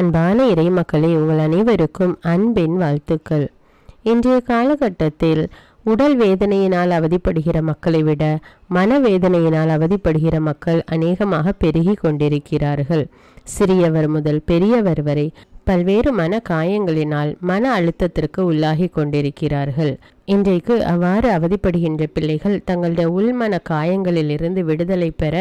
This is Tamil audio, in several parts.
அன்பான இறை மக்களே உங்கள் அனைவருக்கும் அன்பின் வாழ்த்துக்கள் இன்றைய காலகட்டத்தில் உடல் வேதனையினால் அவதிப்படுகிற மக்களை விட மனவேதனையினால் அவதிப்படுகிற மக்கள் அநேகமாக பெருகி கொண்டிருக்கிறார்கள் சிறியவர் முதல் பெரியவர் வரை பல்வேறு மன காயங்களினால் மன அழுத்தத்திற்கு உள்ளாகி கொண்டிருக்கிறார்கள் இன்றைக்கு அவ்வாறு அவதிப்படுகின்ற பிள்ளைகள் தங்களுடைய உள்மன காயங்களிலிருந்து விடுதலை பெற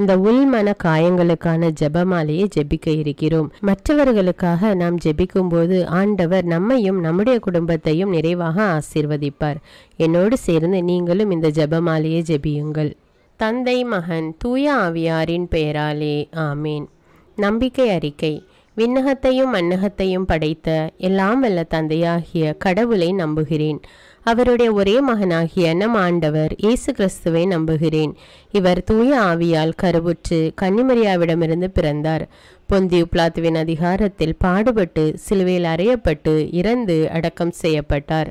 இந்த உள்மன காயங்களுக்கான ஜபமாலையை ஜெபிக்க இருக்கிறோம் மற்றவர்களுக்காக நாம் ஜெபிக்கும் போது ஆண்டவர் நம்மையும் நம்முடைய குடும்பத்தையும் நிறைவாக ஆசீர்வதிப்பார் என்னோடு சேர்ந்து நீங்களும் இந்த ஜபமாலையை ஜெபியுங்கள் தந்தை மகன் தூய ஆவியாரின் பெயராலே ஆமீன் நம்பிக்கை அறிக்கை விண்ணகத்தையும் மன்னகத்தையும் படைத்த எல்லாம் வல்ல தந்தையாகிய கடவுளை நம்புகிறேன் அவருடைய ஒரே மகனாகிய நம் ஆண்டவர் இயேசு கிறிஸ்துவை நம்புகிறேன் இவர் தூய ஆவியால் கருவுற்று கன்னிமரியாவிடமிருந்து பிறந்தார் பொந்தியு பிளாத்துவின் அதிகாரத்தில் பாடுபட்டு சிலுவையில் அறையப்பட்டு இறந்து அடக்கம் செய்யப்பட்டார்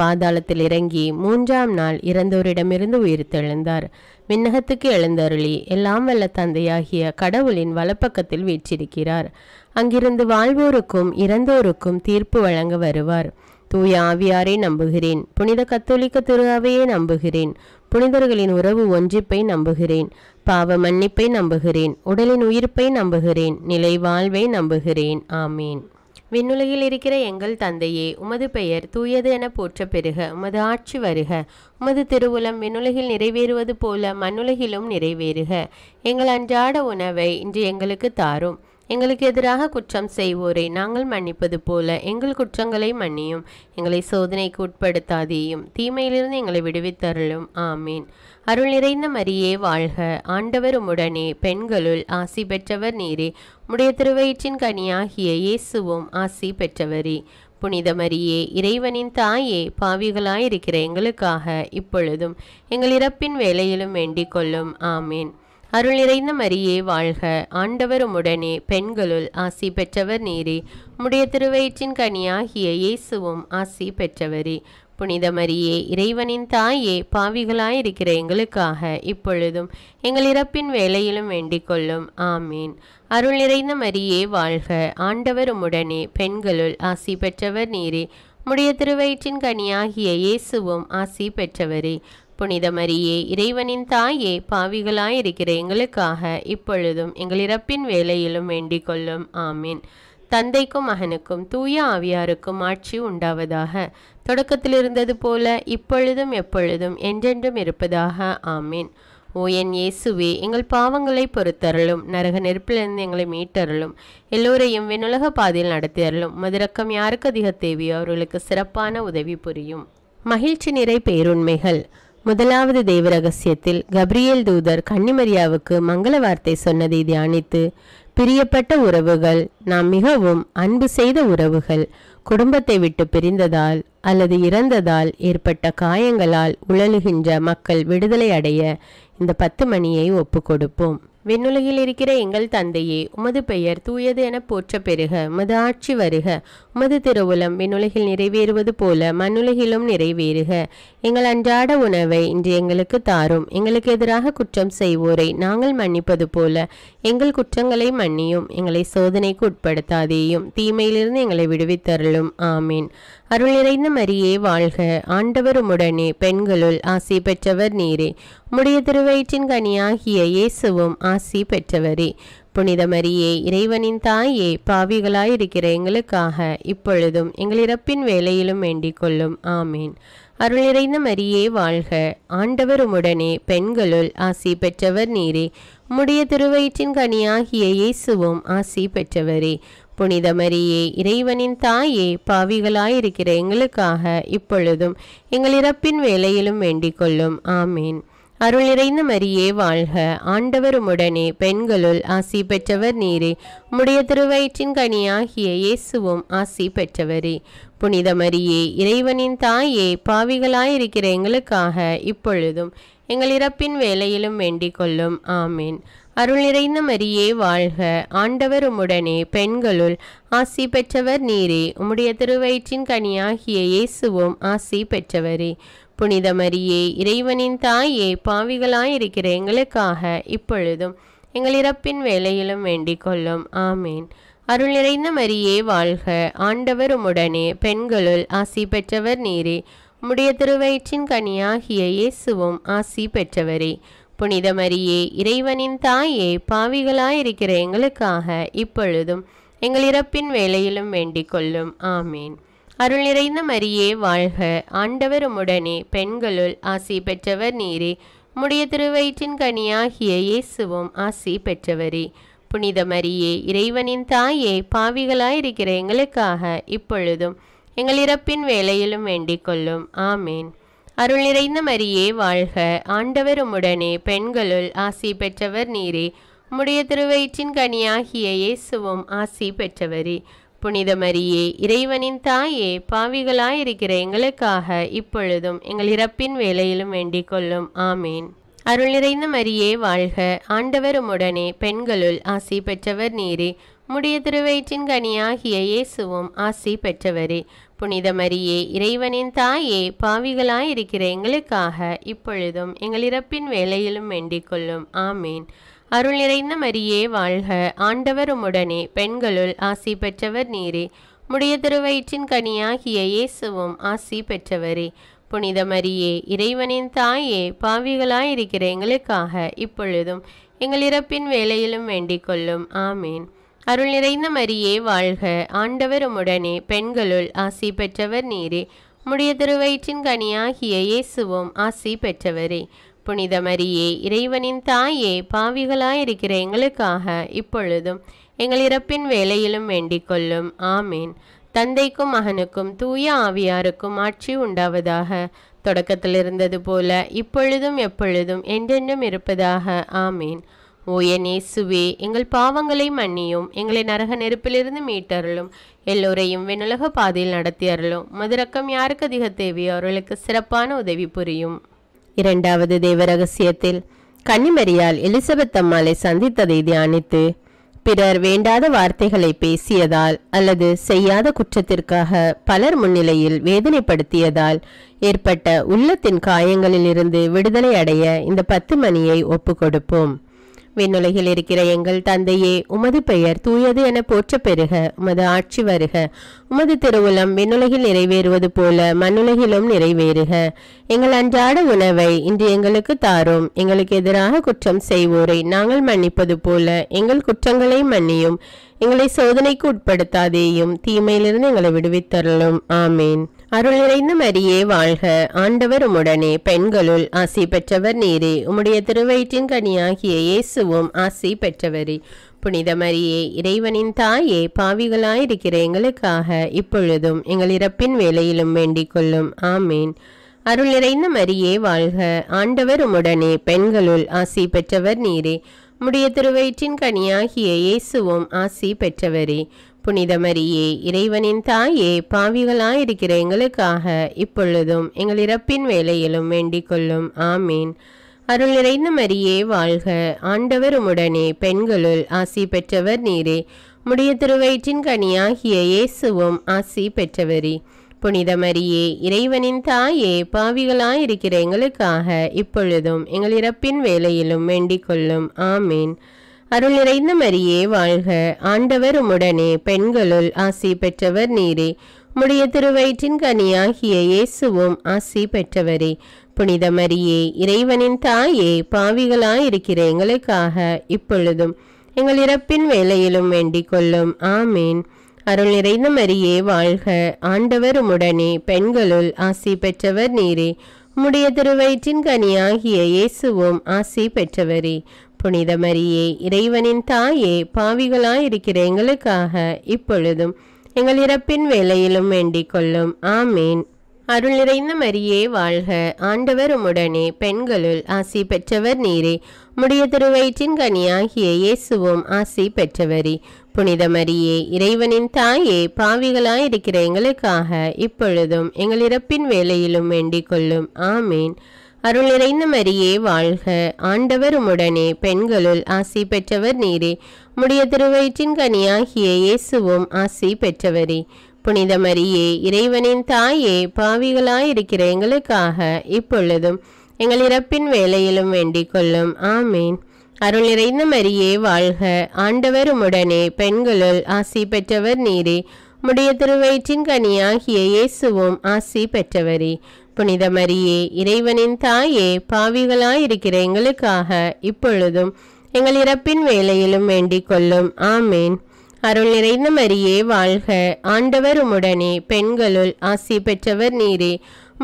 பாதாளத்தில் இறங்கி மூன்றாம் நாள் இறந்தோரிடமிருந்து உயிர்த்தெழுந்தார் விண்ணகத்துக்கு எழுந்தருளி எல்லாம் வல்ல தந்தையாகிய கடவுளின் வலப்பக்கத்தில் வீற்றிருக்கிறார் அங்கிருந்து வாழ்வோருக்கும் இறந்தோருக்கும் தீர்ப்பு வழங்க வருவார் தூய ஆவியாரை நம்புகிறேன் புனித கத்தோலிக்க திருவாவையே நம்புகிறேன் புனிதர்களின் உறவு ஒன்றிப்பை நம்புகிறேன் பாவ மன்னிப்பை நம்புகிறேன் உடலின் உயிர்ப்பை நம்புகிறேன் நிலை வாழ்வை நம்புகிறேன் ஆமீன் விண்ணுலகில் இருக்கிற எங்கள் தந்தையே உமது பெயர் தூயது என போற்ற பெறுக உமது ஆட்சி வருக உமது திருவுலம் விண்ணுலகில் நிறைவேறுவது போல மண்ணுலகிலும் நிறைவேறுக எங்கள் அன்றாட உணவை இன்று எங்களுக்கு தாரும் எங்களுக்கு எதிராக குற்றம் செய்வோரை நாங்கள் மன்னிப்பது போல எங்கள் குற்றங்களை மன்னியும் எங்களை சோதனைக்கு உட்படுத்தாதேயும் தீமையிலிருந்து எங்களை விடுவித்தருளும் ஆமீன் அருள் நிறைந்த மரியே வாழ்க ஆண்டவர் உடனே பெண்களுள் ஆசி பெற்றவர் நீரே உடைய திருவயிற்றின் கனியாகிய இயேசுவும் ஆசி பெற்றவரே புனித மரியே இறைவனின் தாயே பாவிகளாயிருக்கிற எங்களுக்காக இப்பொழுதும் எங்கள் இறப்பின் வேலையிலும் வேண்டிக் கொள்ளும் ஆமீன் அருள் நிறைந்த மரியே வாழ்க ஆண்டவரும் உடனே பெண்களுள் ஆசி பெற்றவர் நீரே முடிய திருவயிற்றின் கனியாகிய இயேசுவும் ஆசி பெற்றவரே புனித மரியே இறைவனின் தாயே பாவிகளாயிருக்கிற எங்களுக்காக இப்பொழுதும் எங்கள் இறப்பின் வேலையிலும் வேண்டிக் கொள்ளும் ஆமீன் அருள் நிறைந்த மரியே வாழ்க ஆண்டவரும் உடனே பெண்களுள் ஆசி பெற்றவர் நீரே முடிய திருவயிற்றின் கனியாகிய இயேசுவும் ஆசி பெற்றவரே புனித மரியே இறைவனின் தாயே பாவிகளாயிருக்கிற எங்களுக்காக இப்பொழுதும் எங்கள் இறப்பின் வேலையிலும் வேண்டிக் கொள்ளும் ஆமீன் தந்தைக்கும் மகனுக்கும் தூய ஆவியாருக்கும் ஆட்சி உண்டாவதாக தொடக்கத்தில் இருந்தது போல இப்பொழுதும் எப்பொழுதும் என்றென்றும் இருப்பதாக ஆமீன் ஓ என் இயேசுவே எங்கள் பாவங்களை பொறுத்தரலும் நரக நெருப்பிலிருந்து எங்களை மீட்டரலும் எல்லோரையும் விண்ணுலக பாதையில் நடத்தியருளும் மதுரக்கம் யாருக்கு அதிக தேவையோ அவர்களுக்கு சிறப்பான உதவி புரியும் மகிழ்ச்சி நிறை பேருண்மைகள் முதலாவது தெய்வ ரகசியத்தில் கப்ரியேல் தூதர் கன்னிமரியாவுக்கு மங்கள வார்த்தை சொன்னதை தியானித்து பிரியப்பட்ட உறவுகள் நாம் மிகவும் அன்பு செய்த உறவுகள் குடும்பத்தை விட்டு பிரிந்ததால் அல்லது இறந்ததால் ஏற்பட்ட காயங்களால் உழலுகின்ற மக்கள் விடுதலை அடைய இந்த பத்து மணியை ஒப்பு கொடுப்போம் விண்ணுலகில் இருக்கிற எங்கள் தந்தையே உமது பெயர் தூயது என போற்ற பெறுக உமது ஆட்சி வருக உமது திருவுலம் விண்ணுலகில் நிறைவேறுவது போல மண்ணுலகிலும் நிறைவேறுக எங்கள் அன்றாட உணவை இன்று எங்களுக்கு தாரும் எங்களுக்கு எதிராக குற்றம் செய்வோரை நாங்கள் மன்னிப்பது போல எங்கள் குற்றங்களை மன்னியும் எங்களை சோதனைக்கு உட்படுத்தாதேயும் தீமையிலிருந்து எங்களை விடுவித்தருளும் ஆமீன் அருள் நிறைந்த மரியே வாழ்க ஆண்டவருமுடனே பெண்களுள் ஆசி பெற்றவர் நீரே முடிய திருவயிற்றின் கனியாகிய இயேசுவும் ஆசி பெற்றவரே புனித மரியே இறைவனின் தாயே பாவிகளாயிருக்கிற எங்களுக்காக இப்பொழுதும் எங்கள் இறப்பின் வேலையிலும் வேண்டிக் கொள்ளும் ஆமீன் அருள் நிறைந்த மரியே வாழ்க ஆண்டவருமுடனே பெண்களுள் ஆசி பெற்றவர் நீரே முடிய திருவயிற்றின் கனியாகிய இயேசுவும் ஆசி பெற்றவரே புனித மரியே இறைவனின் தாயே பாவிகளாயிருக்கிற எங்களுக்காக இப்பொழுதும் எங்கள் இறப்பின் வேலையிலும் வேண்டிக் கொள்ளும் ஆமீன் அருள் நிறைந்த மரியே வாழ்க ஆண்டவரும் உடனே பெண்களுள் ஆசி பெற்றவர் நீரே உம்முடைய திருவயிற்றின் கனியாகிய இயேசுவும் ஆசி பெற்றவரே புனித மரியே இறைவனின் தாயே பாவிகளாயிருக்கிற எங்களுக்காக இப்பொழுதும் எங்கள் இறப்பின் வேலையிலும் வேண்டிக் கொள்ளும் ஆமீன் அருள் நிறைந்த மரியே வாழ்க ஆண்டவர் உம்முடனே பெண்களுள் ஆசி பெற்றவர் நீரே உம்முடைய திருவயிற்றின் கனியாகிய இயேசுவும் ஆசி பெற்றவரே புனித மரியே இறைவனின் தாயே பாவிகளாயிருக்கிற எங்களுக்காக இப்பொழுதும் எங்கள் இறப்பின் வேலையிலும் வேண்டிக் கொள்ளும் ஆமேன் அருள் நிறைந்த மரியே வாழ்க ஆண்டவர் உம்முடனே பெண்களுள் ஆசி பெற்றவர் நீரே உம்முடைய திருவயிற்றின் கனியாகிய இயேசுவும் ஆசி பெற்றவரே புனிதமரியே இறைவனின் தாயே பாவிகளாயிருக்கிற எங்களுக்காக இப்பொழுதும் எங்கள் இறப்பின் வேலையிலும் வேண்டிக் கொள்ளும் ஆமீன் அருள் நிறைந்த மரியே வாழ்க ஆண்டவர் உடனே பெண்களுள் ஆசி பெற்றவர் நீரே முடிய திருவயிற்றின் கனியாகிய இயேசுவும் ஆசி பெற்றவரே புனித மரியே இறைவனின் தாயே பாவிகளாயிருக்கிற எங்களுக்காக இப்பொழுதும் எங்கள் இறப்பின் வேலையிலும் வேண்டிக் கொள்ளும் ஆமீன் அருள் நிறைந்த மரியே வாழ்க ஆண்டவர் உம்முடனே பெண்களுள் ஆசி பெற்றவர் நீரே உம்முடைய திருவயிற்றின் கனியாகிய இயேசுவும் ஆசி பெற்றவரே புனித மரியே இறைவனின் தாயே பாவிகளாயிருக்கிற எங்களுக்காக இப்பொழுதும் எங்கள் இறப்பின் வேலையிலும் வேண்டிக் கொள்ளும் ஆமேன் அருள் நிறைந்த மரியே வாழ்க ஆண்டவர் உம்முடனே பெண்களுள் ஆசி பெற்றவர் நீரே முடிய திருவயிற்றின் கனியாகிய இயேசுவும் ஆசி பெற்றவரே புனித மரியே இறைவனின் தாயே பாவிகளாயிருக்கிற எங்களுக்காக இப்பொழுதும் எங்கள் இறப்பின் வேலையிலும் வேண்டிக் கொள்ளும் ஆமேன் அருள் நிறைந்த மரியே வாழ்க ஆண்டவர் உடனே பெண்களுள் ஆசி பெற்றவர் நீரே முடிய திருவயிற்றின் கனியாகிய இயேசுவும் ஆசி பெற்றவரே புனித மரியே இறைவனின் தாயே பாவிகளாயிருக்கிற எங்களுக்காக இப்பொழுதும் எங்கள் இறப்பின் வேலையிலும் வேண்டிக் கொள்ளும் ஆமேன் அருள் நிறைந்த மரியே வாழ்க ஆண்டவர் உடனே பெண்களுள் ஆசி பெற்றவர் நீரே முடிய திருவயிற்றின் கனியாகிய இயேசுவும் ஆசி பெற்றவரே புனித மரியே இறைவனின் தாயே பாவிகளாயிருக்கிற எங்களுக்காக இப்பொழுதும் எங்கள் இறப்பின் வேலையிலும் வேண்டிக் கொள்ளும் ஆமீன் தந்தைக்கும் மகனுக்கும் தூய ஆவியாருக்கும் ஆட்சி உண்டாவதாக தொடக்கத்தில் இருந்தது போல இப்பொழுதும் எப்பொழுதும் என்றென்றும் இருப்பதாக ஆமீன் ஓ என் இயேசுவே எங்கள் பாவங்களை மன்னியும் எங்களை நரக நெருப்பிலிருந்து மீட்டருளும் எல்லோரையும் விண்ணுலக பாதையில் நடத்தி அருளும் மதுரக்கம் யாருக்கு அதிக தேவையோ அவர்களுக்கு சிறப்பான உதவி புரியும் இரண்டாவது தெய்வ ரகசியத்தில் கன்னிமரியால் எலிசபெத் அம்மாளை சந்தித்ததை தியானித்து பிறர் வேண்டாத வார்த்தைகளை பேசியதால் அல்லது செய்யாத குற்றத்திற்காக பலர் முன்னிலையில் வேதனைப்படுத்தியதால் ஏற்பட்ட உள்ளத்தின் காயங்களிலிருந்து விடுதலை அடைய இந்த பத்து மணியை ஒப்புக்கொடுப்போம் விண்ணுலகில் இருக்கிற எங்கள் தந்தையே உமது பெயர் தூயது என போற்ற பெறுக உமது ஆட்சி வருக உமது திருவுளம் விண்ணுலகில் நிறைவேறுவது போல மண்ணுலகிலும் நிறைவேறுக எங்கள் அன்றாட உணவை இன்று எங்களுக்கு தாரும் எங்களுக்கு எதிராக குற்றம் செய்வோரை நாங்கள் மன்னிப்பது போல எங்கள் குற்றங்களை மன்னியும் எங்களை சோதனைக்கு உட்படுத்தாதேயும் தீமையிலிருந்து எங்களை விடுவித்தரலும் ஆமேன் அருள் நிறைந்த மரியே வாழ்க ஆண்டவர் உடனே பெண்களுள் ஆசி பெற்றவர் நீரே உம்முடைய திருவயிற்றின் கனியாகிய இயேசுவும் ஆசி பெற்றவரே புனித மரியே இறைவனின் தாயே பாவிகளாயிருக்கிற எங்களுக்காக இப்பொழுதும் எங்கள் இறப்பின் வேலையிலும் வேண்டிக் கொள்ளும் ஆமேன் அருள் நிறைந்த மரியே வாழ்க ஆண்டவர் உடனே பெண்களுள் ஆசி பெற்றவர் நீரே உம்முடைய திருவயிற்றின் கனியாகிய இயேசுவும் ஆசி பெற்றவரே புனித இறைவனின் தாயே பாவிகளாயிருக்கிற எங்களுக்காக இப்பொழுதும் எங்கள் இறப்பின் வேலையிலும் வேண்டிக் கொள்ளும் ஆமீன் அருள் நிறைந்த மரியே வாழ்க ஆண்டவர் உடனே பெண்களுள் ஆசி பெற்றவர் நீரே முடிய திருவயிற்றின் கனியாகிய இயேசுவும் ஆசி பெற்றவரே புனித மரியே இறைவனின் தாயே பாவிகளாயிருக்கிற எங்களுக்காக இப்பொழுதும் எங்கள் இறப்பின் வேலையிலும் வேண்டிக் கொள்ளும் ஆமீன் அருள் நிறைந்த மரியே வாழ்க ஆண்டவர் உம்முடனே பெண்களுள் ஆசி பெற்றவர் நீரே உம்முடைய திருவயிற்றின் கனியாகிய இயேசுவும் ஆசி பெற்றவரே புனித மரியே இறைவனின் தாயே பாவிகளாயிருக்கிற எங்களுக்காக இப்பொழுதும் எங்கள் இறப்பின் வேலையிலும் வேண்டிக் கொள்ளும் ஆமேன் அருள் நிறைந்த மரியே வாழ்க ஆண்டவர் உம்முடனே பெண்களுள் ஆசி பெற்றவர் நீரே உம்முடைய திருவயிற்றின் கனியாகிய இயேசுவும் ஆசி பெற்றவரே புனித மரியே இறைவனின் தாயே பாவிகளாயிருக்கிற எங்களுக்காக இப்பொழுதும் எங்கள் இறப்பின் வேலையிலும் வேண்டிக் கொள்ளும் ஆமேன் அருள் நிறைந்த மரியே வாழ்க ஆண்டவர் உடனே பெண்களுள் ஆசி பெற்றவர் நீரே முடிய திருவயிற்றின் கனியாகிய இயேசுவும் ஆசி பெற்றவரே புனித மரியே இறைவனின் தாயே பாவிகளாயிருக்கிற எங்களுக்காக இப்பொழுதும் எங்கள் இறப்பின் வேலையிலும் வேண்டிக் கொள்ளும் ஆமேன் அருள் நிறைந்த மரியே வாழ்க ஆண்டவர் உம்முடனே பெண்களுள் ஆசி பெற்றவர் நீரே முடிய திருவயிற்றின் கனியாகிய இயேசுவும் ஆசி பெற்றவரே புனித மரியே இறைவனின் தாயே பாவிகளாயிருக்கிற எங்களுக்காக இப்பொழுதும் எங்கள் இறப்பின் வேலையிலும் வேண்டிக் கொள்ளும் ஆமேன் அருள் நிறைந்த மரியே வாழ்க ஆண்டவர் உம்முடனே பெண்களுள் ஆசி பெற்றவர் நீரே முடிய திருவயிற்றின் கனியாகிய இயேசுவும் ஆசி பெற்றவரே புனித மரியே இறைவனின் தாயே பாவிகளாயிருக்கிற எங்களுக்காக இப்பொழுதும் எங்கள் இறப்பின் வேலையிலும் வேண்டிக் கொள்ளும் ஆமேன் அருள் நிறைந்த மரியே வாழ்க ஆண்டவர் உடனே பெண்களுள் ஆசி பெற்றவர் நீரே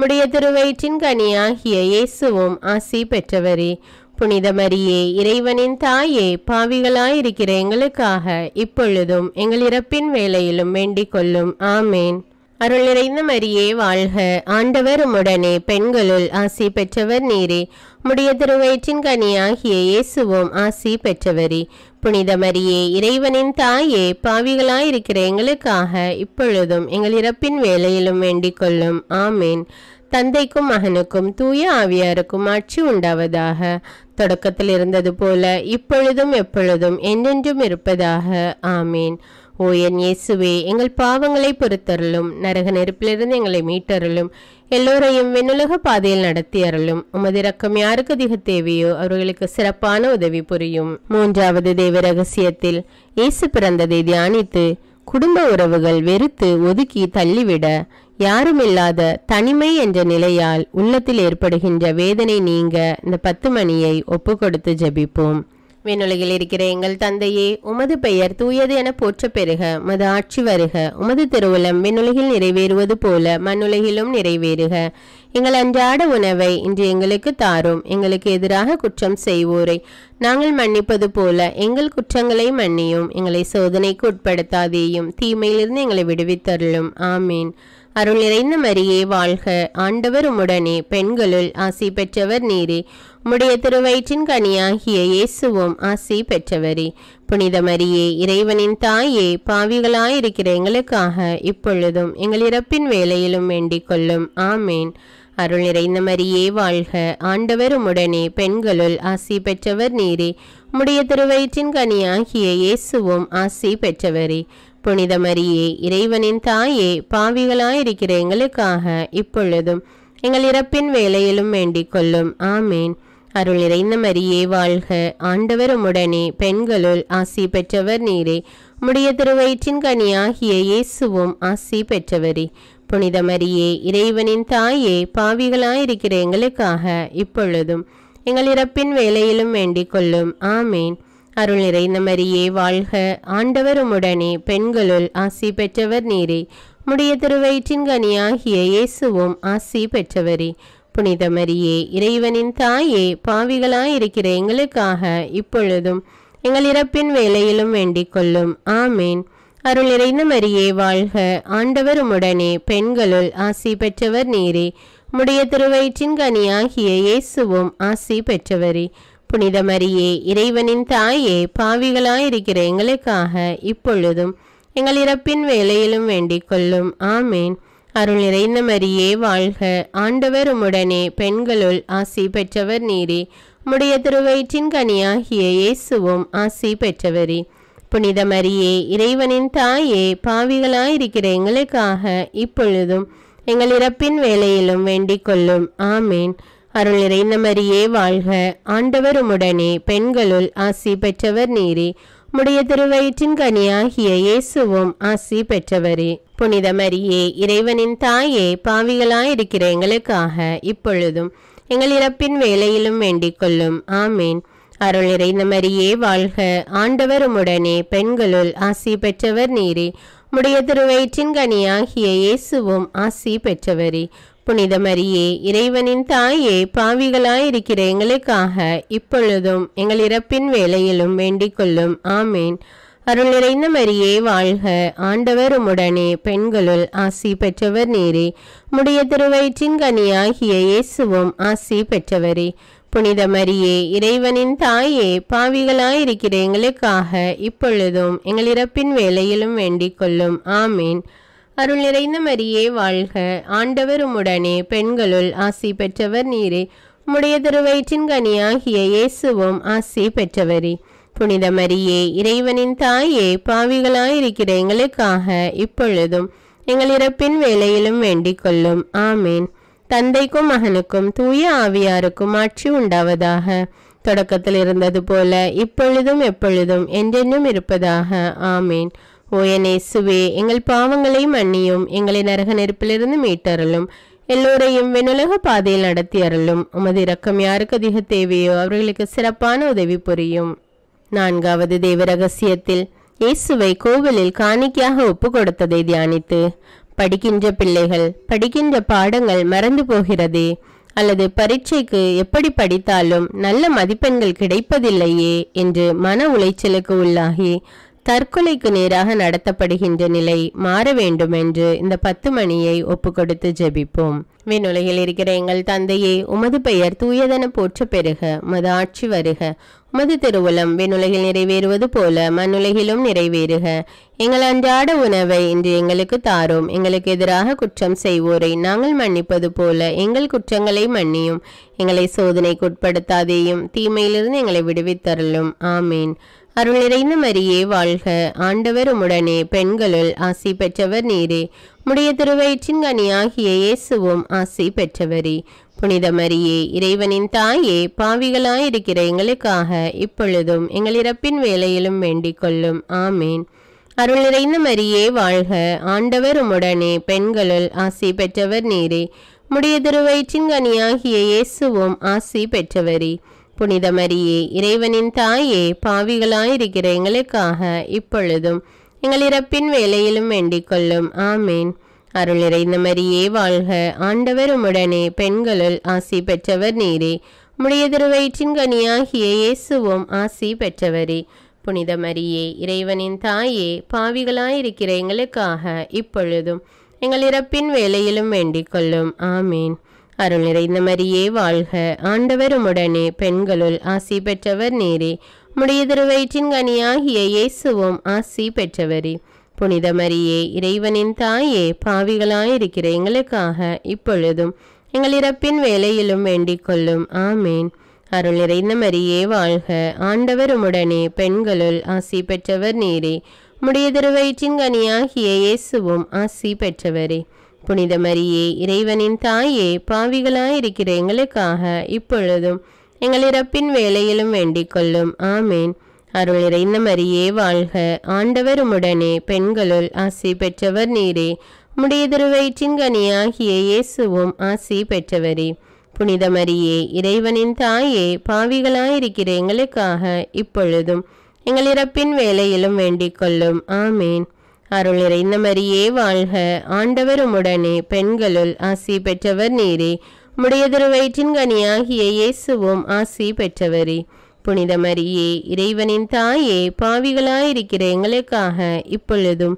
முடிய திருவயிற்றின் கனியாகிய இயேசுவும் ஆசி பெற்றவரே புனித மரியே இறைவனின் தாயே பாவிகளாயிருக்கிற எங்களுக்காக இப்பொழுதும் எங்கள் இறப்பின் வேலையிலும் வேண்டிக் கொள்ளும் ஆமேன் அருள் நிறைந்த மரியே வாழ்க ஆண்டவர் உடனே பெண்களுள் ஆசி பெற்றவர் நீரே முடிய திருவயிற்றின் கனியாகிய இயேசுவோம் ஆசி பெற்றவரி புனித மரியே இறைவனின் தாயே பாவிகளாயிருக்கிற எங்களுக்காக இப்பொழுதும் எங்கள் இறப்பின் வேலையிலும் வேண்டிக் கொள்ளும் ஆமேன் தந்தைக்கும் மகனுக்கும் தூய ஆவியாருக்கும் ஆட்சி உண்டாவதாக தொடக்கத்தில் இருந்தது போல இப்பொழுதும் எப்பொழுதும் என்றென்றும் இருப்பதாக ஆமேன் ஓ என் இயேசுவே எங்கள் பாவங்களை பொறுத்தருளும் நரக நெருப்பிலிருந்து எங்களை மீட்டருளும் எல்லோரையும் வெண்ணுலக பாதையில் நடத்தி அருளும் உமது ரக்கம் யாருக்கு அதிக தேவையோ அவர்களுக்கு சிறப்பான உதவி புரியும் மூன்றாவது தெய்வ ரகசியத்தில் இயேசு பிறந்ததை தியானித்து குடும்ப உறவுகள் வெறுத்து ஒதுக்கி தள்ளிவிட யாருமில்லாத தனிமை என்ற நிலையால் உள்ளத்தில் ஏற்படுகின்ற வேதனை நீங்க இந்த பத்து மணியை ஒப்பு கொடுத்து ஜபிப்போம் விண்ணுலகில் இருக்கிற எங்கள் தந்தையே உமது பெயர் தூயது என போற்ற பெறுக உமது ஆட்சி வருக உமது திருவுளம் விண்ணுலகில் நிறைவேறுவது போல மண்ணுலகிலும் நிறைவேறுக எங்கள் அன்றாட உணவை இன்று எங்களுக்கு தாரும் எங்களுக்கு எதிராக குற்றம் செய்வோரை நாங்கள் மன்னிப்பது போல எங்கள் குற்றங்களை மன்னியும் எங்களை சோதனைக்கு உட்படுத்தாதேயும் தீமையிலிருந்து எங்களை விடுவித்தருளும் ஆமீன் அருள் நிறைந்த மரியே வாழ்க ஆண்டவர் உடனே பெண்களுள் ஆசி பெற்றவர் நீரே உம்முடைய திருவயிற்றின் கனியாகிய இயேசுவும் ஆசி பெற்றவரே புனித மரியே இறைவனின் தாயே பாவிகளாயிருக்கிற எங்களுக்காக இப்பொழுதும் எங்கள் இறப்பின் வேலையிலும் வேண்டிக் கொள்ளும் ஆமேன் அருள் நிறைந்த மரியே வாழ்க ஆண்டவர் உடனே பெண்களுள் ஆசி பெற்றவர் நீரே உம்முடைய திருவயிற்றின் கனியாகிய இயேசுவும் ஆசி பெற்றவரே புனித மரியே இறைவனின் தாயே பாவிகளாயிருக்கிற எங்களுக்காக இப்பொழுதும் எங்கள் இறப்பின் வேலையிலும் வேண்டிக் கொள்ளும் ஆமேன் அருள் இறைந்த மரியே வாழ்க ஆண்டவர் உடனே பெண்களுள் ஆசி பெற்றவர் நீரே முடிய திருவயிற்றின் கனியாகிய இயேசுவும் ஆசி பெற்றவரே புனித மரியே இறைவனின் தாயே பாவிகளாயிருக்கிற எங்களுக்காக இப்பொழுதும் எங்கள் இறப்பின் வேலையிலும் வேண்டிக் கொள்ளும் ஆமேன் அருள் நிறைந்த மரியே வாழ்க ஆண்டவர் உடனே பெண்களுள் ஆசி பெற்றவர் நீரே முடிய திருவயிற்றின் கனியாகிய இயேசுவும் ஆசி பெற்றவரே புனித மரியே இறைவனின் தாயே பாவிகளாயிருக்கிற எங்களுக்காக இப்பொழுதும் எங்கள் இறப்பின் வேலையிலும் வேண்டிக் கொள்ளும் ஆமேன் அருள் நிறைந்த மரியே வாழ்க ஆண்டவர் உடனே பெண்களுள் ஆசி பெற்றவர் நீரே முடிய திருவயிற்றின் கனியாகிய இயேசுவும் ஆசி பெற்றவரே புனித மரியே இறைவனின் தாயே பாவிகளாயிருக்கிற எங்களுக்காக இப்பொழுதும் எங்கள் இறப்பின் வேலையிலும் வேண்டிக் கொள்ளும் ஆமேன் அருள் நிறைந்த மரியே வாழ்க ஆண்டவர் உம்முடனே பெண்களுள் ஆசி பெற்றவர் நீரே முடிய திருவயிற்றின் கனியாகிய இயேசுவும் ஆசி பெற்றவரே புனித மரியே இறைவனின் தாயே பாவிகளாயிருக்கிற எங்களுக்காக இப்பொழுதும் எங்கள் இறப்பின் வேலையிலும் வேண்டிக் கொள்ளும் ஆமேன் அருள் நிறைந்த மரியே வாழ்க ஆண்டவர் பெண்களுள் ஆசி பெற்றவர் நீரே முடிய திருவயிற்றின் கனியாகிய இயேசுவும் ஆசி பெற்றவரே புனித மரியே இறைவனின் தாயே பாவிகளாயிருக்கிற எங்களுக்காக இப்பொழுதும் எங்கள் இறப்பின் வேலையிலும் வேண்டிக் கொள்ளும் ஆமேன் அருள் நிறைந்த மரியே வாழ்க ஆண்டவர் பெண்களுள் ஆசி பெற்றவர் நீரே முடிய திருவயிற்றின் கனியாகிய இயேசுவும் ஆசி பெற்றவரே புனித மரியே இறைவனின் தாயே பாவிகளாயிருக்கிற எங்களுக்காக இப்பொழுதும் எங்கள் இறப்பின் வேலையிலும் வேண்டிக் கொள்ளும் ஆமேன் அருள் நிறைந்த மரியே வாழ்க ஆண்டவர் உடனே பெண்களுள் ஆசி பெற்றவர் நீரே முடிய திருவயிற்றின் கனியாகிய இயேசுவும் ஆசி பெற்றவரே புனித மரியே இறைவனின் தாயே பாவிகளாயிருக்கிற எங்களுக்காக இப்பொழுதும் எங்கள் இறப்பின் வேலையிலும் வேண்டிக் கொள்ளும் ஆமேன் அருள் நிறைந்த மரியே வாழ்க ஆண்டவர் உம்முடனே பெண்களுள் ஆசி பெற்றவர் நீரே உம்முடைய திருவயிற்றின் கனியாகிய இயேசுவும் ஆசி பெற்றவரே புனித மரியே இறைவனின் தாயே பாவிகளாயிருக்கிற எங்களுக்காக இப்பொழுதும் எங்கள் இறப்பின் வேலையிலும் வேண்டிக் கொள்ளும் ஆமேன் தந்தைக்கும் மகனுக்கும் தூய ஆவியாருக்கும் ஆட்சி உண்டாவதாக தொடக்கத்தில் இருந்தது போல இப்பொழுதும் எப்பொழுதும் என்றென்றும் இருப்பதாக ஆமேன் ஓ என் இயேசுவே எங்கள் பாவங்களை மன்னியும் எங்களை நரக நெருப்பிலிருந்து மீட்டருளும் எல்லோரையும் வெண்ணுலக பாதையில் நடத்தி அருளும் உமது இரக்கம் யாருக்கு அதிக தேவையோ அவர்களுக்கு சிறப்பான உதவி புரியும் நான்காவது தெய்வ ரகசியத்தில் இயேசுவை கோவிலில் காணிக்கையாக ஒப்பு கொடுத்ததை தியானித்து படிக்கின்ற பிள்ளைகள் படிக்கின்ற பாடங்கள் மறந்து போகிறதே அல்லது பரீட்சைக்கு எப்படி படித்தாலும் நல்ல மதிப்பெண்கள் கிடைப்பதில்லையே என்று மன உளைச்சலுக்கு உள்ளாகி தற்கொலைக்கு நேராக நடத்தப்படுகின்ற நிலை மாற வேண்டும் என்று இந்த பத்து மணியை ஒப்பு கொடுத்து ஜெபிப்போம் விண்ணுலகில் இருக்கிற எங்கள் தந்தையே உமது பெயர் தூயதன போற்ற பெருக உமது ஆட்சி வருக உமது திருவுளம் விண்ணுலகில் நிறைவேறுவது போல மண்ணுலகிலும் நிறைவேறுக எங்கள் அன்றாட உணவை இன்று எங்களுக்கு தாரோம் எங்களுக்கு எதிராக குற்றம் செய்வோரை நாங்கள் மன்னிப்பது போல எங்கள் குற்றங்களை மன்னியும் எங்களை சோதனைக்குட்படுத்தாதேயும் தீமையிலிருந்து எங்களை விடுவித்தரலும் ஆமீன் அருள் நிறைந்த மரியே வாழ்க ஆண்டவர் உடனே பெண்களுள் ஆசி பெற்றவர் நீரே முடிய திருவயிற்றின் கனியாகிய இயேசுவும் ஆசி பெற்றவரே புனித மரியே இறைவனின் தாயே பாவிகளாயிருக்கிற எங்களுக்காக இப்பொழுதும் எங்கள் இறப்பின் வேலையிலும் வேண்டிக் கொள்ளும் ஆமேன் அருள் நிறைந்த மரியே வாழ்க ஆண்டவர் உடனே பெண்களுள் ஆசி பெற்றவர் நீரே முடிய திருவயிற்றின் கனியாகிய இயேசுவும் ஆசி பெற்றவரே புனித மரியே இறைவனின் தாயே பாவிகளாயிருக்கிற எங்களுக்காக இப்பொழுதும் எங்கள் இறப்பின் வேலையிலும் வேண்டிக் கொள்ளும் ஆமேன் அருள் நிறைந்த மரியே வாழ்க ஆண்டவர் உடனே பெண்களுள் ஆசி பெற்றவர் நீரே உம்முடைய திருவயிற்றின் கனியாகிய இயேசுவும் ஆசி பெற்றவரே புனித மரியே இறைவனின் தாயே பாவிகளாயிருக்கிற எங்களுக்காக இப்பொழுதும் எங்கள் இறப்பின் வேலையிலும் வேண்டிக் கொள்ளும் ஆமேன் அருள் நிறைந்த மரியே வாழ்க ஆண்டவருமுடனே பெண்களுள் ஆசி பெற்றவர் நேரே முடிய வயிற்றின் கனியாகிய இயேசுவும் ஆசி பெற்றவரே புனித மரியே இறைவனின் தாயே பாவிகளாயிருக்கிற எங்களுக்காக இப்பொழுதும் எங்கள் இறப்பின் வேலையிலும் வேண்டிக் கொள்ளும் ஆமேன் அருள் நிறைந்த மரியே வாழ்க ஆண்டவருமுடனே பெண்களுள் ஆசி பெற்றவர் நேரே முடிய வயிற்றின் கனியாகிய இயேசுவும் ஆசி பெற்றவரே புனித மரியே இறைவனின் தாயே பாவிகளாயிருக்கிற எங்களுக்காக இப்பொழுதும் எங்கள் இறப்பின் வேலையிலும் வேண்டிக் கொள்ளும் ஆமேன் அருள் இறைந்த மரியே வாழ்க ஆண்டவர் உடனே பெண்களுள் ஆசி பெற்றவர் நீரே உடைய திருவயிற்றின் கனியாகிய இயேசுவும் ஆசி பெற்றவரே புனித மரியே இறைவனின் தாயே பாவிகளாயிருக்கிற எங்களுக்காக இப்பொழுதும் எங்கள் இறப்பின் வேலையிலும் வேண்டிக் கொள்ளும் ஆமேன் அருள் நிறைந்த மரியே வாழ்க ஆண்டவருமுடனே பெண்களுள் ஆசி பெற்றவர் நீரே முடியதொரு வயிற்றின் கனியாகிய இயேசுவும் ஆசி பெற்றவரே புனித மரியே இறைவனின் தாயே பாவிகளாயிருக்கிற எங்களுக்காக இப்பொழுதும்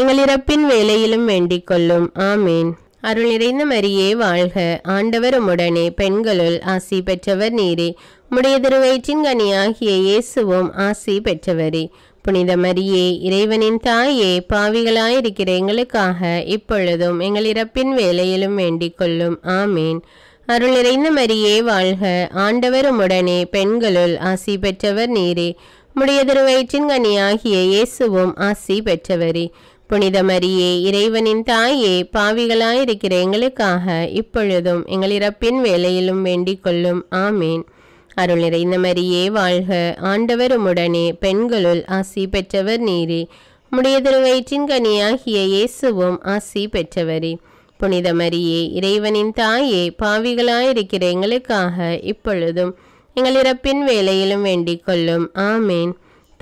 எங்கள் இறப்பின் வேலையிலும் வேண்டிக் கொள்ளும் ஆமேன் அருள் நிறைந்த மரியே வாழ்க ஆண்டவருமுடனே பெண்களுள் ஆசி பெற்றவர் நீரே முடியதிரு வயிற்றின் கனியாகிய இயேசுவும் ஆசி பெற்றவரே புனித மரியே இறைவனின் தாயே பாவிகளாயிருக்கிற எங்களுக்காக இப்பொழுதும் எங்கள் இறப்பின் வேலையிலும் வேண்டிக் கொள்ளும் ஆமேன் அருள் நிறைந்த மரியே வாழ்க ஆண்டவர் உடனே பெண்களுள் ஆசி பெற்றவர் நீரே முடியதொரு வயிற்றின் கனியாகிய இயேசுவும் ஆசி பெற்றவரே புனித மரியே இறைவனின் தாயே பாவிகளாயிருக்கிற எங்களுக்காக இப்பொழுதும் எங்கள் இறப்பின் வேலையிலும் வேண்டிக் கொள்ளும் ஆமேன் அருள் நிறைந்த மரியே வாழ்க ஆண்டவருமுடனே உடனே பெண்களுள் ஆசி பெற்றவர் நீரே உடைய திருவயிற்றின் கனியாகிய இயேசுவும் ஆசி பெற்றவரே புனித மரியே இறைவனின் தாயே பாவிகளாயிருக்கிற எங்களுக்காக இப்பொழுதும் எங்கள் இறப்பின் வேலையிலும் வேண்டிக் கொள்ளும் ஆமேன்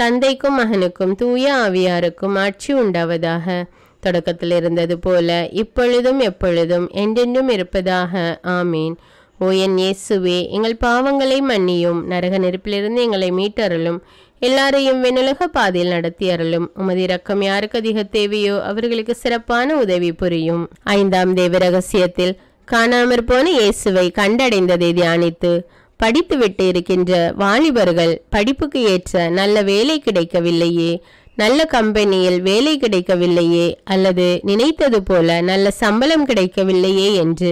தந்தைக்கும் மகனுக்கும் தூய ஆவியாருக்கும் ஆட்சி உண்டாவதாக தொடக்கத்தில் இருந்தது போல இப்பொழுதும் எப்பொழுதும் என்றென்றும் இருப்பதாக ஆமீன் ஓ என் இயேசுவே எங்கள் பாவங்களை மன்னியும் நரக நெருப்பிலிருந்து எங்களை மீட்டறலும் எல்லாரையும் வெண்ணுலக பாதையில் நடத்தி அருளும் உமது இரக்கம் யாருக்கு அதிக தேவையோ அவர்களுக்கு சிறப்பான உதவி புரியும் ஐந்தாம் தேவ ரகசியத்தில் காணாமற் போன இயேசுவை கண்டடைந்ததை தியானித்து படித்துவிட்டு இருக்கின்ற வாலிபர்கள் படிப்புக்கு ஏற்ற நல்ல வேலை கிடைக்கவில்லையே நல்ல கம்பெனியில் வேலை கிடைக்கவில்லையே அல்லது நினைத்தது போல நல்ல சம்பளம் கிடைக்கவில்லையே என்று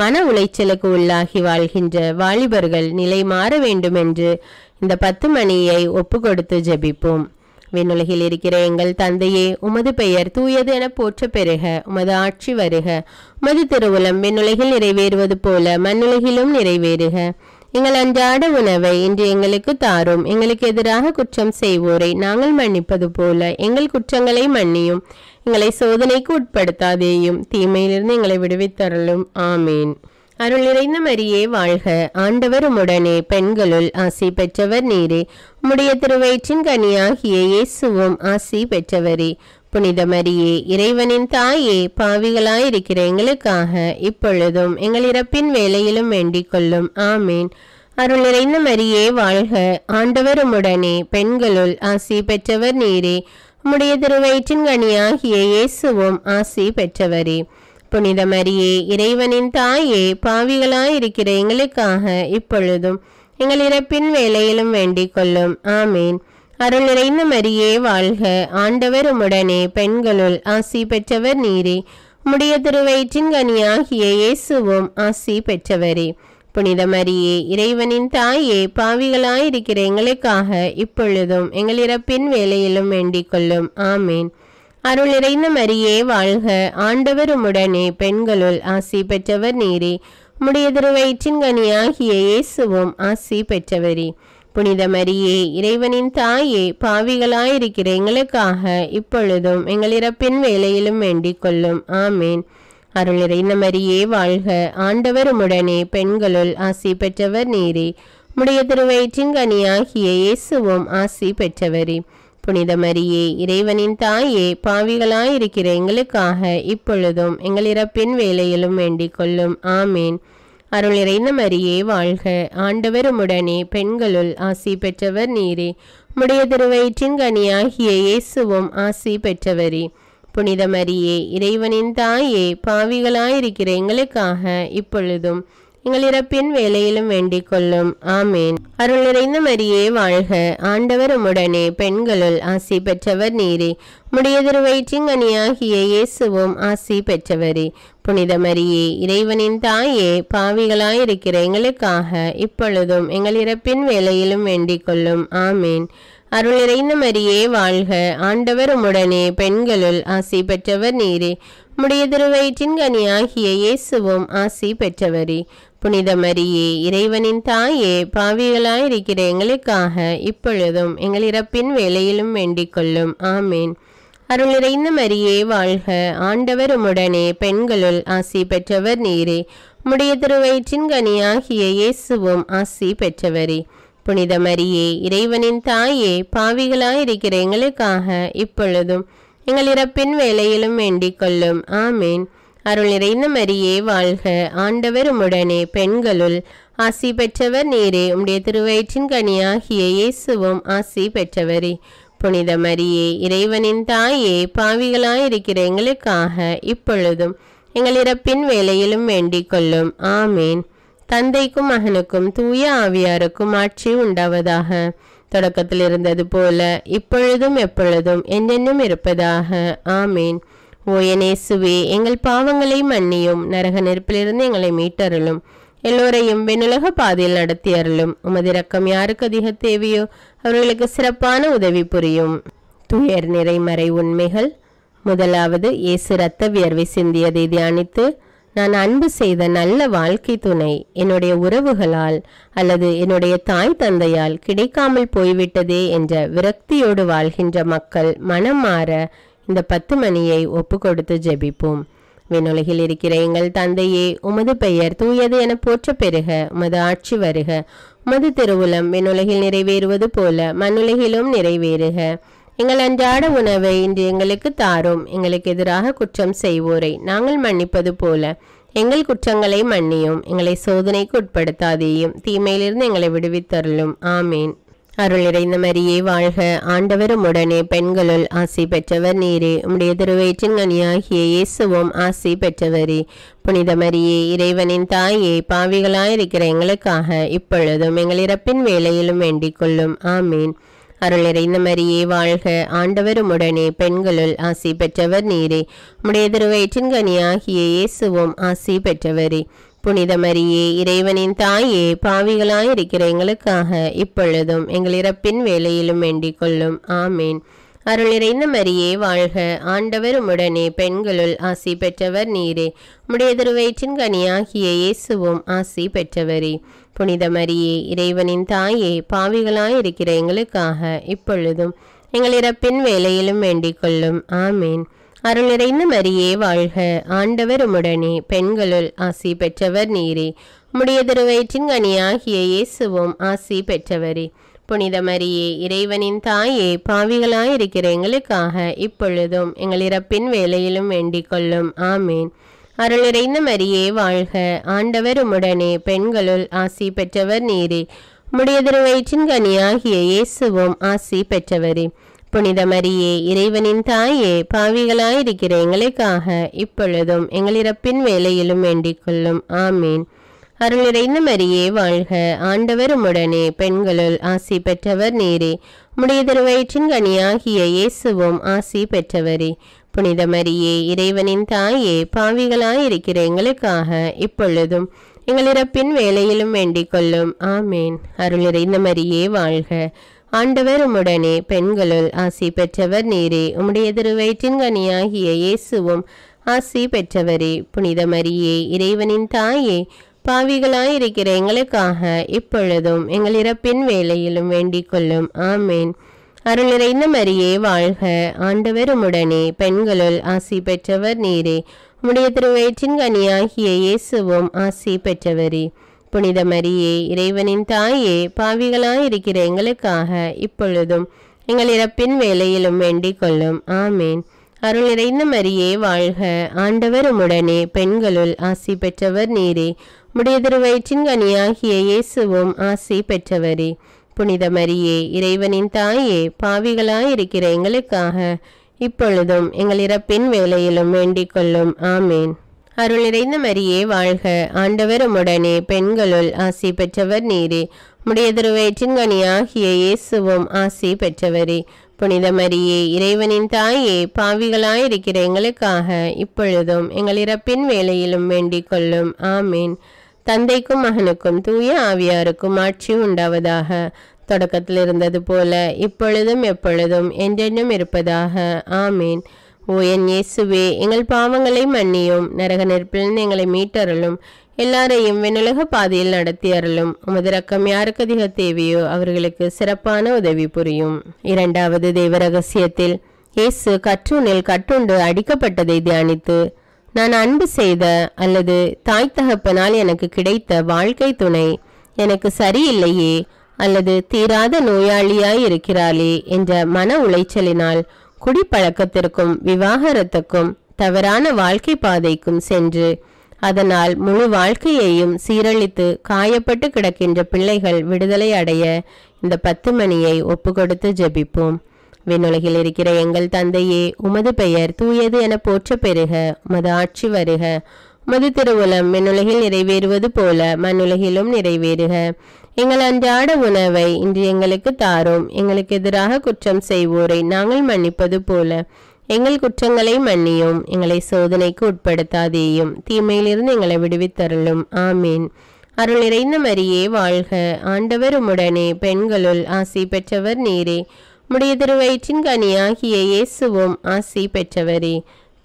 மன உளைச்சலுக்கு உள்ளாகி வாழ்கின்ற வாலிபர்கள் நிலை மாற வேண்டுமென்று இந்த பத்து மணியை ஒப்புக்கொடுத்து ஜெபிப்போம் விண்ணுலகில் இருக்கிற எங்கள் தந்தையே உமது பெயர் தூயது என போற்ற பெருக உமது ஆட்சி வருக உமது திருவுலம் விண்ணுலகில் நிறைவேறுவது போல மண்ணுலகிலும் நிறைவேறுக எங்கள் அன்றாட உணவை இன்று எங்களுக்கு தாரும் எங்களுக்கு எதிராக குற்றம் செய்வோரை நாங்கள் மன்னிப்பது போல எங்கள் குற்றங்களை மன்னியும் எங்களை சோதனைக்கு உட்படுத்தாதேயும் தீமையிலிருந்து எங்களை விடுவித்தரலும் ஆமீன் அருள் நிறைந்த மரியே வாழ்க ஆண்டவர் உடனே பெண்களுள் ஆசி பெற்றவர் நீரே உம்முடைய திருவயிற்றின் கனியாகிய இயேசுவும் ஆசி பெற்றவரே புனித மரியே இறைவனின் தாயே பாவிகளாயிருக்கிற எங்களுக்காக இப்பொழுதும் எங்கள் இறப்பின் வேலையிலும் வேண்டிக் கொள்ளும் ஆமேன் அருள் நிறைந்த மரியே வாழ்க ஆண்டவரும் உடனே பெண்களுள் ஆசி பெற்றவர் நீரே உம்முடைய திருவயிற்றின் கனியாகிய இயேசுவும் ஆசி பெற்றவரே புனித மரியே இறைவனின் தாயே பாவிகளாயிருக்கிற எங்களுக்காக இப்பொழுதும் எங்கள் இறப்பின் வேலையிலும் வேண்டிக் கொள்ளும் ஆமேன் அருள் நிறைந்த மரியே வாழ்க ஆண்டவர் உம்முடனே பெண்களுள் ஆசி பெற்றவர் நீரே முடிய திருவயிற்றின் கனியாகிய இயேசுவும் ஆசி பெற்றவரே புனித மரியே இறைவனின் தாயே பாவிகளாயிருக்கிற எங்களுக்காக இப்பொழுதும் எங்கள் இறப்பின் வேலையிலும் வேண்டிக் கொள்ளும் ஆமேன் அருள் நிறைந்த மரியே வாழ்க ஆண்டவர் உம்முடனே பெண்களுள் ஆசி பெற்றவர் நீரே முடிய திருவயிற்றின் கனியாகிய இயேசுவும் ஆசி பெற்றவரே புனித மரியே இறைவனின் தாயே பாவிகளாயிருக்கிற எங்களுக்காக இப்பொழுதும் எங்கள் இறப்பின் வேலையிலும் வேண்டிக் கொள்ளும் ஆமேன் அருள் இறைந்த மரியே வாழ்க ஆண்டவர் உடனே பெண்களுள் ஆசி பெற்றவர் நீரே திருவயிற்றின் கனியாகிய இயேசுவும் ஆசி பெற்றவரே புனித மரியே இறைவனின் தாயே பாவிகளாயிருக்கிற எங்களுக்காக இப்பொழுதும் எங்கள் இறப்பின் வேலையிலும் வேண்டிக் கொள்ளும் ஆமேன் அருள் மரியே வாழ்க ஆண்டவருமுடனே பெண்களுள் ஆசி பெற்றவர் நீரே உம்முடைய திருவயிற்றின் கனியாகிய இயேசுவும் ஆசி பெற்றவரே புனித மரியே இறைவனின் தாயே பாவிகளாயிருக்கிற எங்களுக்காக இப்பொழுதும் எங்கள் இறப்பின் வேலையிலும் வேண்டிக் கொள்ளும் ஆமேன் அருள் நிறைந்த மரியே வாழ்க ஆண்டவர் உடனே பெண்களுள் ஆசி பெற்றவர் நீரே முடியதிரு வயிற்றின் கனியாகிய இயேசுவும் ஆசி பெற்றவரே புனித மரியே இறைவனின் தாயே பாவிகளாயிருக்கிற எங்களுக்காக இப்பொழுதும் எங்கள் இறப்பின் வேலையிலும் வேண்டிக் கொள்ளும் ஆமேன் அருள் இறைந்த மரியே வாழ்க ஆண்டவர் உடனே பெண்களுள் ஆசி பெற்றவர் நீரே முடிய திருவயிற்றின் கனியாகிய இயேசுவும் ஆசி பெற்றவரே புனித மரியே இறைவனின் தாயே பாவிகளாயிருக்கிற எங்களுக்காக இப்பொழுதும் எங்கள் இறப்பின் வேலையிலும் வேண்டிக் கொள்ளும் ஆமேன் அருள் நிறைந்த மரியே வாழ்க ஆண்டவர் உமுடனே பெண்களுள் ஆசி பெற்றவர் நீரே முடிய திருவயிற்றின் கனியாகிய இயேசுவும் ஆசி பெற்றவரே புனித மரியே இறைவனின் தாயே பாவிகளாயிருக்கிற எங்களுக்காக இப்பொழுதும் எங்கள் இறப்பின் வேலையிலும் வேண்டிக் கொள்ளும் ஆமேன் அருள் நிறைந்த மரியே வாழ்க ஆண்டவர் உமுடனே பெண்களுள் ஆசி பெற்றவர் நீரே உம்முடைய திருவயிற்றின் கனியாகிய இயேசுவும் ஆசி பெற்றவரே புனித மரியே இறைவனின் தாயே பாவிகளாயிருக்கிற எங்களுக்காக இப்பொழுதும் எங்கள் இறப்பின் வேலையிலும் வேண்டிக் கொள்ளும் ஆமேன் தந்தைக்கும் மகனுக்கும் தூய ஆவியாருக்கும் ஆட்சி உண்டாவதாக தொடக்கத்தில் இருந்தது போல இப்பொழுதும் எப்பொழுதும் என்னென்னும் இருப்பதாக ஆமேன் ஓயனேசுவே எங்கள் பாவங்களை மன்னியும் நரக நெருப்பிலிருந்து எங்களை மீட்டருளும் எல்லோரையும் வெண்ணுலக பாதையில் நடத்தி அருளும் உமது ரக்கம் யாருக்கு அதிக தேவையோ அவர்களுக்கு சிறப்பான உதவி புரியும் துயர் நிறைமறை உண்மைகள் முதலாவது இயேசு இரத்த வியர்வை சிந்தியதை தியானித்து நான் அன்பு செய்த நல்ல வாழ்க்கை துணை என்னுடைய உறவுகளால் அல்லது என்னுடைய தாய் தந்தையால் கிடைக்காமல் போய்விட்டதே என்ற விரக்தியோடு வாழ்கின்ற மக்கள் மனம் மாற இந்த பத்து மணியை ஒப்பு கொடுத்து ஜெபிப்போம் விண்ணுலகில் இருக்கிற எங்கள் தந்தையே உமது பெயர் தூயது என போற்ற பெறுக உமது ஆட்சி வருக உமது திருவுளம் விண்ணுலகில் நிறைவேறுவது போல மண்ணுலகிலும் நிறைவேறுக எங்கள் அன்றாட உணவை இன்று எங்களுக்கு தாரும் எங்களுக்கு எதிராக குற்றம் செய்வோரை நாங்கள் மன்னிப்பது போல எங்கள் குற்றங்களை மன்னியும் எங்களை சோதனைக்கு உட்படுத்தாதேயும் தீமையிலிருந்து எங்களை விடுவித்தருளும் ஆமேன் அருள் இறைந்த மரியே வாழ்க ஆண்டவரும் உடனே பெண்களுள் ஆசி பெற்றவர் நீரே உம்முடைய திருவயிற்றின் கனியாகிய இயேசுவும் ஆசி பெற்றவரே புனித மரியே இறைவனின் தாயே பாவிகளாயிருக்கிற எங்களுக்காக இப்பொழுதும் எங்கள் இறப்பின் வேலையிலும் வேண்டிக் கொள்ளும் ஆமீன் அருள் இறைந்த மரியே வாழ்க ஆண்டவரும் உடனே பெண்களுள் ஆசி பெற்றவர் நீரே உம்முடைய திருவயிற்றின் கனியாகிய இயேசுவும் ஆசி பெற்றவரே புனித மரியே இறைவனின் தாயே பாவிகளாயிருக்கிற இருக்கிற எங்களுக்காக இப்பொழுதும் எங்கள் இறப்பின் வேலையிலும் வேண்டிக் கொள்ளும் ஆமேன் அருள் நிறைந்த மரியே வாழ்க ஆண்டவர் உடனே பெண்களுள் ஆசி பெற்றவர் நீரே உடைய திருவயிற்றின் கனியாகிய இயேசுவும் ஆசி பெற்றவரே புனித மரியே இறைவனின் தாயே பாவிகளாயிருக்கிற இருக்கிற எங்களுக்காக இப்பொழுதும் எங்கள் இறப்பின் வேலையிலும் வேண்டிக் கொள்ளும் ஆமேன் அருள் நிறைந்த மரியே வாழ்க ஆண்டவர் உமுடனே பெண்களுள் ஆசி பெற்றவர் நீரே உம்முடைய திருவயிற்றின் கனியாகிய இயேசுவும் ஆசி பெற்றவரே புனித மரியே இறைவனின் தாயே பாவிகளாயிருக்கிற எங்களுக்காக இப்பொழுதும் எங்கள் இறப்பின் வேலையிலும் வேண்டிக் கொள்ளும் ஆமேன் அருள் நிறைந்த மரியே வாழ்க ஆண்டவர் உமுடனே பெண்களுள் ஆசி பெற்றவர் நீரே உம்முடைய திருவயிற்றின் கனியாகிய இயேசுவும் ஆசி பெற்றவரே புனித மரியே இறைவனின் தாயே பாவிகளாயிருக்கிற எங்களுக்காக இப்பொழுதும் எங்களிறப்பின் வேலையிலும் வேண்டிக் கொள்ளும் ஆமீன் அருள் நிறைந்த மரியே வாழ்க ஆண்டவர் உடனே பெண்களுள் ஆசி பெற்றவர் நீரே உடைய திருவயிற்றின் கனியாகிய இயேசுவும் ஆசி பெற்றவரே புனித மரியே இறைவனின் தாயே பாவிகளாயிருக்கிற எங்களுக்காக இப்பொழுதும் எங்களிறப்பின் வேலையிலும் வேண்டிக் கொள்ளும் ஆமேன் அருள் நிறைந்த மரியே வாழ்க ஆண்டவர் உம்முடனே பெண்களுள் ஆசி பெற்றவர் நீரே உம்முடைய திருவயிற்றின் கனியாகிய இயேசுவும் ஆசி பெற்றவரே புனித மரியே இறைவனின் தாயே பாவிகளாயிருக்கிற எங்களுக்காக இப்பொழுதும் எங்கள் இறப்பின் வேலையிலும் வேண்டிக் கொள்ளும் ஆமேன் அருள் நிறைந்த மரியே வாழ்க ஆண்டவர் உம்முடனே பெண்களுள் ஆசி பெற்றவர் நீரே உம்முடைய திருவயிற்றின் கனியாகிய இயேசுவும் ஆசி பெற்றவரே புனித மரியே இறைவனின் தாயே பாவிகளாயிருக்கிற எங்களுக்காக இப்பொழுதும் எங்கள் இறப்பின் வேலையிலும் வேண்டிக் கொள்ளும் ஆமேன் அருள் நிறைந்த மரியே வாழ்க ஆண்டவர் உடனே பெண்களுள் ஆசி பெற்றவர் நீரே வயிற்றின் கனியாகிய இயேசுவும் ஆசி பெற்றவரே புனித மரியே இறைவனின் தாயே பாவிகளாயிருக்கிற எங்களுக்காக இப்பொழுதும் எங்கள் இறப்பின் வேலையிலும் வேண்டிக் கொள்ளும் ஆமேன் அருள் நிறைந்த மரியே வாழ்க ஆண்டவர் உடனே பெண்களுள் ஆசி பெற்றவர் நீரே முடிய கனியாகிய இயேசுவும் ஆசி பெற்றவரே புனித மரியே இறைவனின் தாயே பாவிகளாயிருக்கிற எங்களுக்காக இப்பொழுதும் எங்கள் இறப்பின் வேலையிலும் வேண்டிக் கொள்ளும் ஆமீன் தந்தைக்கும் மகனுக்கும் தூய ஆவியாருக்கும் ஆட்சி உண்டாவதாக தொடக்கத்தில் இருந்தது போல இப்பொழுதும் எப்பொழுதும் என்றென்றும் இருப்பதாக ஆமீன் ஓ என் இயேசுவே எங்கள் பாவங்களை மன்னியும் நரக நெருப்பிலிருந்து எங்களை மீட்டருளும் எல்லாரையும் வெண்ணுலக பாதையில் நடத்தி அருளும் உமது ரக்கம் யாருக்கு அதிக தேவையோ அவர்களுக்கு சிறப்பான உதவி புரியும் இரண்டாவது தெய்வ ரகசியத்தில் இயேசு கற்றூனில் கட்டுண்டு அடிக்கப்பட்டதை தியானித்து நான் அன்பு செய்த அல்லது தாய் தகப்பனால் எனக்கு கிடைத்த வாழ்க்கை துணை எனக்கு சரியில்லையே அல்லது தீராத நோயாளியாய் இருக்கிறாளே என்ற மன உளைச்சலினால் குடிப்பழக்கத்திற்கும் விவாகரத்துக்கும் தவறான வாழ்க்கை பாதைக்கும் சென்று அதனால் முழு வாழ்க்கையையும் சீரழித்து காயப்பட்டு கிடக்கின்ற பிள்ளைகள் விடுதலை அடைய இந்த பத்து மணியை ஒப்பு கொடுத்து ஜெபிப்போம் விண்ணுலகில் இருக்கிற எங்கள் தந்தையே உமது பெயர் தூயது என போற்ற பெறுக உமது ஆட்சி வருக உமது திருவுலம் விண்ணுலகில் நிறைவேறுவது போல மண்ணுலகிலும் நிறைவேறுக எங்கள் அன்றாட உணவை இன்று எங்களுக்கு தாரோம் எங்களுக்கு எதிராக குற்றம் செய்வோரை நாங்கள் மன்னிப்பது போல எங்கள் குற்றங்களை மன்னியும் எங்களை சோதனைக்கு உட்படுத்தாதேயும் தீமையிலிருந்து எங்களை விடுவித்தருளும் ஆமீன் அருள் நிறைந்த மரியே வாழ்க ஆண்டவர் உடனே பெண்களுள் ஆசி பெற்றவர் நீரே முடிய திருவயிற்றின் கனியாகிய இயேசுவும் ஆசி பெற்றவரே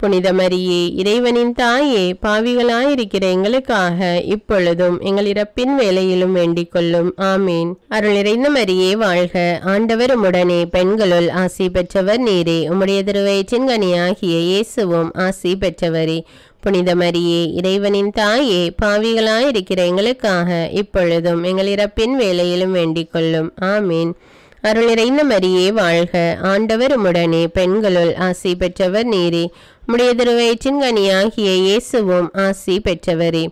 புனித மரியே இறைவனின் தாயே பாவிகளாயிருக்கிற எங்களுக்காக இப்பொழுதும் எங்கள் இறப்பின் வேலையிலும் வேண்டிக் கொள்ளும் ஆமீன் அருள் இறைந்த மரியே வாழ்க ஆண்டவர் உடனே பெண்களுள் ஆசி பெற்றவர் நீரே உம்முடைய திருவயிற்றின் கனியாகிய இயேசுவும் ஆசி பெற்றவரே புனித மரியே இறைவனின் தாயே பாவிகளாயிருக்கிற எங்களுக்காக இப்பொழுதும் எங்கள் இறப்பின் வேலையிலும் வேண்டிக் கொள்ளும் ஆமீன் அருள் நிறைந்த மரியே வாழ்க ஆண்டவர் உடனே பெண்களுள் ஆசி பெற்றவர் நீரே உடைய திருவயிற்றின் கனியாகிய இயேசுவும் ஆசி பெற்றவரே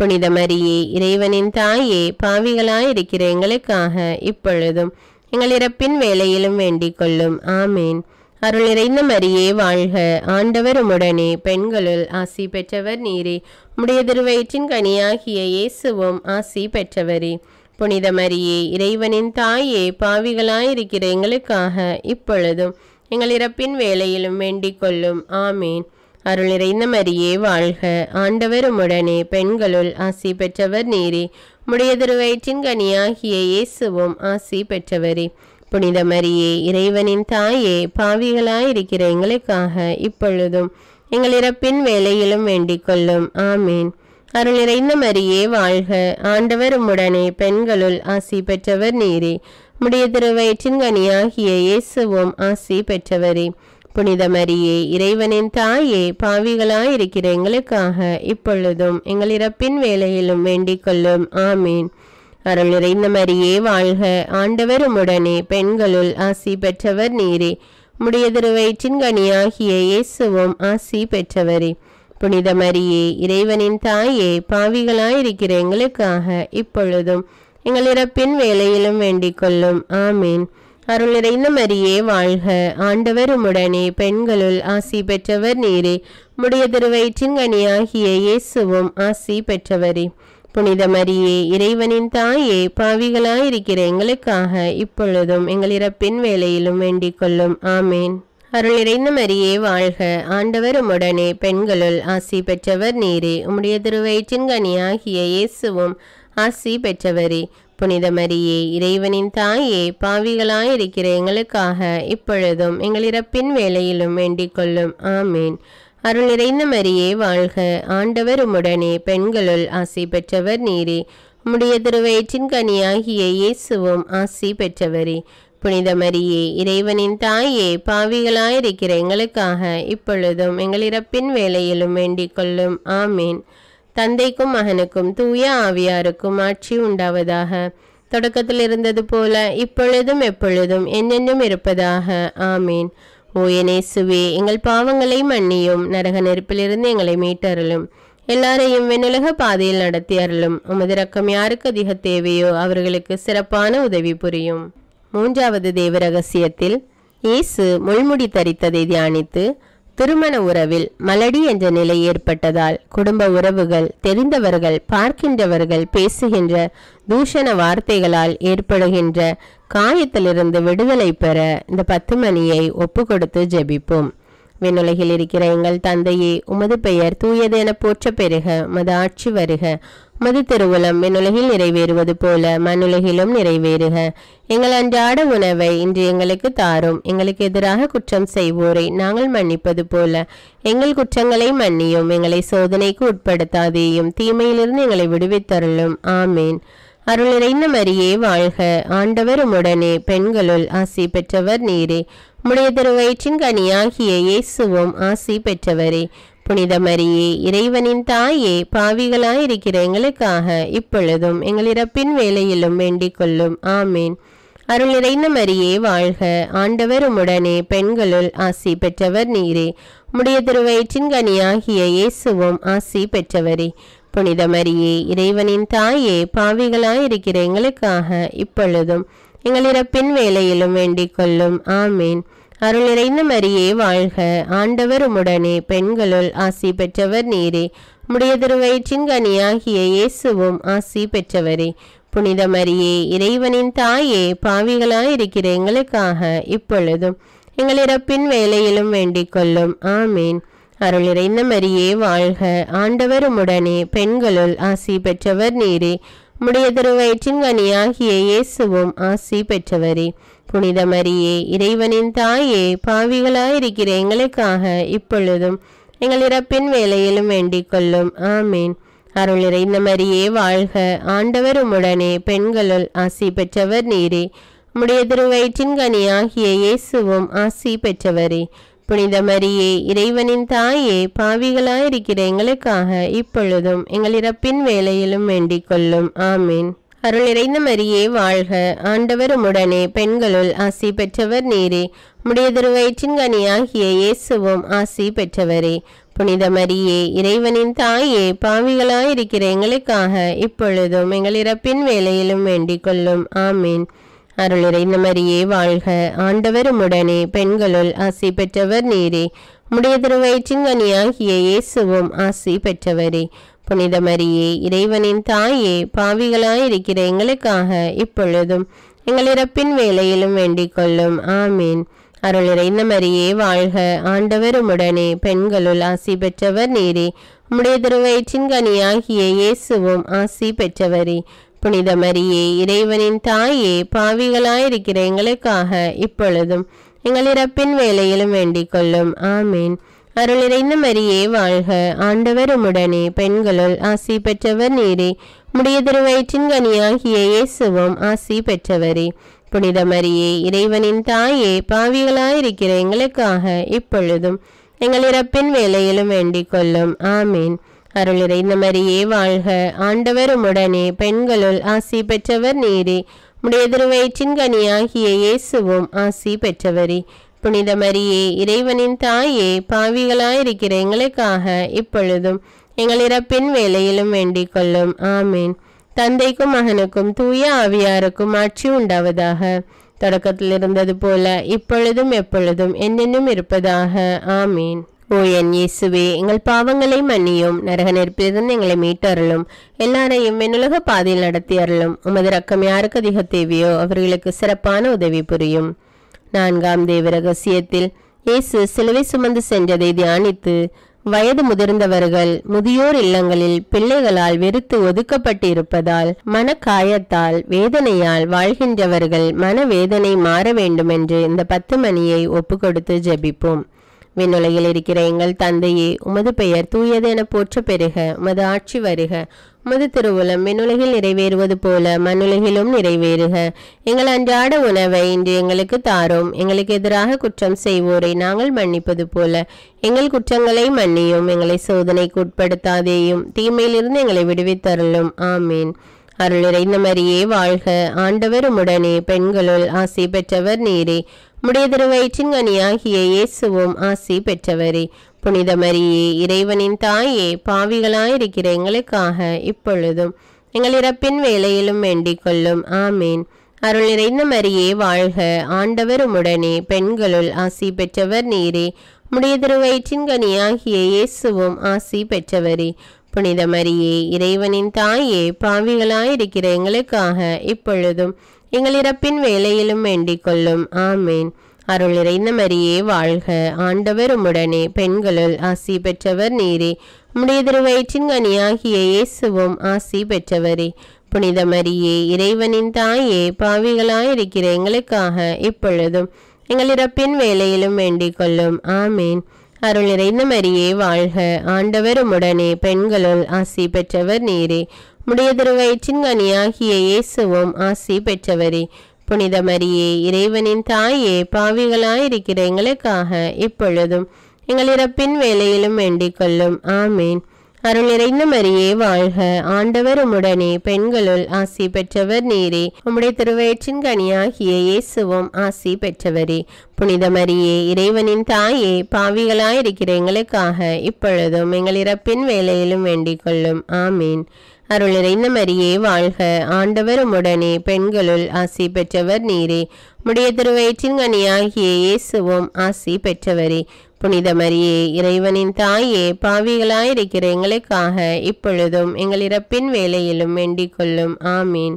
புனித மரியே இறைவனின் தாயே பாவிகளாயிருக்கிற எங்களுக்காக இப்பொழுதும் எங்கள் இறப்பின் வேலையிலும் வேண்டிக் கொள்ளும் ஆமேன் அருள் நிறைந்த மரியே வாழ்க ஆண்டவர் உடனே பெண்களுள் ஆசி பெற்றவர் நீரே உடைய திருவயிற்றின் கனியாகிய இயேசுவும் ஆசி பெற்றவரே புனித மரியே இறைவனின் தாயே பாவிகளாயிருக்கிற எங்களுக்காக இப்பொழுதும் எங்கள் இறப்பின் வேலையிலும் வேண்டிக் கொள்ளும் ஆமேன் அருள் நிறைந்த மரியே வாழ்க ஆண்டவருமுடனே உடனே பெண்களுள் ஆசி பெற்றவர் நீரே முடியதொரு வயிற்றின் கனியாகிய இயேசுவும் ஆசி பெற்றவரே புனித மரியே இறைவனின் தாயே பாவிகளாயிருக்கிற எங்களுக்காக இப்பொழுதும் எங்கள் இறப்பின் வேலையிலும் வேண்டிக் கொள்ளும் ஆமேன் அருள் நிறைந்த மரியே வாழ்க ஆண்டவர் உம்முடனே பெண்களுள் ஆசி பெற்றவர் நீரே முடிய திருவயிற்றின் கனியாகிய இயேசுவும் ஆசி பெற்றவரே புனித மரியே இறைவனின் தாயே பாவிகளாயிருக்கிற எங்களுக்காக இப்பொழுதும் எங்கள் இறப்பின் வேலையிலும் வேண்டிக் கொள்ளும் ஆமீன் அருள் நிறைந்த மரியே வாழ்க ஆண்டவர் உம்முடனே பெண்களுள் ஆசி பெற்றவர் நீரே முடிய திருவயிற்றின் கனியாகிய இயேசுவும் ஆசி பெற்றவரே புனித மரியே இறைவனின் தாயே பாவிகளாயிருக்கிற எங்களுக்காக இப்பொழுதும் எங்கள் இறப்பின் வேலையிலும் வேண்டிக் கொள்ளும் ஆமீன் அருள் நிறைந்த மரியே வாழ்க ஆண்டவரும் உடனே பெண்களுள் ஆசி பெற்றவர் நீரே முடிய திருவயிற்றின் கனியாகிய இயேசுவும் ஆசி பெற்றவரே புனித மரியே இறைவனின் தாயே பாவிகளாயிருக்கிற எங்களுக்காக இப்பொழுதும் எங்கள் இறப்பின் வேலையிலும் வேண்டிக் கொள்ளும் ஆமேன் அருள் நிறைந்த மரியே வாழ்க ஆண்டவர் உம்முடனே பெண்களுள் ஆசி பெற்றவர் நீரே உம்முடைய திருவயிற்றின் கனியாகிய இயேசுவும் ஆசி பெற்றவரே புனித மரியே இறைவனின் தாயே பாவிகளாயிருக்கிற எங்களுக்காக இப்பொழுதும் எங்கள் இறப்பின் வேலையிலும் வேண்டிக் கொள்ளும் ஆமேன் அருள் நிறைந்த மரியே வாழ்க ஆண்டவர் உம்முடனே பெண்களுள் ஆசி பெற்றவர் நீரே உம்முடைய திருவயிற்றின் கனியாகிய இயேசுவும் ஆசி பெற்றவரே புனித மரியே இறைவனின் தாயே பாவிகளாயிருக்கிற எங்களுக்காக இப்பொழுதும் எங்கள் இறப்பின் வேலையிலும் வேண்டிக் கொள்ளும் ஆமீன் தந்தைக்கும் மகனுக்கும் தூய ஆவியாருக்கும் ஆட்சி உண்டாவதாக தொடக்கத்தில் இருந்தது போல இப்பொழுதும் எப்பொழுதும் என்னென்னும் இருப்பதாக ஆமீன் ஓ எனேசுவே எங்கள் பாவங்களை மன்னியும் நரக நெருப்பிலிருந்து எங்களை மீட்டருளும் எல்லாரையும் வெண்ணுலக பாதையில் நடத்தி அருளும் உமது ரக்கம் யாருக்கு அதிக தேவையோ அவர்களுக்கு சிறப்பான உதவி புரியும் மூன்றாவது தேவ ரகசியத்தில் இயேசு முள்முடி தரித்ததை தியானித்து திருமண உறவில் மலடி என்ற நிலை ஏற்பட்டதால் குடும்ப உறவுகள் தெரிந்தவர்கள் பார்க்கின்றவர்கள் பேசுகின்ற தூஷண வார்த்தைகளால் ஏற்படுகின்ற காயத்திலிருந்து விடுதலை பெற இந்த பத்து மணியை ஒப்பு கொடுத்து ஜெபிப்போம் விண்ணுலகில் இருக்கிற எங்கள் தந்தையே உமது பெயர் தூயதென போற்ற பெருக மது ஆட்சி வருக மது திருவுளம் விண்ணுலகில் நிறைவேறுவது போல மண்ணுலகிலும் நிறைவேறுக எங்கள் அன்றாட உணவை இன்று எங்களுக்கு தாரும் எங்களுக்கு எதிராக குற்றம் செய்வோரை நாங்கள் மன்னிப்பது போல எங்கள் குற்றங்களை மன்னியும் எங்களை சோதனைக்கு உட்படுத்தாதேயும் தீமையிலிருந்து எங்களை விடுவித்தருளும் ஆமேன் அருள் நிறைந்த மரியே வாழ்க ஆண்டவர் உடனே பெண்களுள் ஆசி பெற்றவர் நீரே உடைய திருவயிற்றின் கனியாகிய இயேசுவும் ஆசி பெற்றவரே புனித மரியே இறைவனின் தாயே பாவிகளாயிருக்கிற எங்களுக்காக இப்பொழுதும் எங்கள் இறப்பின் வேலையிலும் வேண்டிக் கொள்ளும் ஆமீன் அருள் நிறைந்த மரியே வாழ்க ஆண்டவர் உடனே பெண்களுள் ஆசி பெற்றவர் நீரே முடிய திருவயிற்றின் கனியாகிய இயேசுவும் ஆசி பெற்றவரே புனித மரியே இறைவனின் தாயே பாவிகளாயிருக்கிற எங்களுக்காக இப்பொழுதும் எங்கள் இறப்பின் வேலையிலும் வேண்டிக் கொள்ளும் ஆமீன் அருள் நிறைந்த மரியே வாழ்க ஆண்டவர் உடனே பெண்களுள் ஆசி பெற்றவர் நீரே முடியதொரு வயிற்றின் கனியாகிய இயேசுவும் ஆசி பெற்றவரே புனித மரியே இறைவனின் தாயே பாவிகளாயிருக்கிற எங்களுக்காக இப்பொழுதும் எங்கள் இறப்பின் வேலையிலும் வேண்டிக் கொள்ளும் ஆமேன் அருள் நிறைந்த மரியே வாழ்க ஆண்டவர் உடனே பெண்களுள் ஆசி பெற்றவர் நீரே முடியதொரு வயிற்றின் கனியாகிய இயேசுவும் ஆசி பெற்றவரே புனித மரியே இறைவனின் தாயே பாவிகளாயிருக்கிற எங்களுக்காக இப்பொழுதும் எங்கள் இறப்பின் வேலையிலும் வேண்டிக் கொள்ளும் ஆமீன் அருள் இறைந்த மரியே வாழ்க ஆண்டவரும் உடனே பெண்களுள் ஆசி பெற்றவர் நீரே முடிய திருவயிற்றின் கனியாகிய இயேசுவும் ஆசி பெற்றவரே புனித மரியே இறைவனின் தாயே பாவிகளாயிருக்கிற எங்களுக்காக இப்பொழுதும் எங்கள் இறப்பின் வேலையிலும் வேண்டிக் கொள்ளும் ஆமீன் அருள் நிறைந்த மரியே வாழ்க ஆண்டவர் உடனே பெண்களுள் ஆசி பெற்றவர் நீரே முடியதொரு வயிற்றின் கனியாகிய இயேசுவும் ஆசி பெற்றவரே புனித மரியே இறைவனின் தாயே பாவிகளாயிருக்கிற எங்களுக்காக இப்பொழுதும் எங்கள் இறப்பின் வேலையிலும் வேண்டிக் கொள்ளும் ஆமீன் அருள் நிறைந்த மரியே வாழ்க ஆண்டவர் உடனே பெண்களுள் ஆசி பெற்றவர் நீரே முடியதொரு வயிற்றின் கனியாகிய இயேசுவும் ஆசி பெற்றவரே புனித மரியே இறைவனின் தாயே பாவிகளாயிருக்கிற எங்களுக்காக இப்பொழுதும் எங்கள் இறப்பின் வேலையிலும் வேண்டிக் கொள்ளும் ஆமீன் அருள் நிறைந்த மரியே வாழ்க ஆண்டவருமுடனே உடனே பெண்களுள் ஆசி பெற்றவர் நீரே உம்முடைய திருவயிற்றின் கனியாகிய இயேசுவும் ஆசி பெற்றவரே புனித மரியே இறைவனின் தாயே பாவிகளாயிருக்கிற எங்களுக்காக இப்பொழுதும் எங்கள் இறப்பின் வேலையிலும் வேண்டிக் கொள்ளும் ஆமீன் அருள் நிறைந்த மரியே வாழ்க ஆண்டவர் உம்முடனே பெண்களுள் ஆசி பெற்றவர் நீரே முடிய திருவயிற்றின் கனியாகிய இயேசுவும் ஆசி பெற்றவரே புனித மரியே இறைவனின் தாயே பாவிகளாயிருக்கிற எங்களுக்காக இப்பொழுதும் எங்கள் இறப்பின் வேலையிலும் வேண்டிக் கொள்ளும் ஆமீன் அருள் நிறைந்த மரியே வாழ்க ஆண்டவர் உம்முடனே பெண்களுள் ஆசி பெற்றவர் நீரே முடிய திருவயிற்றின் கனியாகிய இயேசுவும் ஆசி பெற்றவரே புனித மரியே இறைவனின் தாயே பாவிகளாயிருக்கிற எங்களுக்காக இப்பொழுதும் எங்கள் இறப்பின் வேலையிலும் வேண்டிக் கொள்ளும் ஆமீன் தந்தைக்கும் மகனுக்கும் தூய ஆவியாருக்கும் ஆட்சி உண்டாவதாக தொடக்கத்தில் இருந்தது போல இப்பொழுதும் எப்பொழுதும் என்னென்னும் இருப்பதாக ஆமீன் ஓ என் இயேசுவே எங்கள் பாவங்களை மன்னியும் நரக நெருப்பிலிருந்து எங்களை மீட்டருளும் எல்லாரையும் என்னுலக பாதையில் நடத்தி அருளும் உமது ரக்கம் யாருக்கு அதிக தேவையோ அவர்களுக்கு சிறப்பான உதவி புரியும் நான்காம் தேவ ரகசியத்தில் இயேசு சிலுவை சுமந்து சென்றதை தியானித்து வயது முதிர்ந்தவர்கள் முதியோர் இல்லங்களில் பிள்ளைகளால் வெறுத்து ஒதுக்கப்பட்டிருப்பதால் மனக்காயத்தால் வேதனையால் வாழ்கின்றவர்கள் மனவேதனை மாற வேண்டுமென்று இந்த பத்து மணியை ஒப்பு கொடுத்து ஜபிப்போம் விண்ணுலகில் இருக்கிற எங்கள் தந்தையே உமது பெயர் தூயது என போற்ற பெறுக உமது ஆட்சி வருக முது திருவுளம் மின்னுலகில் நிறைவேறுவது போல மண்ணுலகிலும் நிறைவேறுக எங்கள் அன்றாட உணவை இன்று எங்களுக்கு தாரோம் எங்களுக்கு எதிராக குற்றம் செய்வோரை நாங்கள் மன்னிப்பது போல எங்கள் குற்றங்களை மன்னியும் எங்களை சோதனைக்கு உட்படுத்தாதேயும் தீமையிலிருந்து எங்களை விடுவித்தருளும் ஆமீன் அருள் இறைந்த மரியே வாழ்க ஆண்டவர் உடனே பெண்களுள் ஆசி பெற்றவர் நீரே முடியதிரு வயிற்றின் கனியாகிய இயேசுவும் ஆசி பெற்றவரே புனித மரியே இறைவனின் தாயே பாவிகளாயிருக்கிற எங்களுக்காக இப்பொழுதும் எங்கள் இறப்பின் வேலையிலும் வேண்டிக் ஆமீன் அருள் நிறைந்த மரியே வாழ்க ஆண்டவர் உடனே பெண்களுள் ஆசி பெற்றவர் நீரே முடிய வயிற்றின் கனியாகிய இயேசுவும் ஆசி பெற்றவரே புனித மரியே இறைவனின் தாயே பாவிகளாயிருக்கிற எங்களுக்காக இப்பொழுதும் எங்கள் இறப்பின் வேலையிலும் வேண்டிக் கொள்ளும் ஆமேன் அருள் நிறைந்த மரியே வாழ்க ஆண்டவர் உம்முடனே பெண்களுள் ஆசி பெற்றவர் நீரே உம்முடைய திருவயிற்றின் கனியாகிய இயேசுவும் ஆசி பெற்றவரே புனித மரியே இறைவனின் தாயே பாவிகளாயிருக்கிற எங்களுக்காக இப்பொழுதும் எங்கள் இறப்பின் வேலையிலும் வேண்டிக் கொள்ளும் ஆமேன் அருள் நிறைந்த மரியே வாழ்க ஆண்டவர் உம்முடனே பெண்களுள் ஆசி பெற்றவர் நீரே உம்முடைய திருவயிற்றின் கனியாகிய இயேசுவும் ஆசி பெற்றவரே புனித மரியே இறைவனின் தாயே பாவிகளாயிருக்கிற எங்களுக்காக இப்பொழுதும் எங்கள் இறப்பின் வேலையிலும் வேண்டிக் கொள்ளும் ஆமேன் அருள் நிறைந்த மரியே வாழ்க ஆண்டவர் உடனே பெண்களுள் ஆசி பெற்றவர் நீரே உம்முடைய திருவயிற்றின் கனியாகிய இயேசுவும் ஆசி பெற்றவரே புனித மரியே இறைவனின் தாயே பாவிகளாயிருக்கிற எங்களுக்காக இப்பொழுதும் எங்கள் இறப்பின் வேலையிலும் வேண்டிக் கொள்ளும் ஆமீன் அருள் நிறைந்த மரியே வாழ்க ஆண்டவரும் உடனே பெண்களுள் ஆசி பெற்றவர் நீரே முடிய திருவயிற்றின் கனியாகிய இயேசுவும் ஆசி பெற்றவரே புனித மரியே இறைவனின் தாயே பாவிகளாயிருக்கிற எங்களுக்காக இப்பொழுதும் எங்கள் இறப்பின் வேலையிலும் வேண்டிக் கொள்ளும் ஆமீன்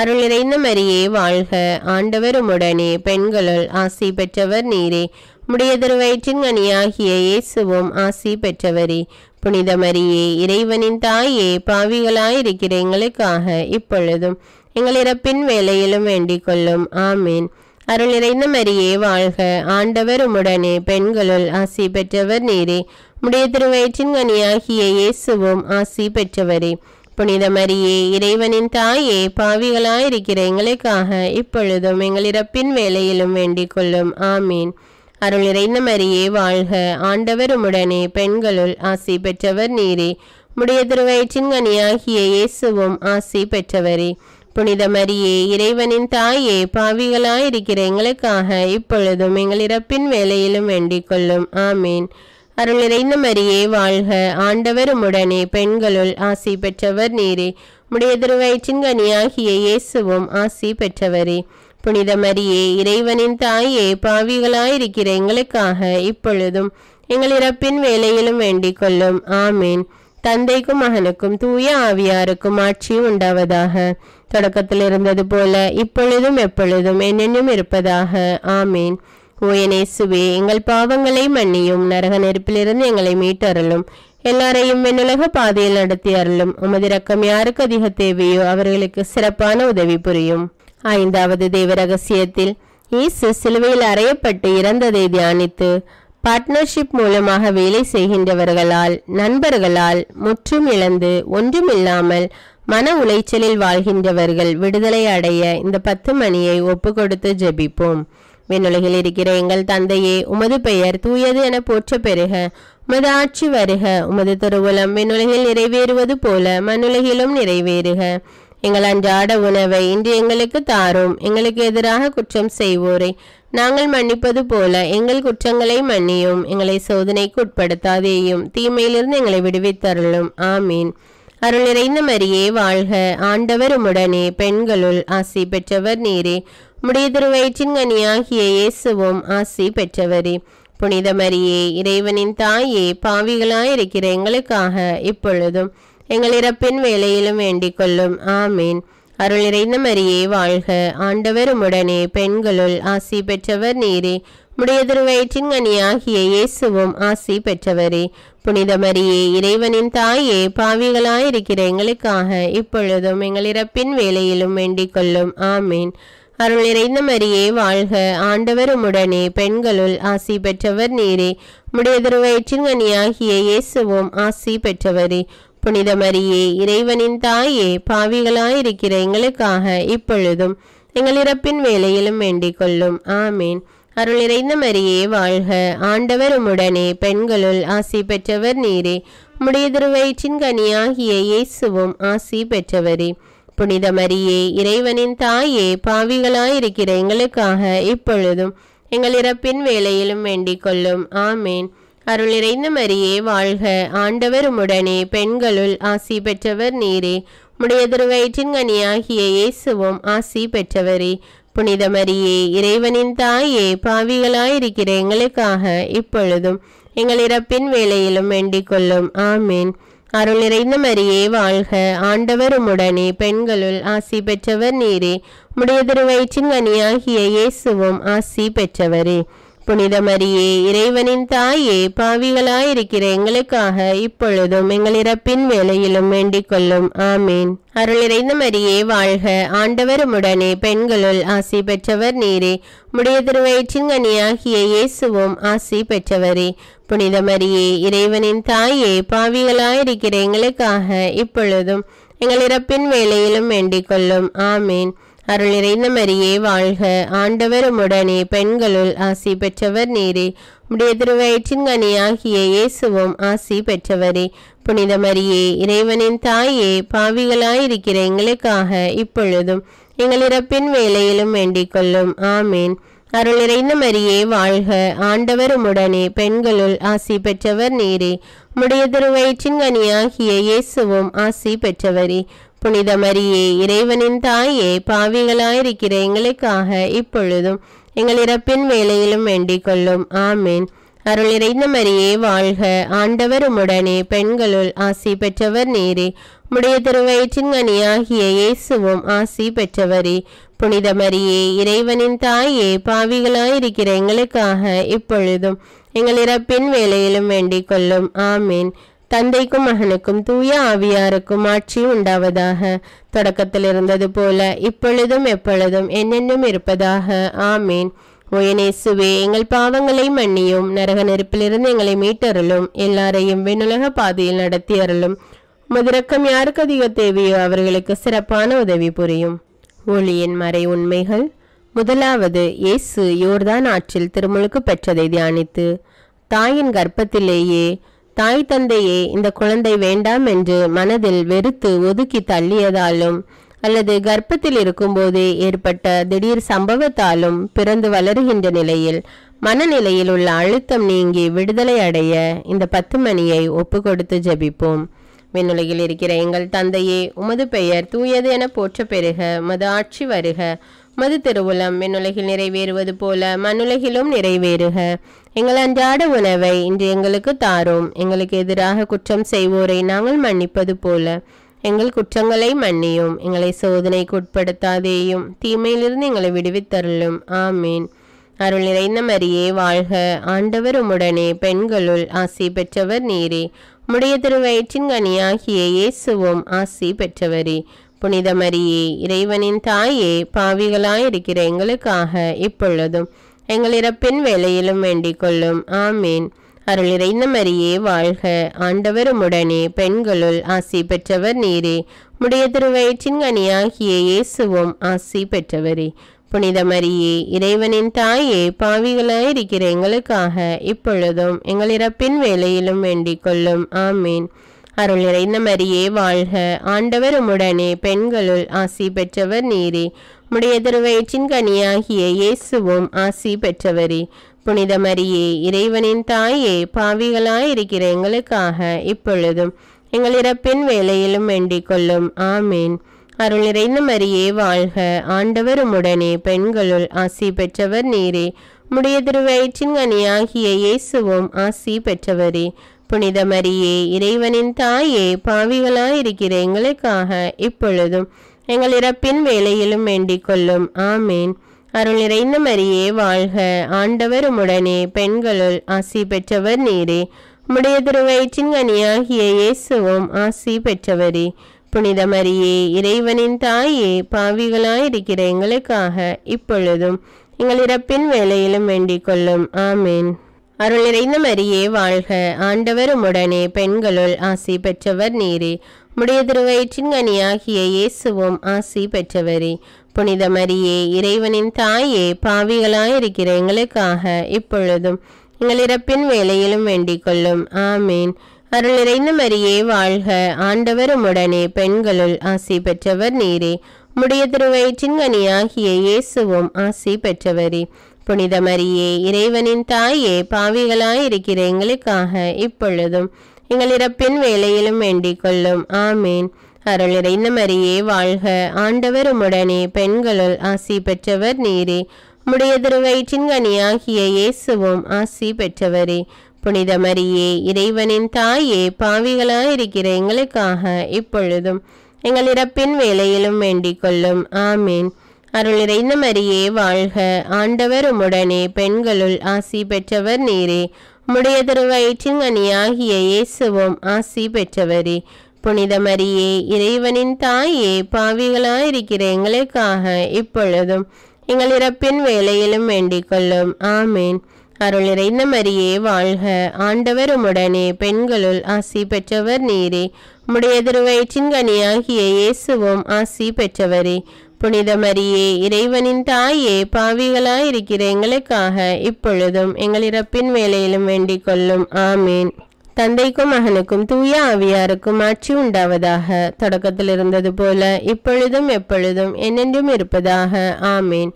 அருள் நிறைந்த மரியே வாழ்க ஆண்டவரும் உடனே பெண்களுள் ஆசி பெற்றவர் நீரே முடிய திருவயிற்றின் கனியாகிய இயேசுவும் ஆசி பெற்றவரே புனித மரியே இறைவனின் தாயே பாவிகளாயிருக்கிற எங்களுக்காக இப்பொழுதும் எங்கள் இறப்பின் வேலையிலும் வேண்டிக் கொள்ளும் ஆமீன் அருள் நிறைந்த மரியே வாழ்க ஆண்டவர் உடனே பெண்களுள் ஆசி பெற்றவர் நீரே முடிய திருவயிற்றின் கனியாகிய இயேசுவும் ஆசி பெற்றவரே புனித மரியே இறைவனின் தாயே பாவிகளாயிருக்கிற எங்களுக்காக இப்பொழுதும் எங்கள் இறப்பின் வேலையிலும் வேண்டிக் கொள்ளும் ஆமீன் அருள் நிறைந்த மரியே வாழ்க ஆண்டவர் உமுடனே பெண்களுள் ஆசி பெற்றவர் நீரே முடிய திருவயிற்றின் கனியாகிய இயேசுவும் ஆசி பெற்றவரே புனித மரியே இறைவனின் தாயே பாவிகளாயிருக்கிற எங்களுக்காக இப்பொழுதும் எங்கள் இறப்பின் வேலையிலும் வேண்டிக் கொள்ளும் ஆமீன் அருள் நிறைந்த மரியே வாழ்க ஆண்டவர் உடனே பெண்களுள் ஆசி பெற்றவர் நீரே முடிய திருவயிற்றின் கனியாகிய இயேசுவும் ஆசி பெற்றவரே புனித மரியே இறைவனின் தாயே பாவிகளாயிருக்கிற எங்களுக்காக இப்பொழுதும் எங்கள் இறப்பின் வேலையிலும் வேண்டிக் கொள்ளும் ஆமீன் தந்தைக்கும் மகனுக்கும் தூய ஆவியாருக்கும் ஆட்சி உண்டாவதாக தொடக்கத்தில் இருந்தது போல இப்பொழுதும் எப்பொழுதும் என்னென்னும் இருப்பதாக ஆமீன் ஓயனேசுவே எங்கள் பாவங்களை மன்னியும் நரக நெருப்பிலிருந்து எங்களை மீட்டருளும் எல்லாரையும் வெண்ணுலக பாதையில் நடத்தி அருளும் உமது ரக்கம் யாருக்கு அதிக தேவையோ அவர்களுக்கு சிறப்பான உதவி புரியும் ஐந்தாவது தெய்வ ரகசியத்தில் இயேசு சிலுவையில் அறையப்பட்டு இறந்ததை தியானித்து பார்ட்னர்ஷிப் மூலமாக வேலை செய்கின்றவர்களால் நண்பர்களால் முற்றும் இழந்து ஒன்றுமில்லாமல் மன உளைச்சலில் வாழ்கின்றவர்கள் விடுதலை அடைய இந்த பத்து மணியை ஒப்பு கொடுத்து ஜெபிப்போம் விண்ணுலகில் இருக்கிற எங்கள் தந்தையே உமது பெயர் தூயது என போற்ற பெறுக உமது ஆட்சி வருக உமது திருவுலம் விண்ணுலகில் நிறைவேறுவது போல மண்ணுலகிலும் நிறைவேறுக எங்கள் அன்றாட உணவை இன்று எங்களுக்கு தாரும் எங்களுக்கு எதிராக குற்றம் செய்வோரை நாங்கள் மன்னிப்பது போல எங்கள் குற்றங்களை மன்னியும் எங்களை சோதனைக்கு உட்படுத்தாதேயும் தீமையிலிருந்து எங்களை விடுவித்தருளும் ஆமீன் அருள் நிறைந்த மரியே வாழ்க ஆண்டவர் உடனே பெண்களுள் ஆசி பெற்றவர் நீரே முடிய திருவயிற்றின் கனியாகிய இயேசுவும் ஆசி பெற்றவரே புனித மரியே இறைவனின் தாயே பாவிகளாயிருக்கிற எங்களுக்காக இப்பொழுதும் எங்கள் இறப்பின் வேலையிலும் வேண்டிக் கொள்ளும் ஆமீன் அருள் நிறைந்த மரியே வாழ்க ஆண்டவர் உடனே பெண்களுள் ஆசி பெற்றவர் நீரே முடியதொரு வயிற்றின் கனியாகிய இயேசுவும் ஆசி பெற்றவரே புனித மரியே இறைவனின் தாயே பாவிகளாயிருக்கிற எங்களுக்காக இப்பொழுதும் எங்கள் இறப்பின் வேலையிலும் வேண்டிக் கொள்ளும் ஆமீன் அருள் நிறைந்த மரியே வாழ்க ஆண்டவரும் உடனே பெண்களுள் ஆசி பெற்றவர் நீரே முடியதொரு வயிற்றின் கனியாகிய இயேசுவும் ஆசி பெற்றவரே புனித மரியே இறைவனின் தாயே பாவிகளாயிருக்கிற எங்களுக்காக இப்பொழுதும் எங்கள் இறப்பின் வேலையிலும் வேண்டிக் கொள்ளும் ஆமீன் அருள் இறைந்த மரியே வாழ்க ஆண்டவர் உடனே பெண்களுள் ஆசி பெற்றவர் நீரே உம்முடைய திருவயிற்றின் கனியாகிய இயேசுவும் ஆசி பெற்றவரே புனித மரியே இறைவனின் தாயே பாவிகளாயிருக்கிற எங்களுக்காக இப்பொழுதும் எங்கள் இறப்பின் வேலையிலும் வேண்டிக் கொள்ளும் ஆமீன் அருள் நிறைந்த மரியே வாழ்க ஆண்டவர் உடனே பெண்களுள் ஆசி பெற்றவர் நீரே உடைய திருவயிற்றின் கனியாகிய இயேசுவும் ஆசி பெற்றவரே புனித மரியே இறைவனின் தாயே பாவிகளாயிருக்கிற எங்களுக்காக இப்பொழுதும் எங்கள் இறப்பின் வேலையிலும் வேண்டிக் கொள்ளும் ஆமேன் அருள் நிறைந்த மரியே வாழ்க ஆண்டவர் உடனே பெண்களுள் ஆசி பெற்றவர் நீரே உடைய திருவயிற்றின் கனியாகிய இயேசுவும் ஆசி பெற்றவரே புனித மரியே இறைவனின் தாயே பாவிகளாயிருக்கிற எங்களுக்காக இப்பொழுதும் எங்கள் இறப்பின் வேலையிலும் வேண்டிக் கொள்ளும் ஆமேன் அருள் இறைந்த மரியே வாழ்க ஆண்டவருமுடனே பெண்களுள் ஆசி பெற்றவர் நீரே முடிய திருவயிற்றின் கனியாகிய இயேசுவும் ஆசி பெற்றவரே புனித மரியே இறைவனின் தாயே பாவிகளாயிருக்கிற எங்களுக்காக இப்பொழுதும் எங்கள் இறப்பின் வேலையிலும் வேண்டிக் கொள்ளும் ஆமேன் அருள் நிறைந்த மரியே வாழ்க ஆண்டவர் உடனே பெண்களுள் ஆசி பெற்றவர் நீரே உடைய திருவயிற்றின் கனியாகிய இயேசுவும் ஆசி பெற்றவரே புனித மரியே இறைவனின் தாயே பாவிகளாயிருக்கிற எங்களுக்காக இப்பொழுதும் எங்கள் இறப்பின் வேலையிலும் வேண்டிக் கொள்ளும் ஆமேன் அருள் நிறைந்த மரியே வாழ்க ஆண்டவர் உடனே பெண்களுள் ஆசி பெற்றவர் நீரே உடைய திருவயிற்றின் கனியாகிய இயேசுவும் ஆசி பெற்றவரே புனித மரியே இறைவனின் தாயே பாவிகளாயிருக்கிற எங்களுக்காக இப்பொழுதும் எங்கள் இறப்பின் வேலையிலும் வேண்டிக் கொள்ளும் ஆமேன் அருள் இறைந்த மரியே வாழ்க ஆண்டவர் உடனே பெண்களுள் ஆசி பெற்றவர் நீரே முடிய திருவயிற்றின் கனியாகிய இயேசுவும் ஆசி பெற்றவரே புனித மரியே இறைவனின் தாயே பாவிகளாயிருக்கிற எங்களுக்காக இப்பொழுதும் எங்கள் இறப்பின் வேலையிலும் வேண்டிக் கொள்ளும் ஆமேன் தந்தைக்கும் மகனுக்கும் தூய ஆவியாருக்கும் ஆட்சி உண்டாவதாக தொடக்கத்தில் இருந்தது போல இப்பொழுதும் எப்பொழுதும் என்னென்னும் இருப்பதாக ஆமேன் ஒயனேசுவே எங்கள் பாவங்களை மன்னியும் நரக நெருப்பிலிருந்து எங்களை மீட்டருளும் எல்லாரையும் விண்ணுலக பாதையில் நடத்தி அருளும் முதிரக்கம் யாருக்கு அதிக தேவையோ அவர்களுக்கு சிறப்பான உதவி புரியும் ஒளியின் மறை உண்மைகள் முதலாவது இயேசு யோர்தான் ஆற்றில் திருமுழுக்கு பெற்றதை தியானித்து தாயின் கர்ப்பத்திலேயே தாய் தந்தையே இந்த குழந்தை வேண்டாம் என்று மனதில் வெறுத்து ஒதுக்கி தள்ளியதாலும் அல்லது கர்ப்பத்தில் இருக்கும்போதே ஏற்பட்ட திடீர் சம்பவத்தாலும் பிறந்து வளருகின்ற நிலையில் மனநிலையில் உள்ள அழுத்தம் நீங்கி விடுதலை அடைய இந்த பத்து மணியை ஒப்பு கொடுத்து ஜபிப்போம் விண்ணுலகில் இருக்கிற எங்கள் தந்தையே உமது பெயர் தூயது என போற்ற பெறுக மது ஆட்சி வருக மது திருவுளம் விண்ணுலகில் நிறைவேறுவது போல மண்ணுலகிலும் நிறைவேறுக எங்கள் அன்றாட உணவை இன்று எங்களுக்கு தாரோம் எங்களுக்கு எதிராக குற்றம் செய்வோரை நாங்கள் மன்னிப்பது போல எங்கள் குற்றங்களை மன்னியும் எங்களை சோதனைக்கு உட்படுத்தாதேயும் தீமையிலிருந்து எங்களை விடுவித்தருளும் ஆமீன் அருள் நிறைந்த மரியே வாழ்க ஆண்டவர் உடனே பெண்களுள் ஆசி பெற்றவர் நீரே உம்முடைய திருவயிற்றின் கனியாகிய இயேசுவும் ஆசி பெற்றவரே புனித மரியே இறைவனின் தாயே பாவிகளாயிருக்கிற எங்களுக்காக இப்பொழுதும் எங்கள் இறப்பின் வேலையிலும் வேண்டிக் கொள்ளும் ஆமீன் அருள் இறைந்த மரியே வாழ்க ஆண்டவரும் உடனே பெண்களுள் ஆசி பெற்றவர் நீரே முடிய திருவயிற்றின் கனியாகிய இயேசுவும் ஆசி பெற்றவரே புனித மரியே இறைவனின் தாயே பாவிகளாயிருக்கிற எங்களுக்காக இப்பொழுதும் எங்கள் இறப்பின் வேலையிலும் வேண்டிக் கொள்ளும் ஆமீன் அருள் நிறைந்த மரியே வாழ்க ஆண்டவர் உடனே பெண்களுள் ஆசி பெற்றவர் நீரே உடைய திருவயிற்றின் கனியாகிய இயேசுவும் ஆசி பெற்றவரே புனித மரியே இறைவனின் தாயே பாவிகளாய் இருக்கிற எங்களுக்காக இப்பொழுதும் எங்கள் இறப்பின் வேலையிலும் வேண்டிக் கொள்ளும் ஆமேன் அருள் நிறைந்த மரியே வாழ்க ஆண்டவர் உடனே பெண்களுள் ஆசி பெற்றவர் நீரே முடிய திருவயிற்றின் கனியாகிய இயேசுவும் ஆசி பெற்றவரே புனித மரியே இறைவனின் தாயே பாவிகளாயிருக்கிற எங்களுக்காக இப்பொழுதும் எங்கள் இறப்பின் வேலையிலும் வேண்டிக் கொள்ளும் ஆமேன் அருள் நிறைந்த மரியே வாழ்க ஆண்டவர் உடனே பெண்களுள் ஆசி பெற்றவர் நீரே முடிய திருவயிற்றின் கனியாகிய இயேசுவும் ஆசி பெற்றவரே புனித மரியே இறைவனின் தாயே பாவிகளாயிருக்கிற எங்களுக்காக இப்பொழுதும் எங்கள் இறப்பின் வேலையிலும் வேண்டிக் கொள்ளும் ஆமேன் அருள் நிறைந்த மரியே வாழ்க ஆண்டவரும் உடனே பெண்களுள் ஆசி பெற்றவர் நீரே முடிய திருவயிற்றின் கனியாகிய இயேசுவும் ஆசி பெற்றவரே புனித மரியே இறைவனின் தாயே பாவிகளாயிருக்கிற எங்களுக்காக இப்பொழுதும் எங்கள் இறப்பின் வேலையிலும் வேண்டிக் கொள்ளும் ஆமேன் அருள் நிறைந்த மரியே வாழ்க ஆண்டவரும் உடனே பெண்களுள் ஆசி பெற்றவர் நீரே முடிய திருவயிற்றின் கனியாகிய இயேசுவும் ஆசி பெற்றவரே புனித மரியே இறைவனின் தாயே பாவிகளாயிருக்கிற இருக்கிற எங்களுக்காக இப்பொழுதும் எங்கள் இறப்பின் வேலையிலும் வேண்டிக் கொள்ளும் ஆமேன் அருள் இறைந்த மரியே வாழ்க ஆண்டவர் உடனே பெண்களுள் ஆசி பெற்றவர் நீரே உம்முடைய திருவயிற்றின் கனியாகிய இயேசுவும் ஆசி பெற்றவரே புனித மரியே இறைவனின் தாயே பாவிகளாயிருக்கிற இருக்கிற எங்களுக்காக இப்பொழுதும் எங்கள் இறப்பின் வேலையிலும் வேண்டிக் கொள்ளும் ஆமேன் அருள் மரியே வாழ்க ஆண்டவர் உம்முடனே பெண்களுள் ஆசி பெற்றவர் நீரே உம்முடைய திருவயிற்றின் அணியாகிய இயேசுவும் ஆசி பெற்றவரே புனித மரியே இறைவனின் தாயே பாவிகளாயிருக்கிற எங்களுக்காக இப்பொழுதும் எங்கள் இறப்பின் வேலையிலும் வேண்டிக் கொள்ளும் ஆமேன் அருள் மரியே வாழ்க ஆண்டவர் உம்முடனே பெண்களுள் ஆசி பெற்றவர் நீரே உம்முடைய திருவயிற்றின் கனியாகிய இயேசுவும் ஆசி பெற்றவரே புனித மரியே இறைவனின் தாயே பாவிகளாயிருக்கிற எங்களுக்காக இப்பொழுதும் எங்கள் இறப்பின் வேலையிலும் வேண்டிக் கொள்ளும் ஆமேன் தந்தைக்கும் மகனுக்கும் தூய ஆவியாருக்கும் ஆட்சி உண்டாவதாக தொடக்கத்தில் இருந்தது போல இப்பொழுதும் எப்பொழுதும் என்னென்றும் இருப்பதாக ஆமேன்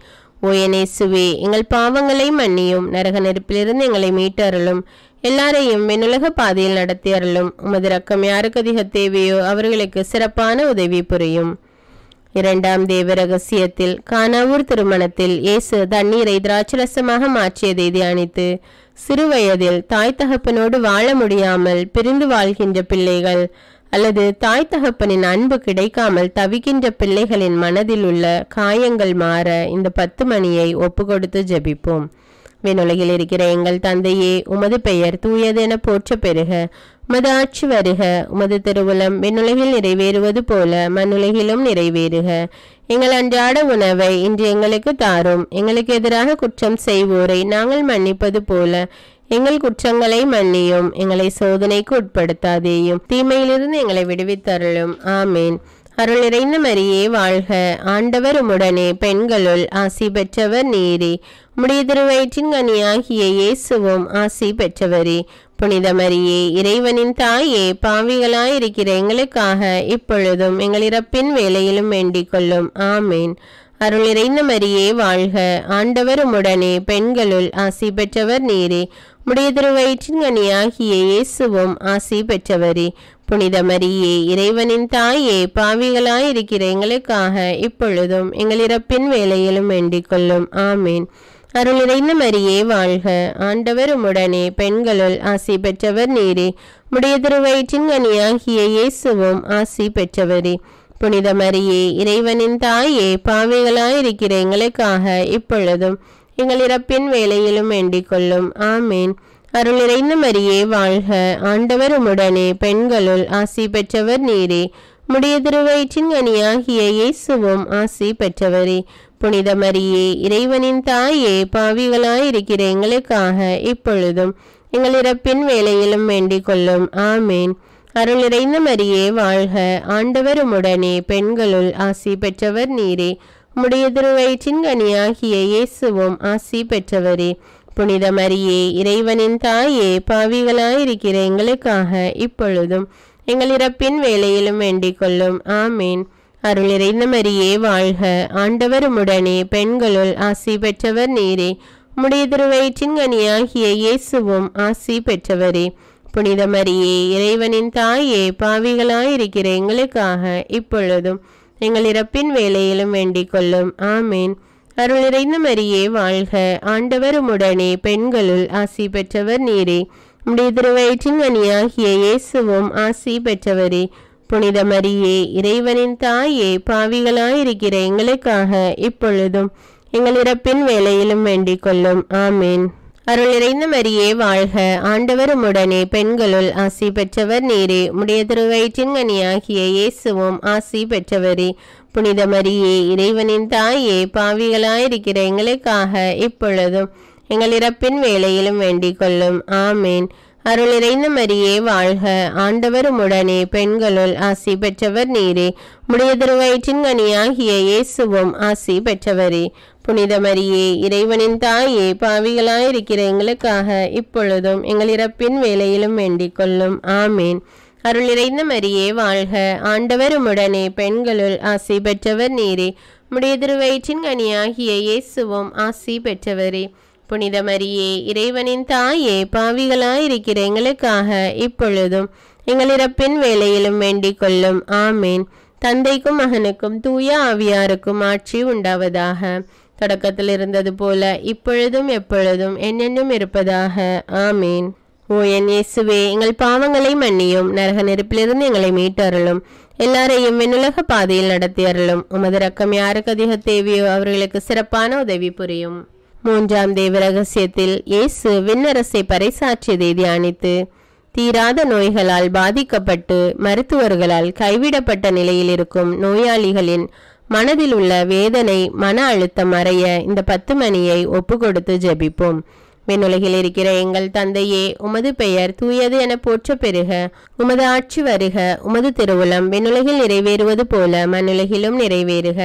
ஓயனே சுவே எங்கள் பாவங்களை மன்னியும் நரக நெருப்பிலிருந்து எங்களை மீட்டருளும் எல்லாரையும் விண்ணுலக பாதையில் நடத்தி அருளும் உமது ரக்கம் யாருக்கு அதிக தேவையோ அவர்களுக்கு சிறப்பான உதவி புரியும் இரண்டாம் தேவ ரகசியத்தில் கானாவூர் திருமணத்தில் இயேசு தண்ணீரை திராட்சரசமாக மாற்றியதை தியானித்து சிறுவயதில் தாய் தகப்பனோடு வாழ முடியாமல் பிரிந்து வாழ்கின்ற பிள்ளைகள் அல்லது தாய் தகப்பனின் அன்பு கிடைக்காமல் தவிக்கின்ற பிள்ளைகளின் மனதில் உள்ள காயங்கள் மாற இந்த பத்து மணியை ஒப்பு கொடுத்து ஜபிப்போம் வெண்ணுலகில் இருக்கிற எங்கள் தந்தையே உமது பெயர் என போற்ற பெறுக உமது ஆட்சி வருக உமது திருவுளம் வெண்ணுலகில் நிறைவேறுவது போல மண்ணுலகிலும் நிறைவேறுக எங்கள் அன்றாட உணவை இன்று எங்களுக்கு தாரும் எங்களுக்கு எதிராக குற்றம் செய்வோரை நாங்கள் மன்னிப்பது போல எங்கள் குற்றங்களை மன்னியும் எங்களை சோதனைக்கு உட்படுத்தாதேயும் தீமையிலிருந்து எங்களை விடுவித்தருளும் ஆமேன் அருள் நிறைந்த மரியே வாழ்க ஆண்டவர் உமுடனே பெண்களுள் ஆசி பெற்றவர் நீரே உம்முடைய திருவயிற்றின் கனியாகிய இயேசுவும் ஆசி பெற்றவரே புனிதமரியே இறைவனின் தாயே பாவிகளாயிருக்கிற எங்களுக்காக இப்பொழுதும் எங்கள் இறப்பின் வேலையிலும் வேண்டிக் கொள்ளும் ஆமேன் அருள் இறைந்த மரியே வாழ்க ஆண்டவர் உடனே பெண்களுள் ஆசி பெற்றவர் நீரே உடைய வயிற்றின் கனியாகிய இயேசுவும் ஆசி பெற்றவரே புனித மரியே இறைவனின் தாயே பாவிகளாயிருக்கிற எங்களுக்காக இப்பொழுதும் எங்கள் இறப்பின் வேலையிலும் வேண்டிக் கொள்ளும் ஆமேன் அருள் நிறைந்த மரியே வாழ்க ஆண்டவர் உடனே பெண்களுள் ஆசி பெற்றவர் நீரே முடிய திருவயிற்றின் கனியாகிய இயேசுவும் ஆசி பெற்றவரே புனித மரியே இறைவனின் தாயே பாவைகளாயிருக்கிற எங்களுக்காக இப்பொழுதும் எங்கள் இறப்பின் வேலையிலும் வேண்டிக் கொள்ளும் ஆமேன் அருள் நிறைந்த மரியே வாழ்க ஆண்டவர் உடனே பெண்களுள் ஆசி பெற்றவர் நீரே முடிய திருவயிற்றின் கனியாகிய இயேசுவும் ஆசி பெற்றவரே புனித மரியே இறைவனின் தாயே பாவிகளாயிருக்கிற எங்களுக்காக இப்பொழுதும் எங்கள் இறப்பின் வேலையிலும் வேண்டிக் கொள்ளும் ஆமேன் அருள் நிறைந்த மரியே வாழ்க ஆண்டவரும் உடனே பெண்களுள் ஆசி பெற்றவர் நீரே முடிய திருவயிற்றின் கனியாகிய இயேசுவும் ஆசி பெற்றவரே புனித மரியே இறைவனின் தாயே பாவிகளாயிருக்கிற எங்களுக்காக இப்பொழுதும் எங்கள் இறப்பின் வேலையிலும் வேண்டிக் கொள்ளும் ஆமேன் அருளிறைந்த மரியே வாழ்க ஆண்டவருமுடனே பெண்களுள் ஆசி பெற்றவர் நீரே உம்முடைய கனியாகிய இயேசுவும் ஆசி பெற்றவரே புனித மரியே இறைவனின் தாயே பாவிகளாயிருக்கிற எங்களுக்காக இப்பொழுதும் எங்கள் இறப்பின் வேலையிலும் வேண்டிக் கொள்ளும் ஆமேன் அருள் நிறைந்த மரியே வாழ்க ஆண்டவருமுடனே பெண்களுள் ஆசி பெற்றவர் நீரே உடைய வயிற்றின் கனியாகிய இயேசுவும் ஆசி பெற்றவரே புனித மரியே இறைவனின் தாயே பாவிகளாயிருக்கிற எங்களுக்காக இப்பொழுதும் எங்கள் இறப்பின் வேலையிலும் வேண்டிக் கொள்ளும் ஆமேன் அருள் நிறைந்த மரியே வாழ்க ஆண்டவரும் உடனே பெண்களுள் ஆசி பெற்றவர் நீரே முடிய திருவயிற்றின் கனியாகிய இயேசுவும் ஆசி பெற்றவரே புனித மரியே இறைவனின் தாயே பாவிகளாயிருக்கிற எங்களுக்காக இப்பொழுதும் எங்கள் இறப்பின் வேலையிலும் வேண்டிக் கொள்ளும் ஆமேன் அருள் நிறைந்த மரியே வாழ்க ஆண்டவரும் உடனே பெண்களுள் ஆசி பெற்றவர் நீரே முடிய திருவயிற்றின் கனியாகிய இயேசுவும் ஆசி பெற்றவரே புனித மரியே இறைவனின் தாயே பாவிகளாயிருக்கிற எங்களுக்காக இப்பொழுதும் எங்கள் இறப்பின் வேலையிலும் வேண்டிக் கொள்ளும் ஆமேன் அருள் நிறைந்த மரியே வாழ்க ஆண்டவரும் உடனே பெண்களுள் ஆசி பெற்றவர் நீரே முடிய திருவயிற்றின் கனியாகிய இயேசுவும் ஆசி பெற்றவரே புனித மரியே இறைவனின் தாயே பாவிகளாயிருக்கிற எங்களுக்காக இப்பொழுதும் எங்களிறப்பின் வேலையிலும் வேண்டிக் கொள்ளும் ஆமேன் தந்தைக்கும் மகனுக்கும் தூய ஆவியாருக்கும் ஆட்சி உண்டாவதாக தொடக்கத்தில் இருந்தது போல இப்பொழுதும் எப்பொழுதும் என்னென்னும் இருப்பதாக ஆமேன் ஓ என் இயேசுவே எங்கள் பாவங்களை மன்னியும் நரக நெருப்பிலிருந்து எங்களை மீட்டருளும் எல்லாரையும் வெண்ணுலக பாதையில் நடத்தி அருளும் உமது ரக்கம் யாருக்கு அதிக தேவையோ அவர்களுக்கு சிறப்பான உதவி புரியும் மூன்றாம் தேவ ரகசியத்தில் இயேசு விண்ணரசை பறைசாற்றியதை தியானித்து தீராத நோய்களால் பாதிக்கப்பட்டு மருத்துவர்களால் கைவிடப்பட்ட நிலையில் இருக்கும் நோயாளிகளின் மனதில் உள்ள வேதனை மன அழுத்தம் அறைய இந்த பத்து மணியை ஒப்பு கொடுத்து ஜபிப்போம் மின்னுலகில் இருக்கிற எங்கள் தந்தையே உமது பெயர் தூயது என போற்ற பெருக உமது ஆட்சி வருக உமது திருவுளம் விண்ணுலகில் நிறைவேறுவது போல மண்ணுலகிலும் நிறைவேறுக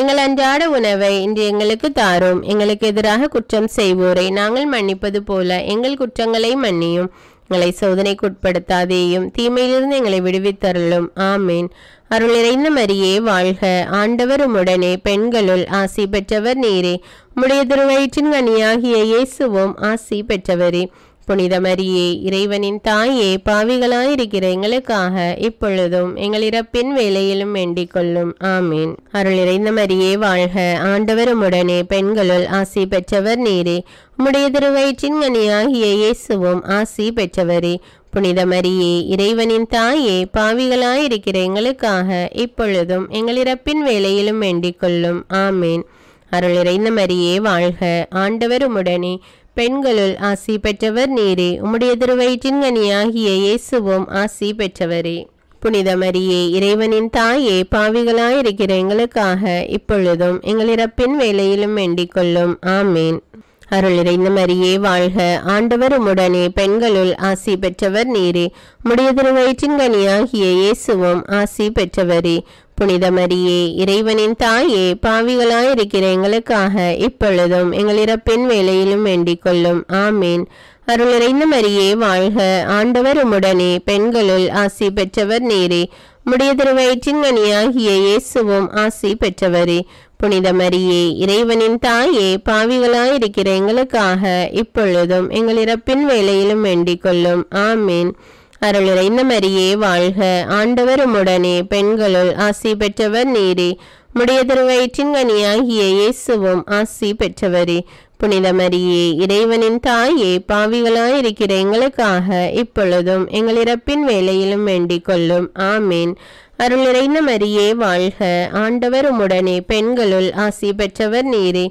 எங்கள் அன்றாட உணவை இன்று எங்களுக்கு தாரும் எங்களுக்கு எதிராக குற்றம் செய்வோரை நாங்கள் மன்னிப்பது போல எங்கள் குற்றங்களை மன்னியும் எங்களை சோதனைக்குட்படுத்தாதேயும் தீமையிலிருந்து எங்களை விடுவித்தருளும் ஆமேன் அருள் இறைந்த மரியே வாழ்க ஆண்டவர் உடனே பெண்களுள் ஆசி பெற்றவர் நீரே உம்முடைய திருவயிற்றின் கனியாகிய இயேசுவும் ஆசி பெற்றவரே புனித மரியே இறைவனின் தாயே பாவிகளாயிருக்கிற எங்களுக்காக இப்பொழுதும் எங்கள் இறப்பின் வேலையிலும் வேண்டிக் கொள்ளும் ஆமீன் அருள் இறைந்த மரியே வாழ்க ஆண்டவரும் உடனே பெண்களுள் ஆசி பெற்றவர் நீரே உம்முடைய திருவயிற்றின் கனியாகிய இயேசுவும் ஆசி பெற்றவரே புனித மரியே இறைவனின் தாயே பாவிகளாயிருக்கிற எங்களுக்காக இப்பொழுதும் எங்கள் இறப்பின் வேலையிலும் வேண்டிக் கொள்ளும் ஆமீன் அருள் இறைந்த மரியே வாழ்க ஆண்டவரும் உடனே பெண்களுள் ஆசி பெற்றவர் நீரே உம்முடைய திருவயிற்றின் கனியாகிய இயேசுவும் ஆசி பெற்றவரே புனித மரியே இறைவனின் தாயே பாவிகளாயிருக்கிற எங்களுக்காக இப்பொழுதும் எங்கள் இறப்பின் வேலையிலும் வேண்டிக் கொள்ளும் ஆமேன் அருள் நிறைந்த மரியே வாழ்க ஆண்டவர் உடனே பெண்களுள் ஆசி பெற்றவர் நீரே முடிய வயிற்றின் கனியாகிய இயேசுவும் ஆசி பெற்றவரே புனித மரியே இறைவனின் தாயே பாவிகளாயிருக்கிற எங்களுக்காக இப்பொழுதும் எங்கள் இறப்பின் வேலையிலும் வேண்டிக் கொள்ளும் ஆமேன் அருள் நிறைந்த மரியே வாழ்க ஆண்டவர் உடனே பெண்களுள் ஆசி பெற்றவர் நீரே முடிய வயிற்றின் கனியாகிய இயேசுவும் ஆசி பெற்றவரே புனித மரியே இறைவனின் தாயே பாவிகளாயிருக்கிற எங்களுக்காக இப்பொழுதும் எங்கள் இறப்பின் வேலையிலும் வேண்டிக் கொள்ளும் ஆமீன் அருள் இறைந்த மரியே வாழ்க ஆண்டவரும் உடனே பெண்களுள் ஆசி பெற்றவர் நீரே முடிய திருவயிற்றின் கனியாகிய இயேசுவும் ஆசி பெற்றவரே புனித மரியே இறைவனின் தாயே பாவிகளாயிருக்கிற எங்களுக்காக இப்பொழுதும் எங்கள் இறப்பின் வேலையிலும் வேண்டிக் கொள்ளும் ஆமீன் அருள் நிறைந்த மரியே வாழ்க ஆண்டவர் உம்முடனே பெண்களுள் ஆசி பெற்றவர் நீரே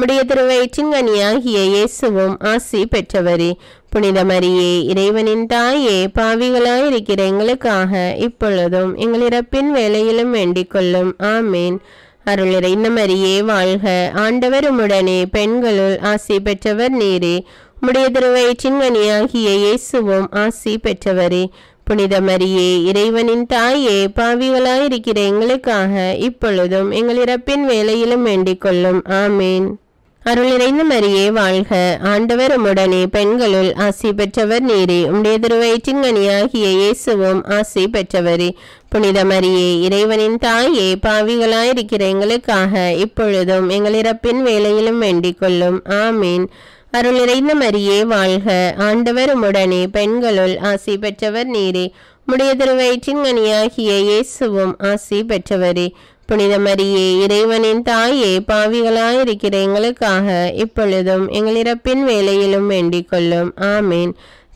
உடைய திருவயிற்றின் கனியாகிய இயேசுவும் ஆசி பெற்றவரே புனித மரியே இறைவனின் தாயே பாவிகளாயிருக்கிற எங்களுக்காக இப்பொழுதும் எங்கள் இறப்பின் வேலையிலும் வேண்டிக் கொள்ளும் ஆமேன் அருள் நிறைந்த மரியே வாழ்க ஆண்டவர் உம்முடனே பெண்களுள் ஆசி பெற்றவர் நீரே உடைய திருவயிற்றின் கனியாகிய இயேசுவும் ஆசி பெற்றவரே புனித மரியே இறைவனின் தாயே பாவிகளாயிருக்கிற எங்களுக்காக இப்பொழுதும் எங்கள் இறப்பின் வேலையிலும் வேண்டிக் கொள்ளும் ஆமேன் அருள் நிறைந்த மரியே வாழ்க ஆண்டவர் உடனே பெண்களுள் ஆசி பெற்றவர் நீரே உடைய திருவயிற்றிங்கனியாகிய இயேசுவும் ஆசி பெற்றவரே புனித மரியே இறைவனின் தாயே பாவிகளாயிருக்கிற எங்களுக்காக இப்பொழுதும் எங்கள் இறப்பின் வேலையிலும் வேண்டிக் கொள்ளும் ஆமீன் அருள் நிறைந்த மரியே வாழ்க ஆண்டவர் உடனே பெண்களுள் ஆசி பெற்றவர் நீரே முடிய திருவயிற்றின் கனியாகிய இயேசுவும் ஆசி பெற்றவரே புனித மரியே இறைவனின் தாயே பாவிகளாயிருக்கிற எங்களுக்காக இப்பொழுதும் எங்கள் இறப்பின் வேலையிலும் வேண்டிக் கொள்ளும் ஆமேன்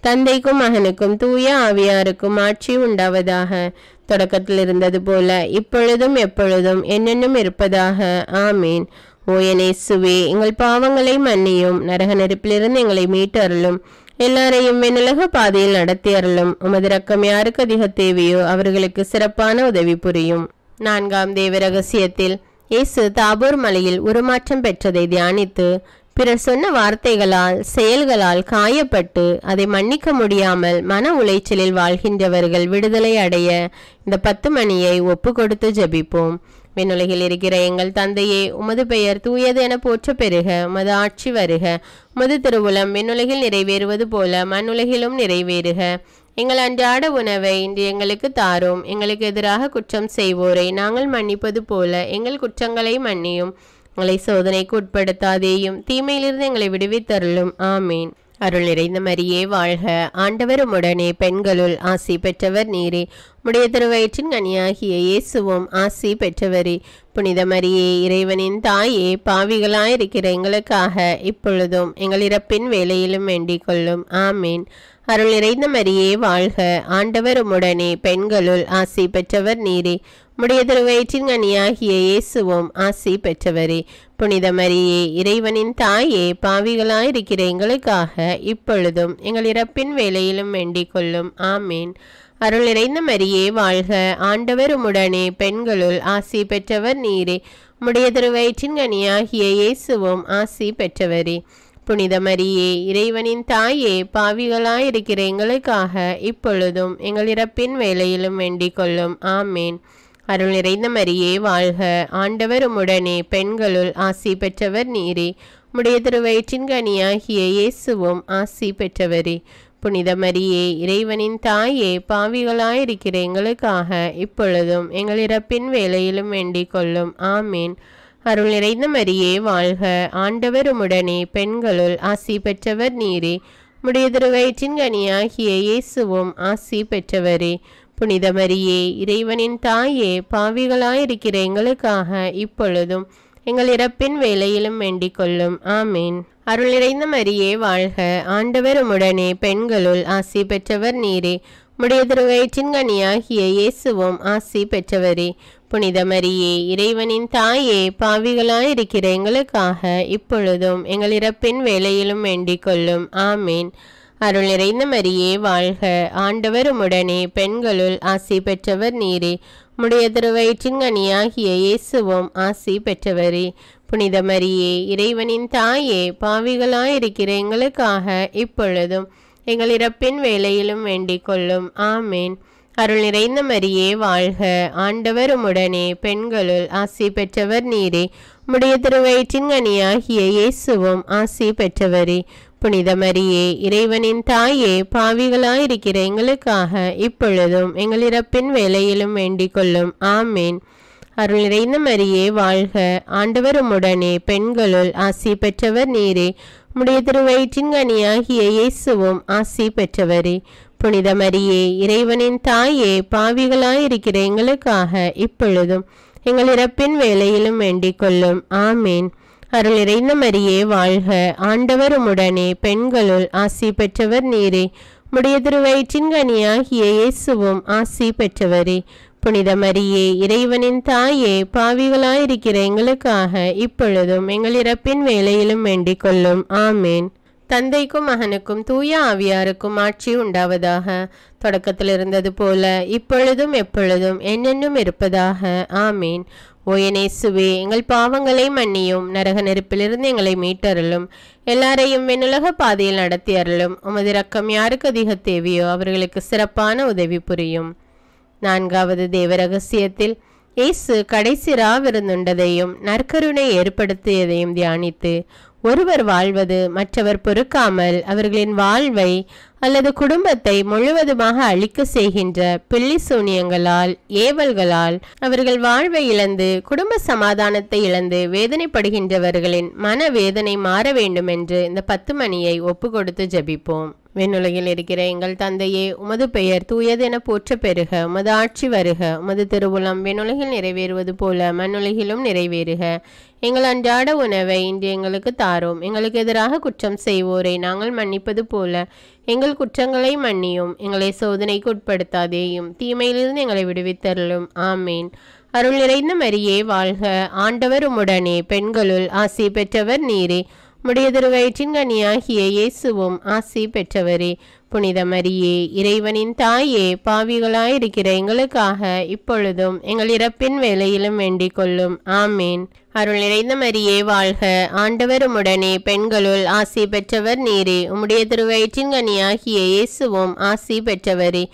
தந்தைக்கும் மகனுக்கும் தூய ஆவியாருக்கும் ஆட்சி உண்டாவதாக தொடக்கத்தில் இருந்தது போல இப்பொழுதும் எப்பொழுதும் என்னென்னும் இருப்பதாக ஆமேன் ஓயனேசுவே எங்கள் பாவங்களை மன்னியும் நரக நெருப்பிலிருந்து எங்களை மீட்டு எல்லாரையும் வெண்ணுலக பாதையில் நடத்தி அருளும் உமது ரக்கம் யாருக்கு அதிக தேவையோ அவர்களுக்கு சிறப்பான உதவி புரியும் நான்காம் தேவ ரகசியத்தில் இயேசு தாபூர் மலையில் உருமாற்றம் பெற்றதை தியானித்து பிறர் சொன்ன வார்த்தைகளால் செயல்களால் காயப்பட்டு அதை மன்னிக்க முடியாமல் மன உளைச்சலில் வாழ்கின்றவர்கள் விடுதலை அடைய இந்த பத்து மணியை ஒப்பு கொடுத்து ஜபிப்போம் விண்ணுலகில் இருக்கிற எங்கள் தந்தையே உமது பெயர் தூயது என போற்ற பெறுக உமது ஆட்சி வருக உமது திருவுளம் விண்ணுலகில் நிறைவேறுவது போல மண்ணுலகிலும் நிறைவேறுக எங்கள் அன்றாட உணவை இன்று எங்களுக்கு தாரும் எங்களுக்கு எதிராக குற்றம் செய்வோரை நாங்கள் மன்னிப்பது போல எங்கள் குற்றங்களை மன்னியும் எங்களை சோதனைக்கு உட்படுத்தாதேயும் தீமையிலிருந்து எங்களை விடுவித்தருளும் ஆமீன் அருள் நிறைந்த மரியே வாழ்க ஆண்டவரும் உடனே பெண்களுள் ஆசி பெற்றவர் நீரே உடைய திருவயிற்றின் கனியாகிய இயேசுவும் ஆசி பெற்றவரே புனித மரியே இறைவனின் தாயே பாவிகளாயிருக்கிற எங்களுக்காக இப்பொழுதும் எங்கள் இறப்பின் வேலையிலும் வேண்டிக் கொள்ளும் ஆமீன் அருள் நிறைந்த மரியே வாழ்க ஆண்டவரும் உடனே பெண்களுள் ஆசி பெற்றவர் நீரே முடியதொரு வயிற்றின் கனியாகிய இயேசுவும் ஆசை பெற்றவரே புனித மரியே இறைவனின் தாயே பாவிகளாயிருக்கிற எங்களுக்காக இப்பொழுதும் எங்கள் இறப்பின் வேலையிலும் வேண்டிக் கொள்ளும் ஆமேன் அருள் இறைந்த மரியே வாழ்க ஆண்டவர் உடனே பெண்களுள் ஆசி பெற்றவர் நீரே முடியதொரு வயிற்றின் கனியாகிய இயேசுவும் ஆசி பெற்றவரே புனித மரியே இறைவனின் தாயே பாவிகளாயிருக்கிற எங்களுக்காக இப்பொழுதும் எங்கள் இறப்பின் வேலையிலும் வேண்டிக் கொள்ளும் ஆமேன் அருள் நிறைந்த மரியே வாழ்க ஆண்டவர் உம்முடனே பெண்களுள் ஆசி பெற்றவர் நீரே உம்முடைய திருவயிற்றின் கனியாகிய இயேசுவும் ஆசி பெற்றவரே புனித மரியே இறைவனின் தாயே பாவிகளாயிருக்கிற எங்களுக்காக இப்பொழுதும் எங்கள் இறப்பின் வேலையிலும் வேண்டிக் கொள்ளும் ஆமீன் அருள் நிறைந்த மரியே வாழ்க ஆண்டவர் உம்முடனே பெண்களுள் ஆசி பெற்றவர் நீரே உம்முடைய திருவயிற்றின் கனியாகிய இயேசுவும் ஆசி பெற்றவரே புனித மரியே இறைவனின் தாயே பாவிகளாயிருக்கிற எங்களுக்காக இப்பொழுதும் எங்கள் இறப்பின் வேலையிலும் வேண்டிக் கொள்ளும் ஆமீன் அருள் நிறைந்த மரியே வாழ்க ஆண்டவர் உடனே பெண்களுள் ஆசி பெற்றவர் நீரே முடிய திருவயிற்றின் கனியாகிய இயேசுவும் ஆசி பெற்றவரே புனித மரியே இறைவனின் தாயே பாவிகளாயிருக்கிற எங்களுக்காக இப்பொழுதும் எங்கள் இறப்பின் வேலையிலும் வேண்டிக் கொள்ளும் ஆமீன் அருள் நிறைந்த மரியே வாழ்க ஆண்டவரும் உடனே பெண்களுள் ஆசி பெற்றவர் நீரே முடிய திருவயிற்றிங்கனியாகிய இயேசுவும் ஆசி பெற்றவரே புனித மரியே இறைவனின் தாயே பாவிகளாயிருக்கிற எங்களுக்காக இப்பொழுதும் எங்கள் இறப்பின் வேலையிலும் வேண்டிக் கொள்ளும் ஆமேன் அருள் நிறைந்த மரியே வாழ்க ஆண்டவரும் உடனே பெண்களுள் ஆசி பெற்றவர் நீரே உம்முடைய திருவயிற்றின் கனியாகிய இயேசுவும் ஆசி பெற்றவரே புனித மரியே இறைவனின் தாயே பாவிகளாயிருக்கிற எங்களுக்காக இப்பொழுதும் எங்கள் இறப்பின் வேலையிலும் வேண்டிக் கொள்ளும் ஆமேன் அருள் நிறைந்த மரியே வாழ்க ஆண்டவரும் உடனே பெண்களுள் ஆசி பெற்றவர் நீரே உம்முடைய திருவயிற்றின் கனியாகிய இயேசுவும் ஆசி பெற்றவரே புனித மரியே இறைவனின் தாயே பாவிகளாயிருக்கிற எங்களுக்காக இப்பொழுதும் எங்கள் இறப்பின் வேலையிலும் வேண்டிக் கொள்ளும் ஆமீன் அருள் இறைந்த மரியே வாழ்க ஆண்டவர் உடனே பெண்களுள் ஆசி பெற்றவர் நீரே முடிய திருவயிற்றின் கனியாகிய இயேசுவும் ஆசி பெற்றவரே புனித மரியே இறைவனின் தாயே பாவிகளாயிருக்கிற எங்களுக்காக இப்பொழுதும் எங்கள் இறப்பின் வேலையிலும் வேண்டிக் கொள்ளும் ஆமேன் தந்தைக்கும் மகனுக்கும் தூய ஆவியாருக்கும் ஆட்சி உண்டாவதாக தொடக்கத்தில் இருந்தது போல இப்பொழுதும் எப்பொழுதும் என்னென்னும் இருப்பதாக ஆமீன் ஓயனேசுவே எங்கள் பாவங்களை மன்னியும் நரக நெருப்பிலிருந்து எங்களை மீட்டருளும் எல்லாரையும் வெண்ணுலக பாதையில் நடத்தி அருளும் உமது ரக்கம் யாருக்கு அதிக தேவையோ அவர்களுக்கு சிறப்பான உதவி புரியும் நான்காவது தேவ ரகசியத்தில் இயேசு கடைசி ராவிருந்துண்டதையும் நற்கருணை ஏற்படுத்தியதையும் தியானித்து ஒருவர் வாழ்வது மற்றவர் பொறுக்காமல் அவர்களின் வாழ்வை அல்லது குடும்பத்தை முழுவதுமாக அழிக்க செய்கின்ற பில்லி சூனியங்களால் ஏவல்களால் அவர்கள் வாழ்வை இழந்து குடும்ப சமாதானத்தை இழந்து வேதனைப்படுகின்றவர்களின் மனவேதனை மாற வேண்டும் என்று இந்த பத்து மணியை ஒப்பு கொடுத்து ஜபிப்போம் வெண்ணுலகில் இருக்கிற எங்கள் தந்தையே உமது பெயர் தூயதென போற்ற பெறுக உமது ஆட்சி வருக உமது திருவுளம் வெண்ணுலகில் நிறைவேறுவது போல மண்ணுலகிலும் நிறைவேறுக எங்கள் அன்றாட உணவை இன்று எங்களுக்கு தாரோம் எங்களுக்கு எதிராக குற்றம் செய்வோரை நாங்கள் மன்னிப்பது போல எங்கள் குற்றங்களை மன்னியும் எங்களை சோதனைக்கு உட்படுத்தாதேயும் தீமையிலிருந்து எங்களை விடுவித்தருளும் ஆமேன் அருள் நிறைந்த மரியே வாழ்க ஆண்டவர் உமுடனே பெண்களுள் ஆசி பெற்றவர் நீரே நம்முடைய திருவயிற்றின்கனியாகிய இயேசுவும் ஆசி பெற்றவரே புனித மரியே இறைவனின் தாயே பாவிகளாயிருக்கிற எங்களுக்காக இப்பொழுதும் எங்கள் இறப்பின் வேலையிலும் வேண்டிக் கொள்ளும் ஆமேன் அருள் நிறைந்த மரியே வாழ்க ஆண்டவரும் உடனே பெண்களுள் ஆசி பெற்றவர் நீரே உம்முடைய திருவயிற்றின் கனியாகிய இயேசுவும் ஆசி பெற்றவரே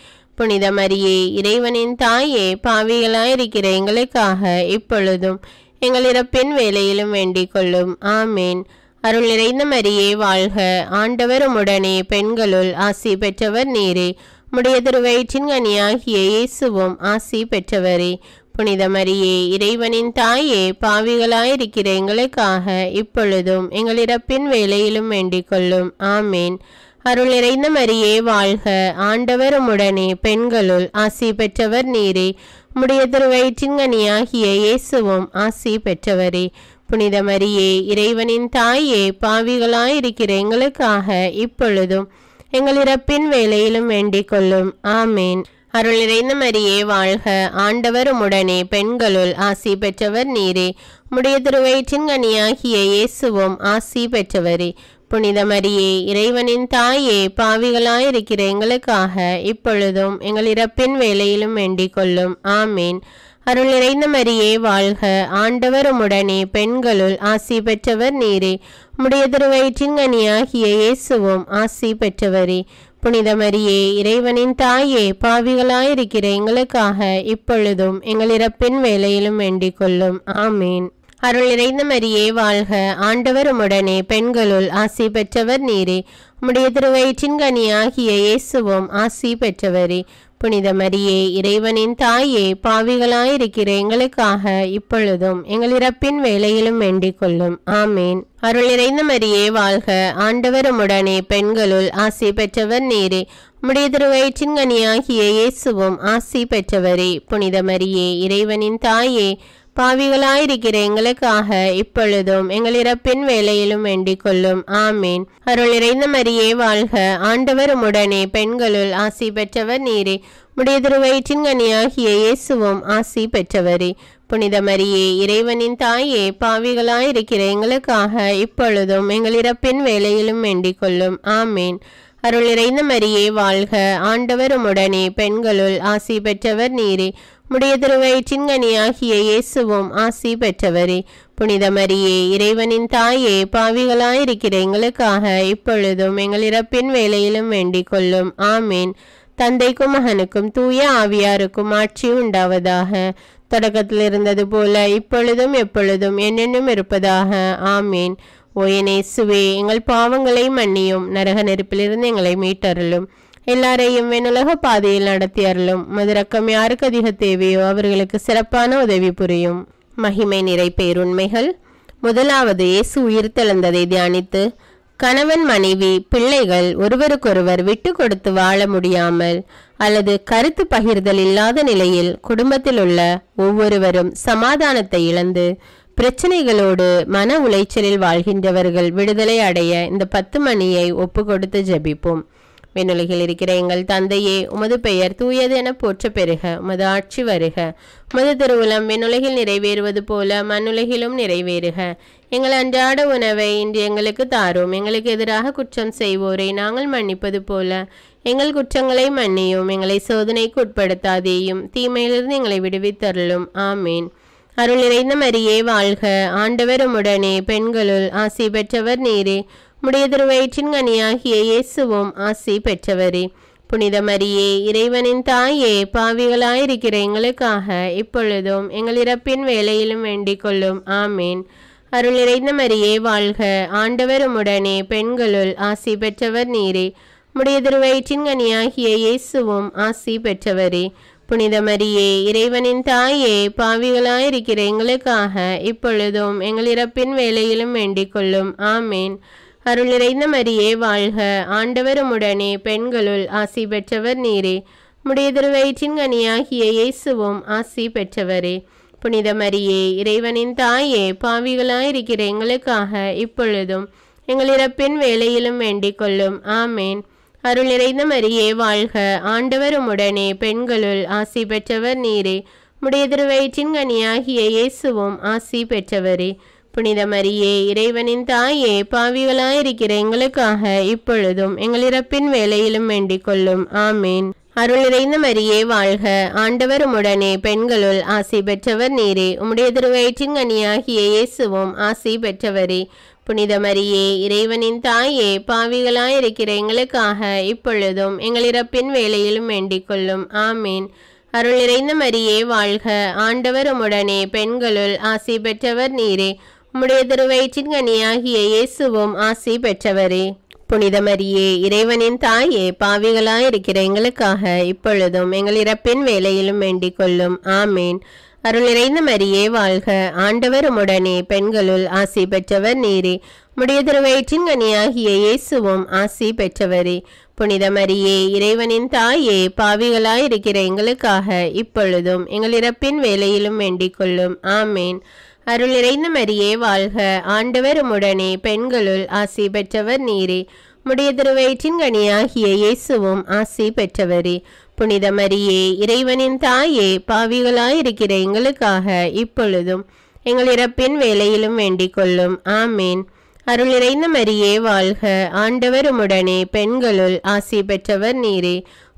புனித மரியே இறைவனின் தாயே பாவிகளாயிருக்கிற எங்களுக்காக இப்பொழுதும் எங்கள் இறப்பின் வேலையிலும் வேண்டிக் கொள்ளும் ஆமேன் அருள் நிறைந்த மரியே வாழ்க ஆண்டவரும் உடனே பெண்களுள் ஆசி பெற்றவர் நீரே உடைய திருவயிற்றின் கனியாகிய இயேசுவும் ஆசி பெற்றவரே புனித மரியே இறைவனின் தாயே பாவிகளாயிருக்கிற எங்களுக்காக இப்பொழுதும் எங்கள் இறப்பின் வேலையிலும் வேண்டிக் கொள்ளும் ஆமேன் அருள் நிறைந்த மரியே வாழ்க ஆண்டவரும் உடனே பெண்களுள் ஆசி பெற்றவர் நீரே உடைய திருவயிற்றின் கனியாகிய இயேசுவும் ஆசி பெற்றவரே புனித மரியே இறைவனின் தாயே பாவிகளாயிருக்கிற எங்களுக்காக இப்பொழுதும் எங்கள் இறப்பின் வேலையிலும் வேண்டிக் கொள்ளும் ஆமேன் அருள் நிறைந்த மரியே வாழ்க ஆண்டவர் உடனே பெண்களுள் ஆசி பெற்றவர் நீரே முடிய திருவயிற்றின் கனியாகிய இயேசுவும் ஆசி பெற்றவரே புனித மரியே இறைவனின் தாயே பாவிகளாயிருக்கிற எங்களுக்காக இப்பொழுதும் எங்கள் இறப்பின் வேலையிலும் வேண்டிக் கொள்ளும் ஆமேன் அருள் நிறைந்த மரியே வாழ்க ஆண்டவர் உடனே பெண்களுள் ஆசி பெற்றவர் நீரே உம்முடைய திருவயிற்றின் கனியாகிய இயேசுவும் ஆசி பெற்றவரே புனித மரியே இறைவனின் தாயே பாவிகளாயிருக்கிற எங்களுக்காக இப்பொழுதும் எங்கள் இறப்பின் வேலையிலும் வேண்டிக் கொள்ளும் ஆமேன் அருள் நிறைந்த மரியே வாழ்க ஆண்டவர் உடனே பெண்களுள் ஆசி பெற்றவர் நீரே உம்முடைய திருவயிற்றின் கனியாகிய இயேசுவும் ஆசி பெற்றவரே புனித மரியே இறைவனின் தாயே பாவிகளாயிருக்கிற எங்களுக்காக இப்பொழுதும் எங்கள் இறப்பின் வேலையிலும் வேண்டிக் கொள்ளும் ஆமேன் அருள் இறைந்த மரியே வாழ்க ஆண்டவருமுடனே பெண்களுள் ஆசி பெற்றவர் நீரே முடிய திருவயிற்றின் கனியாகிய இயேசுவும் ஆசி பெற்றவரே புனித மரியே இறைவனின் தாயே பாவிகளாயிருக்கிற எங்களுக்காக இப்பொழுதும் எங்கள் இறப்பின் வேலையிலும் வேண்டிக் கொள்ளும் ஆமீன் அருள் இறைந்த மரியே வாழ்க ஆண்டவர் உடனே பெண்களுள் ஆசி பெற்றவர் நீரே முடிய திருவயிற்றின் கனியாகிய இயேசுவும் ஆசி பெற்றவரே புனித மரியே இறைவனின் தாயே பாவிகளாயிருக்கிற எங்களுக்காக இப்பொழுதும் எங்கள் இறப்பின் வேலையிலும் வேண்டிக் கொள்ளும் ஆமீன் அருள் இறைந்த மரியே வாழ்க ஆண்டவர் உடனே பெண்களுள் ஆசி பெற்றவர் நீரே நம்முடைய திருவயிற்றின்கனி ஆகிய இயேசுவும் ஆசி பெற்றவரே புனித மரியே இறைவனின் தாயே பாவிகளாயிருக்கிற எங்களுக்காக இப்பொழுதும் எங்கள் இறப்பின் வேலையிலும் வேண்டிக் கொள்ளும் ஆமீன் தந்தைக்கும் மகனுக்கும் தூய ஆவியாருக்கும் ஆட்சி உண்டாவதாக தொடக்கத்தில் இருந்தது போல இப்பொழுதும் எப்பொழுதும் என்னென்னும் இருப்பதாக ஆமீன் ஓ எங்கள் பாவங்களை மன்னியும் நரக நெருப்பிலிருந்து எங்களை மீட்டருளும் எல்லாரையும் வெண்ணுலக பாதையில் நடத்தி அருளும் மதுரக்கம் யாருக்கு அதிக தேவையோ அவர்களுக்கு சிறப்பான உதவி புரியும் மகிமை நிறை பேருண்மைகள் முதலாவது இயேசு உயிர்த்தெழுந்ததை தியானித்து கணவன் மனைவி பிள்ளைகள் ஒருவருக்கொருவர் விட்டு கொடுத்து வாழ முடியாமல் அல்லது கருத்து பகிர்தல் இல்லாத நிலையில் குடும்பத்தில் உள்ள ஒவ்வொருவரும் சமாதானத்தை இழந்து பிரச்சனைகளோடு மன உளைச்சலில் வாழ்கின்றவர்கள் விடுதலை அடைய இந்த பத்து மணியை ஒப்பு கொடுத்து ஜபிப்போம் விண்ணுலகில் இருக்கிற எங்கள் தந்தையே உமது பெயர் தூயது என போற்ற பெறுக உமது ஆட்சி வருக உமது திருவுளம் விண்ணுலகில் நிறைவேறுவது போல மண்ணுலகிலும் நிறைவேறுக எங்கள் அன்றாட உணவை இன்று எங்களுக்கு தாரும் எங்களுக்கு எதிராக குற்றம் செய்வோரை நாங்கள் மன்னிப்பது போல எங்கள் குற்றங்களை மன்னியும் எங்களை சோதனைக்கு உட்படுத்தாதேயும் தீமையிலிருந்து எங்களை விடுவித்தருளும் ஆமீன் அருள் நிறைந்த மரியே வாழ்க ஆண்டவர் உடனே பெண்களுள் ஆசி பெற்றவர் நீரே முடியதொரு வயிற்றின் கனியாகிய இயேசுவும் ஆசி பெற்றவரே புனித மரியே இறைவனின் தாயே பாவிகளாயிருக்கிற எங்களுக்காக இப்பொழுதும் எங்கள் இறப்பின் வேலையிலும் வேண்டிக் கொள்ளும் ஆமீன் அருள் இறைந்த மரியே வாழ்க ஆண்டவரும் உடனே பெண்களுள் ஆசி பெற்றவர் நீரே முடியதொரு வயிற்றின் கனியாகிய இயேசுவும் ஆசி பெற்றவரே புனித மரியே இறைவனின் தாயே பாவிகளாயிருக்கிற எங்களுக்காக இப்பொழுதும் எங்கள் இறப்பின் வேலையிலும் வேண்டிக் கொள்ளும் ஆமேன் அருள் நிறைந்த மரியே வாழ்க ஆண்டவரும் உடனே பெண்களுள் ஆசி பெற்றவர் நீரே முடிய திருவயிற்றின் கனியாகிய இயேசுவும் ஆசி பெற்றவரே புனித மரியே இறைவனின் தாயே பாவிகளாயிருக்கிற எங்களுக்காக இப்பொழுதும் எங்கள் இறப்பின் வேலையிலும் வேண்டிக் கொள்ளும் ஆமேன் அருள் நிறைந்த மரியே வாழ்க ஆண்டவரும் உடனே பெண்களுள் ஆசி பெற்றவர் நீரே முடிய திருவயிற்றின் கனியாகிய இயேசுவும் ஆசி பெற்றவரே புனித மரியே இறைவனின் தாயே பாவிகளாயிருக்கிற எங்களுக்காக இப்பொழுதும் எங்கள் இறப்பின் வேலையிலும் வேண்டிக் கொள்ளும் ஆமேன் அருள் நிறைந்த மரியே வாழ்க ஆண்டவர் உடனே பெண்களுள் ஆசி பெற்றவர் நீரே உம்முடைய திருவயிற்றின் கனியாகிய இயேசுவும் ஆசி பெற்றவரே புனித மரியே இறைவனின் தாயே பாவிகளாயிருக்கிற எங்களுக்காக இப்பொழுதும் எங்கள் இறப்பின் வேலையிலும் வேண்டிக் கொள்ளும் ஆமேன் அருள் நிறைந்த மரியே வாழ்க ஆண்டவர் உடனே பெண்களுள் ஆசி பெற்றவர் நீரே உம்முடைய திருவயிற்றின் கனியாகிய இயேசுவும் ஆசி பெற்றவரே புனிதமரியே இறைவனின் தாயே பாவிகளாயிருக்கிற இருக்கிற எங்களுக்காக இப்பொழுதும் எங்கள் இறப்பின் வேலையிலும் வேண்டிக் கொள்ளும் ஆமேன் அருள் நிறைந்த மரியே வாழ்க ஆண்டவர் உடனே பெண்களுள் ஆசி பெற்றவர் நீரே முடிய திருவயிற்றின் கனியாகிய இயேசுவும் ஆசி பெற்றவரே புனித மரியே இறைவனின் தாயே பாவிகளாயிருக்கிற இருக்கிற எங்களுக்காக இப்பொழுதும் எங்கள் இறப்பின் வேலையிலும் வேண்டிக் கொள்ளும் ஆமேன் அருள் நிறைந்த மரியே வாழ்க ஆண்டவர் உடனே பெண்களுள் ஆசி பெற்றவர் நீரே முடிய திருவயிற்றின் கனியாகிய இயேசுவும் ஆசி பெற்றவரே புனித மரியே இறைவனின் தாயே பாவிகளாயிருக்கிற எங்களுக்காக இப்பொழுதும் எங்கள் இறப்பின் வேலையிலும் வேண்டிக் கொள்ளும் ஆமேன் அருள் நிறைந்த மரியே வாழ்க ஆண்டவர் உடனே பெண்களுள் ஆசி பெற்றவர் நீரே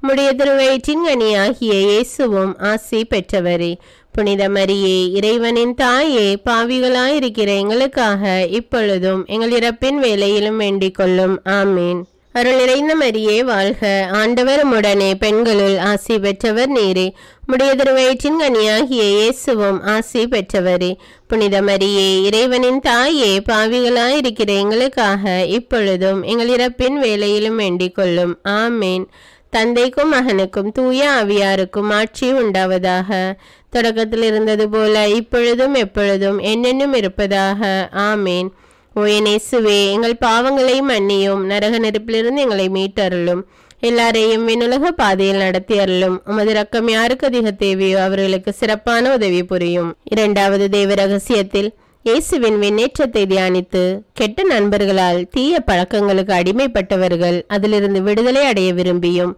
முடிய திருவயிற்றின் கனியாகிய இயேசுவும் ஆசி பெற்றவரே புனித மரியே இறைவனின் தாயே பாவிகளாயிருக்கிற எங்களுக்காக இப்பொழுதும் எங்கள் இறப்பின் வேலையிலும் வேண்டிக் கொள்ளும் ஆமீன் அருள் நிறைந்த மரியே வாழ்க ஆண்டவர் உடனே பெண்களுள் ஆசி பெற்றவர் நீரே முடியதொரு வயிற்றின் கனியாகிய இயேசுவும் ஆசி பெற்றவரே புனித மரியே இறைவனின் தாயே பாவிகளாயிருக்கிற எங்களுக்காக இப்பொழுதும் எங்கள் இறப்பின் வேலையிலும் வேண்டிக் கொள்ளும் ஆமீன் தந்தைக்கும் மகனுக்கும் தூய ஆவியாருக்கும் ஆட்சி உண்டாவதாக தொடக்கத்தில் இருந்தது போல இப்பொழுதும் எப்பொழுதும் என்னென்னும் இருப்பதாக ஆமேன் ஓ இயேசுவே எங்கள் பாவங்களை மன்னியும் நரக நெருப்பிலிருந்து எங்களை மீட்டருளும் எல்லாரையும் விண்ணுலக பாதையில் நடத்தி அருளும் உமது ரக்கம் யாருக்கு அதிக தேவையோ அவர்களுக்கு சிறப்பான உதவி புரியும் இரண்டாவது தெய்வ ரகசியத்தில் இயேசுவின் விண்ணேற்றத்தை தியானித்து கெட்ட நண்பர்களால் தீய பழக்கங்களுக்கு அடிமைப்பட்டவர்கள் அதிலிருந்து விடுதலை அடைய விரும்பியும்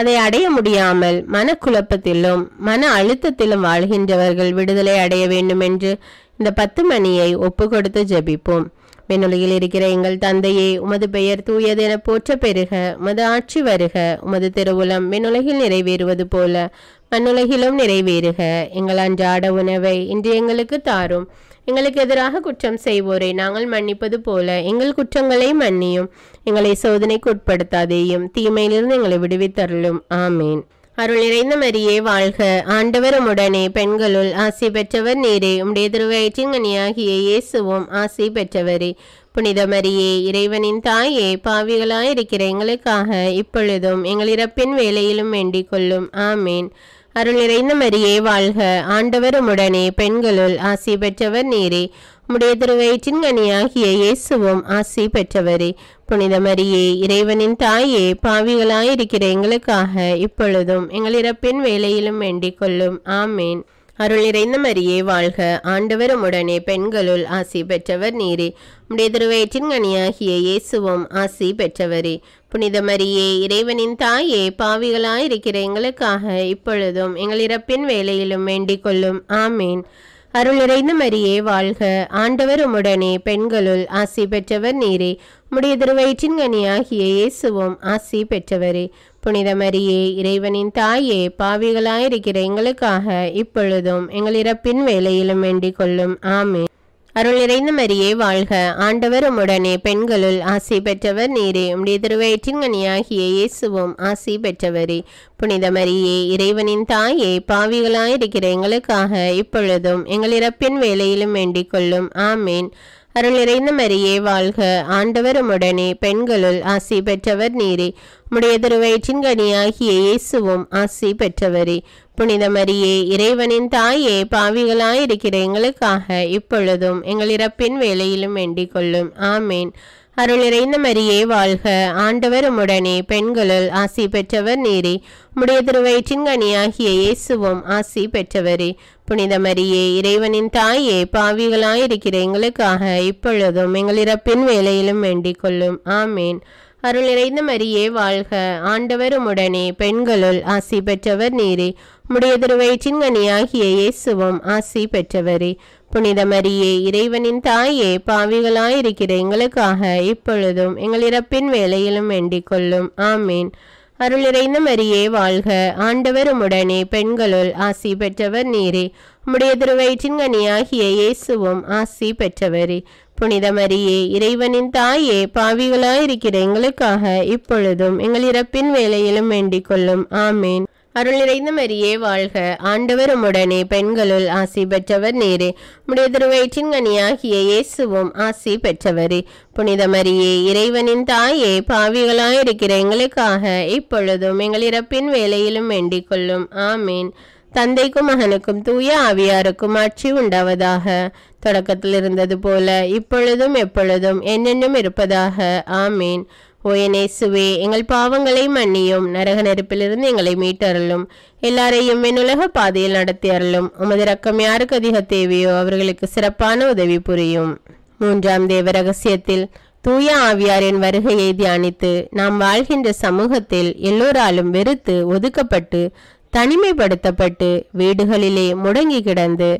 அதை அடைய முடியாமல் மனக்குழப்பத்திலும் மன அழுத்தத்திலும் வாழ்கின்றவர்கள் விடுதலை அடைய வேண்டும் என்று இந்த பத்து மணியை ஒப்பு கொடுத்து ஜெபிப்போம் விண்ணுலகில் இருக்கிற எங்கள் தந்தையே உமது பெயர் தூயதென போற்ற பெருக உமது ஆட்சி வருக உமது திருவுலம் விண்ணுலகில் நிறைவேறுவது போல மண்ணுலகிலும் நிறைவேறுக எங்கள் அன்றாட உணவை இன்று எங்களுக்கு தாரும் எங்களுக்கு எதிராக குற்றம் செய்வோரை நாங்கள் மன்னிப்பது போல எங்கள் குற்றங்களை மன்னியும் எங்களை சோதனைக்கு உட்படுத்தாதேயும் தீமையிலிருந்து எங்களை விடுவித்தருளும் ஆமேன் அருள் நிறைந்த மரியே வாழ்க ஆண்டவரும் உடனே பெண்களுள் ஆசி பெற்றவர் நீரே உம்முடைய திருவயிற்றிங்கனியாகிய இயேசுவும் ஆசி பெற்றவரே புனித மரியே இறைவனின் தாயே பாவிகளாயிருக்கிற எங்களுக்காக இப்பொழுதும் எங்கள் இறப்பின் வேலையிலும் வேண்டிக் கொள்ளும் ஆமேன் அருள் நிறைந்த மரியே வாழ்க ஆண்டவரும் உடனே பெண்களுள் ஆசி பெற்றவர் நீரே உம்முடைய திருவயிற்றின் கனியாகிய இயேசுவும் ஆசி பெற்றவரே புனித மரியே இறைவனின் தாயே பாவிகளாயிருக்கிற எங்களுக்காக இப்பொழுதும் எங்கள் இறப்பின் வேலையிலும் வேண்டிக் கொள்ளும் ஆமேன் அருள் நிறைந்த மரியே வாழ்க ஆண்டவரும் உடனே பெண்களுள் ஆசி பெற்றவர் நீரே உடைய திருவயிற்றின் கனியாகிய இயேசுவும் ஆசி பெற்றவரே புனித மரியே இறைவனின் தாயே பாவிகளாயிருக்கிற எங்களுக்காக இப்பொழுதும் எங்கள் இறப்பின் வேலையிலும் வேண்டிக் கொள்ளும் ஆமேன் அருள் நிறைந்த மரியே வாழ்க ஆண்டவரும் உடனே பெண்களுள் ஆசி பெற்றவர் நீரே உடைய திருவயிற்றின் கனியாகிய இயேசுவும் ஆசி பெற்றவரே புனித மரியே இறைவனின் தாயே பாவிகளாயிருக்கிற எங்களுக்காக இப்பொழுதும் எங்கள் இறப்பின் வேலையிலும் வேண்டிக் கொள்ளும் ஆமே அருள் நிறைந்த மரியே வாழ்க ஆண்டவரும் உடனே பெண்களுள் ஆசி பெற்றவர் நீரே உடைய திருவயிற்றின் இயேசுவும் ஆசி பெற்றவரே புனித மரியே இறைவனின் தாயே பாவிகளாயிருக்கிற எங்களுக்காக இப்பொழுதும் எங்கள் இறப்பின் வேலையிலும் வேண்டிக் கொள்ளும் ஆமேன் அருள் நிறைந்த மரியே வாழ்க ஆண்டவரும் உடனே பெண்களுள் ஆசி பெற்றவர் நீரே உடைய திருவயிற்றின் கனியாகிய இயேசுவும் ஆசி பெற்றவரே புனித மரியே இறைவனின் தாயே பாவிகளாயிருக்கிற எங்களுக்காக இப்பொழுதும் எங்கள் இறப்பின் வேலையிலும் வேண்டிக் கொள்ளும் ஆமேன் அருள் நிறைந்த மரியே வாழ்க ஆண்டவர் உடனே பெண்களுள் ஆசி பெற்றவர் நீரே உடைய திருவயிற்றின் கனியாகிய இயேசுவும் ஆசி பெற்றவரே புனித மரியே இறைவனின் தாயே பாவிகளாயிருக்கிற எங்களுக்காக இப்பொழுதும் எங்கள் இறப்பின் வேலையிலும் வேண்டிக் கொள்ளும் ஆமேன் அருள் நிறைந்த மரியே வாழ்க ஆண்டவரும் உடனே பெண்களுள் ஆசி பெற்றவர் நீரே உடைய திருவயிற்றின் கனியாகிய இயேசுவும் ஆசி பெற்றவரே புனித மரியே இறைவனின் தாயே பாவிகளாயிருக்கிற எங்களுக்காக இப்பொழுதும் எங்கள் இறப்பின் வேலையிலும் வேண்டிக் கொள்ளும் ஆமீன் அருள் இறைந்த மரியே வாழ்க ஆண்டவரும் உடனே பெண்களுள் ஆசி பெற்றவர் நீரே உம்முடைய திருவயிற்றின் கனியாகிய இயேசுவும் ஆசி பெற்றவரே புனித மரியே இறைவனின் தாயே பாவிகளாயிருக்கிற எங்களுக்காக இப்பொழுதும் எங்கள் இறப்பின் வேலையிலும் வேண்டிக் கொள்ளும் ஆமீன் அருள் நிறைந்த மரியே வாழ்க ஆண்டவர் உடனே பெண்களுள் ஆசி பெற்றவர் நேரே உடைய திருவயிற்றின் கனியாகிய இயேசுவும் ஆசி பெற்றவரே புனித மரியே இறைவனின் தாயே பாவிகளாயிருக்கிற எங்களுக்காக இப்பொழுதும் எங்கள் இறப்பின் வேலையிலும் வேண்டிக் கொள்ளும் ஆமீன் தந்தைக்கும் மகனுக்கும் தூய ஆவியாருக்கும் ஆட்சி உண்டாவதாக தொடக்கத்தில் இருந்தது போல இப்பொழுதும் எப்பொழுதும் என்னென்னும் இருப்பதாக ஆமீன் ஓ எனேசுவே எங்கள் பாவங்களை மன்னியும் நரக நெருப்பிலிருந்து எங்களை மீட்டருளும் எல்லாரையும் வெண்ணுலக பாதையில் நடத்தி அருளும் உமது ரக்கம் யாருக்கு அதிக தேவையோ அவர்களுக்கு சிறப்பான உதவி புரியும் மூன்றாம் தேவ ரகசியத்தில் தூய ஆவியாரின் வருகையை தியானித்து நாம் வாழ்கின்ற சமூகத்தில் எல்லோராலும் வெறுத்து ஒதுக்கப்பட்டு தனிமைப்படுத்தப்பட்டு வீடுகளிலே முடங்கி கிடந்து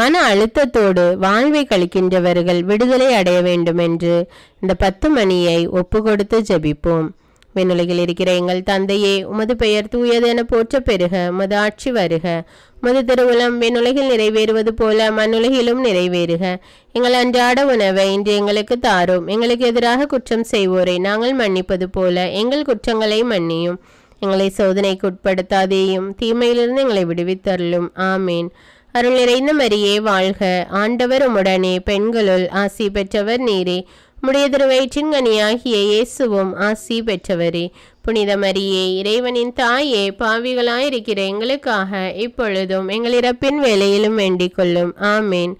மன அழுத்தத்தோடு வாழ்வை கழிக்கின்றவர்கள் விடுதலை அடைய வேண்டும் என்று இந்த பத்து மணியை ஒப்பு கொடுத்து ஜபிப்போம் விண்ணுலகில் இருக்கிற எங்கள் தந்தையே உமது பெயர் தூயது என போற்ற பெருக உமது ஆட்சி வருக உமது திருவுளம் விண்ணுலகில் நிறைவேறுவது போல மண்ணுலகிலும் நிறைவேறுக எங்கள் அன்றாட உணவை இன்று எங்களுக்கு தாரும் எங்களுக்கு எதிராக குற்றம் செய்வோரை நாங்கள் மன்னிப்பது போல எங்கள் குற்றங்களை மன்னியும் எங்களை சோதனைக்கு உட்படுத்தாதேயும் தீமையிலிருந்து எங்களை விடுவித்தருளும் ஆமீன் அருள் நிறைந்த மரியே வாழ்க ஆண்டவர் உமுடனே பெண்களுள் ஆசி பெற்றவர் நீரே உடைய வயிற்றின் கனியாகிய இயேசுவும் ஆசி பெற்றவரே புனித மரியே இறைவனின் தாயே பாவிகளாயிருக்கிற எங்களுக்காக இப்பொழுதும் எங்கள் இறப்பின் வேலையிலும் வேண்டிக் கொள்ளும் ஆமேன்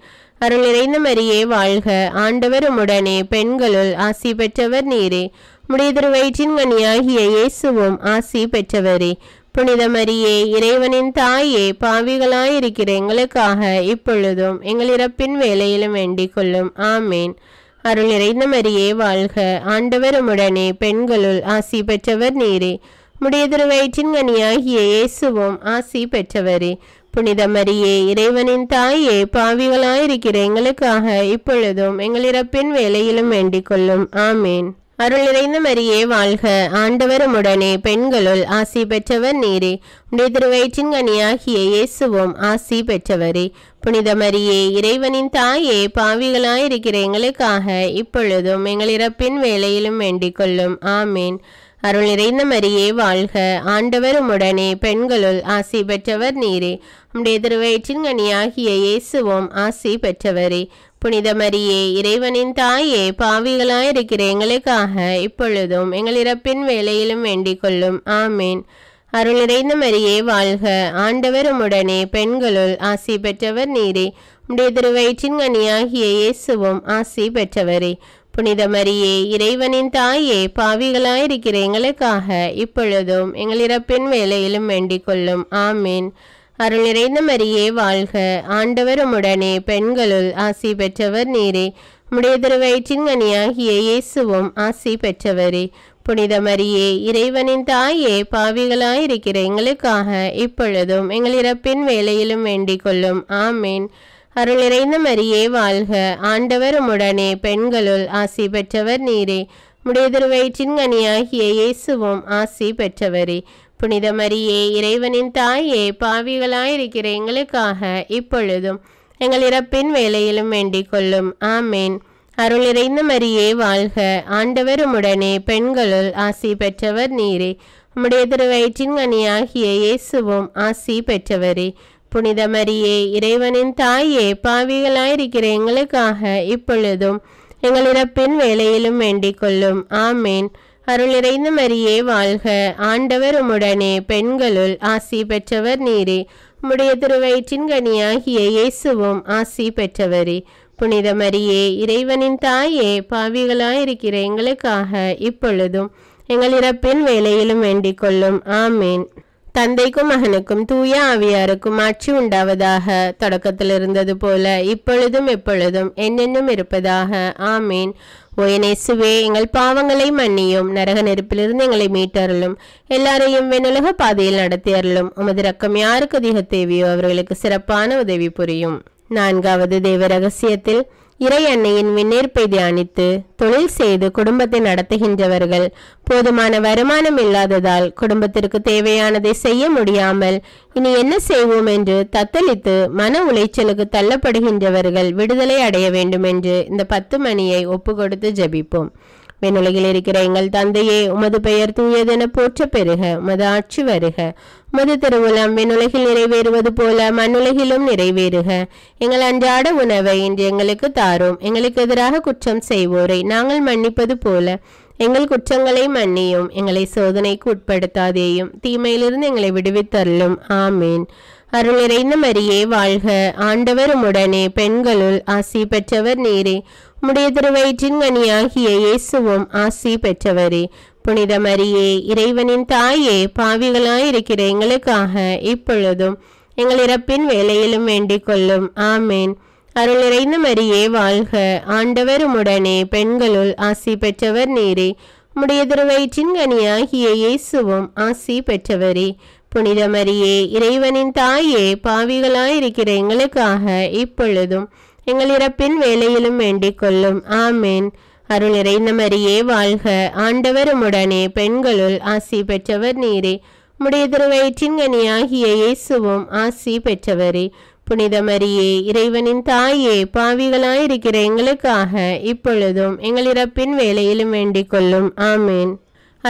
அருள் நிறைந்த மரியே வாழ்க ஆண்டவர் உடனே பெண்களுள் ஆசி பெற்றவர் நீரே உடைய வயிற்றின் கனியாகிய இயேசுவும் ஆசி பெற்றவரே புனித மரியே இறைவனின் தாயே பாவிகளாயிருக்கிற எங்களுக்காக இப்பொழுதும் எங்கள் இறப்பின் வேலையிலும் வேண்டிக் கொள்ளும் ஆமேன் அருள் நிறைந்த மரியே வாழ்க ஆண்டவர் உடனே பெண்களுள் ஆசி பெற்றவர் நீரே முடிய வயிற்றின் கனியாகிய இயேசுவும் ஆசி பெற்றவரே புனித மரியே இறைவனின் தாயே பாவிகளாயிருக்கிற எங்களுக்காக இப்பொழுதும் எங்கள் இறப்பின் வேலையிலும் வேண்டிக் கொள்ளும் ஆமேன் அருள் நிறைந்த மரியே வாழ்க ஆண்டவரும் உடனே பெண்களுள் ஆசி பெற்றவர் நீரே உடைய திருவயிற்றின் கனியாகிய இயேசுவும் ஆசி பெற்றவரே புனித மரியே இறைவனின் தாயே பாவிகளாயிருக்கிற எங்களுக்காக இப்பொழுதும் எங்கள் இறப்பின் வேலையிலும் வேண்டிக் கொள்ளும் ஆமீன் அருள் நிறைந்த மரியே வாழ்க ஆண்டவரும் உடனே பெண்களுள் ஆசி பெற்றவர் நீரே உம்முடைய திருவயிற்றின் கனியாகிய இயேசுவோம் ஆசி பெற்றவரே புனித மரியே இறைவனின் தாயே பாவிகளாயிருக்கிற எங்களுக்காக இப்பொழுதும் எங்கள் இறப்பின் வேலையிலும் வேண்டிக் கொள்ளும் ஆமேன் அருள் நிறைந்த மரியே வாழ்க ஆண்டவரும் உடனே பெண்களுள் ஆசி பெற்றவர் நீரே உம்முடைய திருவயிற்றின் கனியாகிய இயேசுவும் ஆசி பெற்றவரே புனித மரியே இறைவனின் தாயே பாவிகளாயிருக்கிற எங்களுக்காக இப்பொழுதும் எங்கள் இறப்பின் வேலையிலும் வேண்டிக் கொள்ளும் ஆமீன் அருள் நிறைந்த மரியே வாழ்க ஆண்டவருமுடனே உடனே பெண்களுள் ஆசி பெற்றவர் நீரே உடைய வயிற்றின் கனியாகிய இயேசுவும் ஆசி பெற்றவரே புனித மரியே இறைவனின் தாயே பாவிகளாயிருக்கிற எங்களுக்காக இப்பொழுதும் எங்கள் இறப்பின் வேலையிலும் வேண்டிக் கொள்ளும் ஆமீன் அருள் நிறைந்த மரியே வாழ்க ஆண்டவர் உடனே பெண்களுள் ஆசி பெற்றவர் நீரே முடியதிரு வயிற்றின் கனியாகிய இயேசுவும் ஆசி பெற்றவரே புனித மரியே இறைவனின் தாயே பாவிகளாயிருக்கிற எங்களுக்காக இப்பொழுதும் எங்கள் இறப்பின் வேலையிலும் வேண்டிக் கொள்ளும் ஆமேன் அருள் நிறைந்த மரியே வாழ்க ஆண்டவர் உடனே பெண்களுள் ஆசி பெற்றவர் நீரே உம்முடைய வயிற்றின் கனியாகிய இயேசுவும் ஆசி பெற்றவரே புனித மரியே இறைவனின் தாயே பாவிகளாயிருக்கிற எங்களுக்காக இப்பொழுதும் எங்கள் இறப்பின் வேலையிலும் வேண்டிக் கொள்ளும் ஆமேன் அருள் இறைந்த மரியே வாழ்க ஆண்டவர் உடனே பெண்களுள் ஆசி பெற்றவர் நீரே உம்முடைய திருவயிற்றின் கனியாகிய இயேசுவும் ஆசி பெற்றவரே புனித மரியே இறைவனின் தாயே பாவிகளாயிருக்கிற எங்களுக்காக இப்பொழுதும் எங்கள் இறப்பின் வேலையிலும் வேண்டிக் கொள்ளும் ஆமேன் தந்தைக்கும் மகனுக்கும் தூய ஆவியாருக்கும் ஆட்சி உண்டாவதாக தொடக்கத்தில் இருந்தது போல இப்பொழுதும் எப்பொழுதும் என்னென்னும் இருப்பதாக ஆமீன் ஒயனேசுவே எங்கள் பாவங்களை மன்னியும் நரக நெருப்பிலிருந்து எங்களை மீட்டருளும் எல்லாரையும் வெண்ணுலக பாதையில் நடத்தி அருளும் உமது ரக்கம் யாருக்கு அதிக தேவையோ அவர்களுக்கு சிறப்பான உதவி புரியும் நான்காவது தேவ ரகசியத்தில் இறை அன்னையின் விண்ணேற்பை தியானித்து தொழில் செய்து குடும்பத்தை நடத்துகின்றவர்கள் போதுமான வருமானம் இல்லாததால் குடும்பத்திற்கு தேவையானதை செய்ய முடியாமல் இனி என்ன செய்வோம் என்று தத்தளித்து மன உளைச்சலுக்கு தள்ளப்படுகின்றவர்கள் விடுதலை அடைய வேண்டும் என்று இந்த பத்து மணியை ஒப்பு கொடுத்து ஜபிப்போம் வெண்ணுலகில் இருக்கிற எங்கள் தந்தையே உமது பெயர் தூயதென போற்ற பெருக உமது ஆட்சி வருக உமது திருவுலம் வெண்ணுலகில் நிறைவேறுவது போல மண்ணுலகிலும் நிறைவேறுக எங்கள் அன்றாட உணவை இன்று எங்களுக்கு தாரும் எங்களுக்கு எதிராக குற்றம் செய்வோரை நாங்கள் மன்னிப்பது போல எங்கள் குற்றங்களை மன்னியும் எங்களை சோதனைக்கு உட்படுத்தாதேயும் தீமையிலிருந்து எங்களை விடுவித்தருளும் ஆமீன் அருள் நிறைந்த மரியே வாழ்க ஆண்டவர் உடனே பெண்களுள் ஆசி பெற்றவர் நீரே உம்முடைய திருவயிற்றின் கனியாகிய இயேசுவும் ஆசி பெற்றவரே புனித மரியே இறைவனின் தாயே பாவிகளாயிருக்கிற எங்களுக்காக இப்பொழுதும் எங்கள் இறப்பின் வேலையிலும் வேண்டிக் கொள்ளும் ஆமேன் அருள் நிறைந்த மரியே வாழ்க ஆண்டவர் உடனே பெண்களுள் ஆசி பெற்றவர் நீரே உம்முடைய திருவயிற்றின் கனியாகிய இயேசுவும் ஆசி பெற்றவரே புனித மரியே இறைவனின் தாயே பாவிகளாயிருக்கிற எங்களுக்காக இப்பொழுதும் எங்கள் இறப்பின் வேலையிலும் வேண்டிக் கொள்ளும் ஆமேன் அருள் நிறைந்த மரியே வாழ்க ஆண்டவருமுடனே பெண்களுள் ஆசி பெற்றவர் நீரே முடிய திருவயிற்றின் கனியாகிய இயேசுவும் ஆசி பெற்றவரே புனித மரியே இறைவனின் தாயே பாவிகளாயிருக்கிற எங்களுக்காக இப்பொழுதும் எங்கள் இறப்பின் வேலையிலும் வேண்டிக் கொள்ளும் ஆமேன்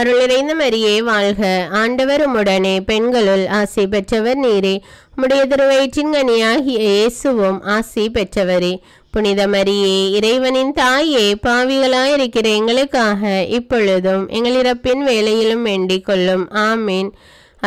அருள் நிறைந்த மரியே வாழ்க ஆண்டவர் உடனே பெண்களுள் ஆசை பெற்றவர் நீரே முடிய திருவயிற்றின் கனியாகிய இயேசுவும் ஆசை பெற்றவரே புனித மரியே இறைவனின் தாயே பாவிகளாயிருக்கிற எங்களுக்காக இப்பொழுதும் எங்களிறப்பின் வேலையிலும் வேண்டிக் கொள்ளும் ஆமீன்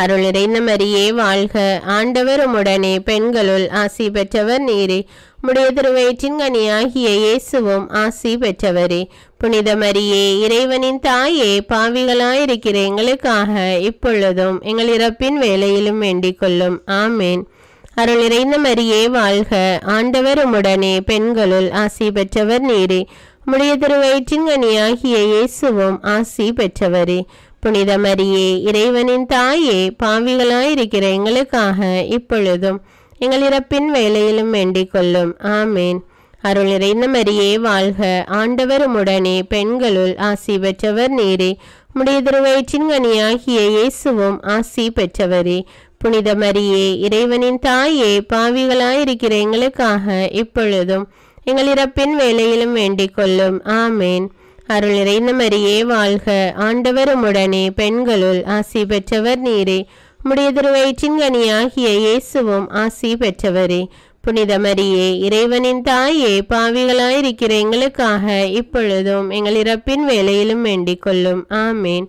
அருள் நிறைந்த மரியே வாழ்க ஆண்டவர் உடனே பெண்களுள் ஆசி பெற்றவர் நீரே முடிய திருவயிற்றின் கனியாகிய இயேசுவும் ஆசி பெற்றவரே புனித மரியே இறைவனின் தாயே பாவிகளாயிருக்கிற எங்களுக்காக இப்பொழுதும் எங்கள் இறப்பின் வேலையிலும் வேண்டிக் கொள்ளும் ஆமேன் அருள் நிறைந்த மரியே வாழ்க ஆண்டவர் உடனே பெண்களுள் ஆசி பெற்றவர் நீரே முடிய திருவயிற்றின் கனியாகிய இயேசுவும் ஆசி பெற்றவரே புனித மரியே இறைவனின் தாயே பாவிகளாயிருக்கிற எங்களுக்காக இப்பொழுதும் எங்கள் இறப்பின் வேலையிலும் வேண்டிக் கொள்ளும் ஆமேன் அருள் நிறைந்த மரியே வாழ்க ஆண்டவரும் உடனே பெண்களுள் ஆசி பெற்றவர் நீரே முடிய திருவயிற்றின் கனியாகிய இயேசுவும் ஆசி பெற்றவரே புனித மரியே இறைவனின் தாயே பாவிகளாயிருக்கிற எங்களுக்காக இப்பொழுதும் எங்கள் இறப்பின் வேலையிலும் வேண்டிக் கொள்ளும் ஆமேன் அருள் நிறைந்த மரியே வாழ்க ஆண்டவருமுடனே பெண்களுள் ஆசி பெற்றவர் நீரே உம்முடைய திருவயிற்றின் கனியாகிய இயேசுவும் ஆசி பெற்றவரே புனித மரியே இறைவனின் தாயே பாவிகளாயிருக்கிற எங்களுக்காக இப்பொழுதும் எங்கள் இறப்பின் வேலையிலும் வேண்டிக் கொள்ளும் ஆமேன்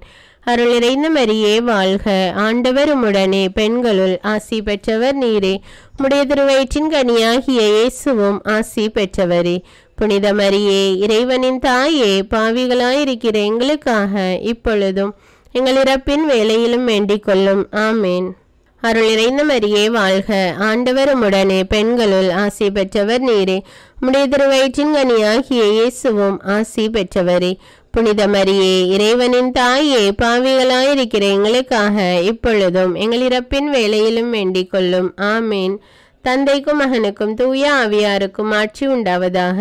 அருள் நிறைந்த மரியே வாழ்க ஆண்டவருமுடனே பெண்களுள் ஆசி பெற்றவர் நீரே உடைய திருவயிற்றின் கனியாகிய இயேசுவும் ஆசி பெற்றவரே புனித மரியே இறைவனின் தாயே பாவிகளாயிருக்கிற எங்களுக்காக இப்பொழுதும் எங்கள் இறப்பின் வேலையிலும் வேண்டிக் கொள்ளும் ஆமேன் அருள் இறைந்த மரியே வாழ்க ஆண்டவரும் உடனே பெண்களுள் ஆசி பெற்றவர் நீரே உடைய திருவயிற்றின் கனியாகிய இயேசுவும் ஆசி பெற்றவரே புனித மரியே இறைவனின் தாயே பாவிகளாயிருக்கிற எங்களுக்காக இப்பொழுதும் எங்கள் இறப்பின் வேலையிலும் வேண்டிக் கொள்ளும் ஆமேன் தந்தைக்கும் மகனுக்கும் தூய ஆவியாருக்கும் ஆட்சி உண்டாவதாக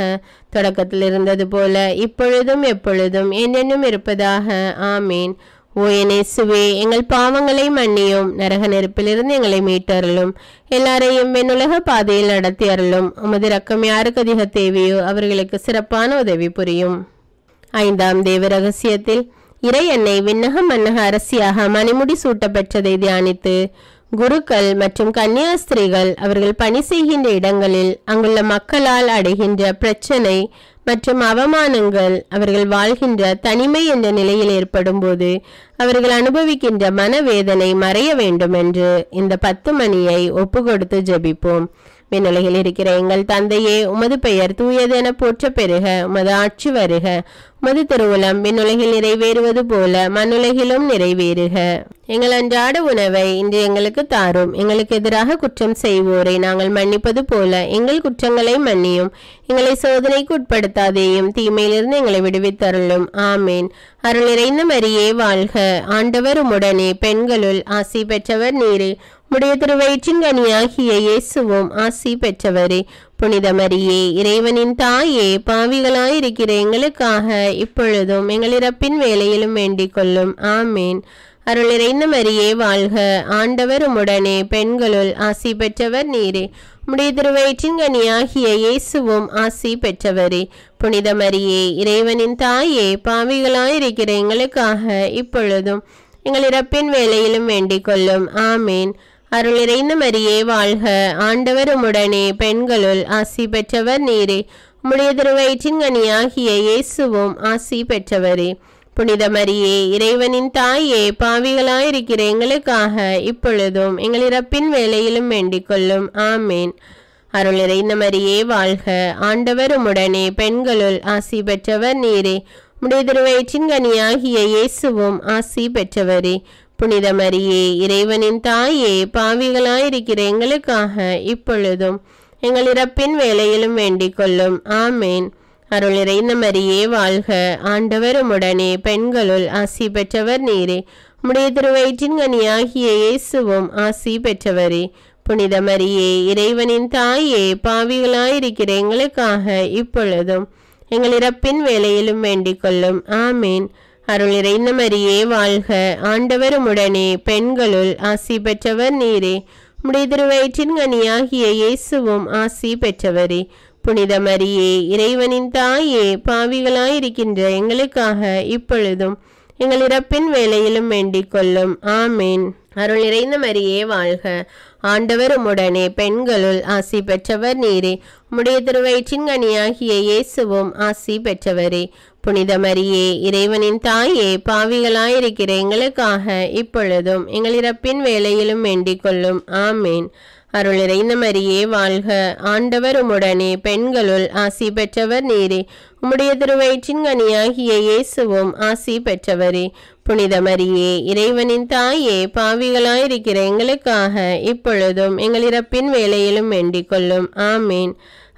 தொடக்கத்தில் இருந்தது போல இப்பொழுதும் எப்பொழுதும் என்னென்னும் இருப்பதாக ஆமேன் ஓ எனேசுவே எங்கள் பாவங்களை மன்னியும் நரக நெருப்பிலிருந்து எங்களை மீட்டருளும் எல்லாரையும் வெண்ணுலக பாதையில் நடத்தி அருளும் உமது ரக்கம் யாருக்கு அதிக தேவையோ அவர்களுக்கு சிறப்பான உதவி புரியும் ஐந்தாம் தேவ ரகசியத்தில் இறை என்னை விண்ணக மன்னக அரசியாக மணிமுடி சூட்ட பெற்றதை தியானித்து குருக்கள் மற்றும் கன்னியாஸ்திரிகள் அவர்கள் பணி செய்கின்ற இடங்களில் அங்குள்ள மக்களால் அடைகின்ற பிரச்சனை மற்றும் அவமானங்கள் அவர்கள் வாழ்கின்ற தனிமை என்ற நிலையில் ஏற்படும் போது அவர்கள் அனுபவிக்கின்ற மனவேதனை மறைய வேண்டும் என்று இந்த பத்து மணியை ஒப்பு கொடுத்து ஜபிப்போம் விண்ணுலகில் இருக்கிற எங்கள் தந்தையே உமது பெயர் தூயதென போற்ற பெருக உமது ஆட்சி வருக உமது திருவுலம் மின்னுலகில் நிறைவேறுவது போல மண்ணுலகிலும் நிறைவேறுக எங்கள் அன்றாட உணவை இன்று எங்களுக்கு தாரும் எங்களுக்கு எதிராக குற்றம் செய்வோரை நாங்கள் மன்னிப்பது போல எங்கள் குற்றங்களை மன்னியும் எங்களை சோதனைக்கு உட்படுத்தாதேயும் தீமையிலிருந்து எங்களை விடுவித்தருளும் ஆமேன் அருள் நிறைந்த மரியே வாழ்க ஆண்டவர் உடனே பெண்களுள் ஆசி பெற்றவர் நீரே உடைய திருவயிற்றின்கனியாகிய இயேசுவும் ஆசி பெற்றவரே புனிதமரியே இறைவனின் தாயே பாவிகளாயிருக்கிற எங்களுக்காக இப்பொழுதும் எங்கள் இறப்பின் வேலையிலும் வேண்டிக் கொள்ளும் ஆமேன் அருள் இறைந்த மரியே வாழ்க ஆண்டவர் உடனே பெண்களுள் ஆசி பெற்றவர் நீரே உடைய திருவயிற்றின் கனியாகிய இயேசுவும் ஆசி பெற்றவரே புனித மரியே இறைவனின் தாயே பாவிகளாயிருக்கிற எங்களுக்காக இப்பொழுதும் எங்கள் இறப்பின் வேலையிலும் வேண்டிக் கொள்ளும் ஆமேன் அருள் நிறைந்த மரியே வாழ்க ஆண்டவர் உடனே பெண்களுள் ஆசி பெற்றவர் நீரே உம்முடைய திருவயிற்றின் கனியாகிய இயேசுவும் ஆசி பெற்றவரே புனித மரியே இறைவனின் தாயே பாவிகளாயிருக்கிற எங்களுக்காக இப்பொழுதும் எங்கள் இறப்பின் வேலையிலும் வேண்டிக் கொள்ளும் ஆமேன் அருள் நிறைந்த மரியே வாழ்க ஆண்டவர் உடனே பெண்களுள் ஆசி பெற்றவர் நீரே உம்முடைய திருவயிற்றின் கனியாகிய இயேசுவும் ஆசி பெற்றவரே புனித மரியே இறைவனின் தாயே பாவிகளாயிருக்கிற எங்களுக்காக இப்பொழுதும் எங்கள் இறப்பின் வேலையிலும் வேண்டிக் கொள்ளும் ஆமேன் அருள் இறைந்த மரியே வாழ்க ஆண்டவரும் உடனே பெண்களுள் ஆசி பெற்றவர் நீரே முடிய திருவயிற்றின் கனியாகிய இயேசுவும் ஆசி பெற்றவரே புனித மரியே இறைவனின் தாயே பாவிகளாயிருக்கிற எங்களுக்காக இப்பொழுதும் எங்கள் இறப்பின் வேலையிலும் வேண்டிக் கொள்ளும் ஆமேன் அருள் நிறைந்த மரியே வாழ்க ஆண்டவரும் உடனே பெண்களுள் ஆசி பெற்றவர் நீரே உடைய திருவயிற்றின் கனியாகிய இயேசுவும் ஆசி பெற்றவரே புனித மரியே இறைவனின் தாயே பாவிகளாயிருக்கின்ற எங்களுக்காக இப்பொழுதும் எங்கள் இறப்பின் வேலையிலும் வேண்டிக் கொள்ளும் ஆமேன் அருள் நிறைந்த மரியே வாழ்க ஆண்டவரும் உடனே பெண்களுள் ஆசி பெற்றவர் நீரே உம்முடைய திருவயிற்றின் கனியாகிய இயேசுவும் ஆசி பெற்றவரே புனித மரியே இறைவனின் தாயே பாவிகளாயிருக்கிற எங்களுக்காக இப்பொழுதும் எங்களிறப்பின் வேலையிலும் வேண்டிக் கொள்ளும் ஆமேன் அருள் இறைந்த மரியே வாழ்க ஆண்டவர் உம்முடனே பெண்களுள் ஆசி பெற்றவர் நீரே உம்முடைய திருவயிற்றின் கனியாகிய இயேசுவும் ஆசி பெற்றவரே புனித மரியே இறைவனின் தாயே பாவிகளாயிருக்கிற எங்களுக்காக இப்பொழுதும் எங்களிறப்பின் வேலையிலும் வேண்டிக் கொள்ளும் ஆமேன்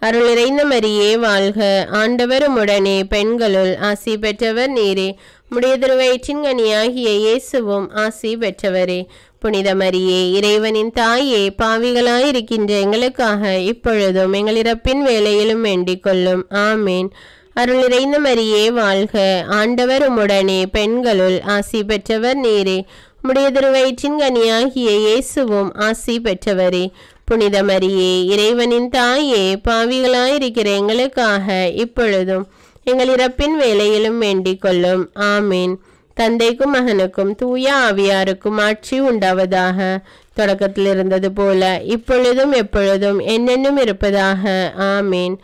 அருள் நிறைந்த மரியே வாழ்க ஆண்டவரும் உடனே பெண்களுள் ஆசி பெற்றவர் நீரே முடிய கனியாகிய இயேசுவும் ஆசி பெற்றவரே புனித மரியே இறைவனின் தாயே பாவிகளாயிருக்கின்ற எங்களுக்காக இப்பொழுதும் எங்கள் இறப்பின் வேலையிலும் வேண்டிக் கொள்ளும் ஆமேன் அருள் நிறைந்த மரியே வாழ்க ஆண்டவரும் உடனே பெண்களுள் ஆசி பெற்றவர் நீரே முடியதிருவயிற்றின் கனியாகிய இயேசுவும் ஆசி பெற்றவரே புனித மரியே இறைவனின் தாயே பாவிகளாயிருக்கிற எங்களுக்காக இப்பொழுதும் எங்கள் இறப்பின் வேலையிலும் வேண்டிக் கொள்ளும் ஆமீன் தந்தைக்கும் மகனுக்கும் தூய ஆவியாருக்கும் ஆட்சி உண்டாவதாக தொடக்கத்தில் இருந்தது போல இப்பொழுதும் எப்பொழுதும் என்னென்னும் இருப்பதாக ஆமீன்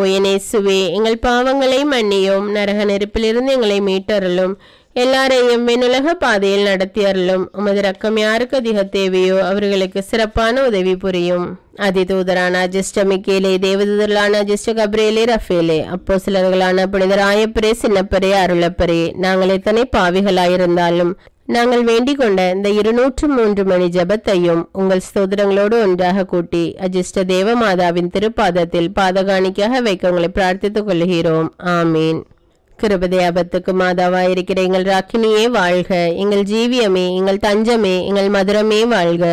ஓயனேசுவே எங்கள் பாவங்களை மன்னியும் நரக நெருப்பிலிருந்து எங்களை மீட்டருளும் எல்லாரையும் விண்ணுலக பாதையில் நடத்தி அருளும் உமது ரக்கம் யாருக்கு அதிக தேவையோ அவர்களுக்கு சிறப்பான உதவி புரியும் அதிதூதரான அஜிஸ்ட மிக்கேலே தேவதூதர்களான அஜிஸ்ட கப்ரேலே ரஃபேலே அப்போ சிலர்களான புனித ராயப்பரே சின்னப்பரே அருளப்பரே நாங்கள் எத்தனை பாவிகளாயிருந்தாலும் நாங்கள் வேண்டிக் கொண்ட இந்த இருநூற்று மூன்று மணி ஜபத்தையும் உங்கள் ஸ்தோதரங்களோடு ஒன்றாக கூட்டி அஜிஷ்ட தேவமாதாவின் திருப்பாதத்தில் பாதகாணிக்காக வைக்க உங்களை பிரார்த்தித்துக் கொள்கிறோம் ஆமீன் கிருபதை ஆபத்துக்கு மாதாவா இருக்கிற எங்கள் ராக்கினியே வாழ்க எங்கள் ஜீவியமே எங்கள் தஞ்சமே எங்கள் மதுரமே வாழ்க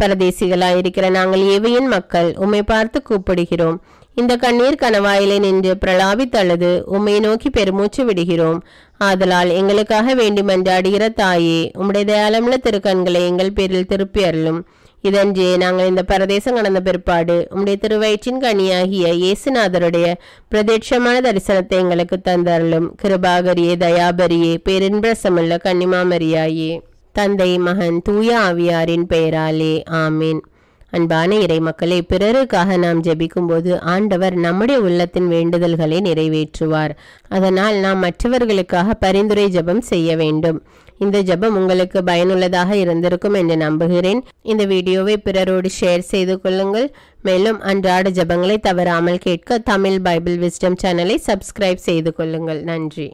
பரதேசிகளாய் இருக்கிற நாங்கள் எவையின் மக்கள் உம்மை பார்த்து கூப்பிடுகிறோம் இந்த கண்ணீர் கணவாயிலை நின்று பிரலாபித்தழுது உம்மை நோக்கி பெருமூச்சு விடுகிறோம் ஆதலால் எங்களுக்காக வேண்டி மன்றாடுகிற தாயே உம்முடைய தயாளமுள்ள திருக்கண்களை எங்கள் பேரில் திருப்பி அருளும் இதன்றே நாங்கள் இந்த பரதேசம் கடந்த பிற்பாடு உம்முடைய திருவயிற்றின் கனியாகிய இயேசுநாதருடைய பிரதேட்சமான தரிசனத்தை எங்களுக்கு தந்தருளும் கிருபாகரியே தயாபரியே பேரின்பரசமுள்ள கன்னிமாமரியாயே தந்தை மகன் தூய ஆவியாரின் பெயராலே ஆமீன் அன்பான இறை மக்களை பிறருக்காக நாம் ஜெபிக்கும்போது ஆண்டவர் நம்முடைய உள்ளத்தின் வேண்டுதல்களை நிறைவேற்றுவார் அதனால் நாம் மற்றவர்களுக்காக பரிந்துரை ஜெபம் செய்ய வேண்டும் இந்த ஜபம் உங்களுக்கு பயனுள்ளதாக இருந்திருக்கும் என்று நம்புகிறேன் இந்த வீடியோவை பிறரோடு ஷேர் செய்து கொள்ளுங்கள் மேலும் அன்றாட ஜபங்களை தவறாமல் கேட்க தமிழ் பைபிள் விஸ்டம் சேனலை சப்ஸ்கிரைப் செய்து கொள்ளுங்கள் நன்றி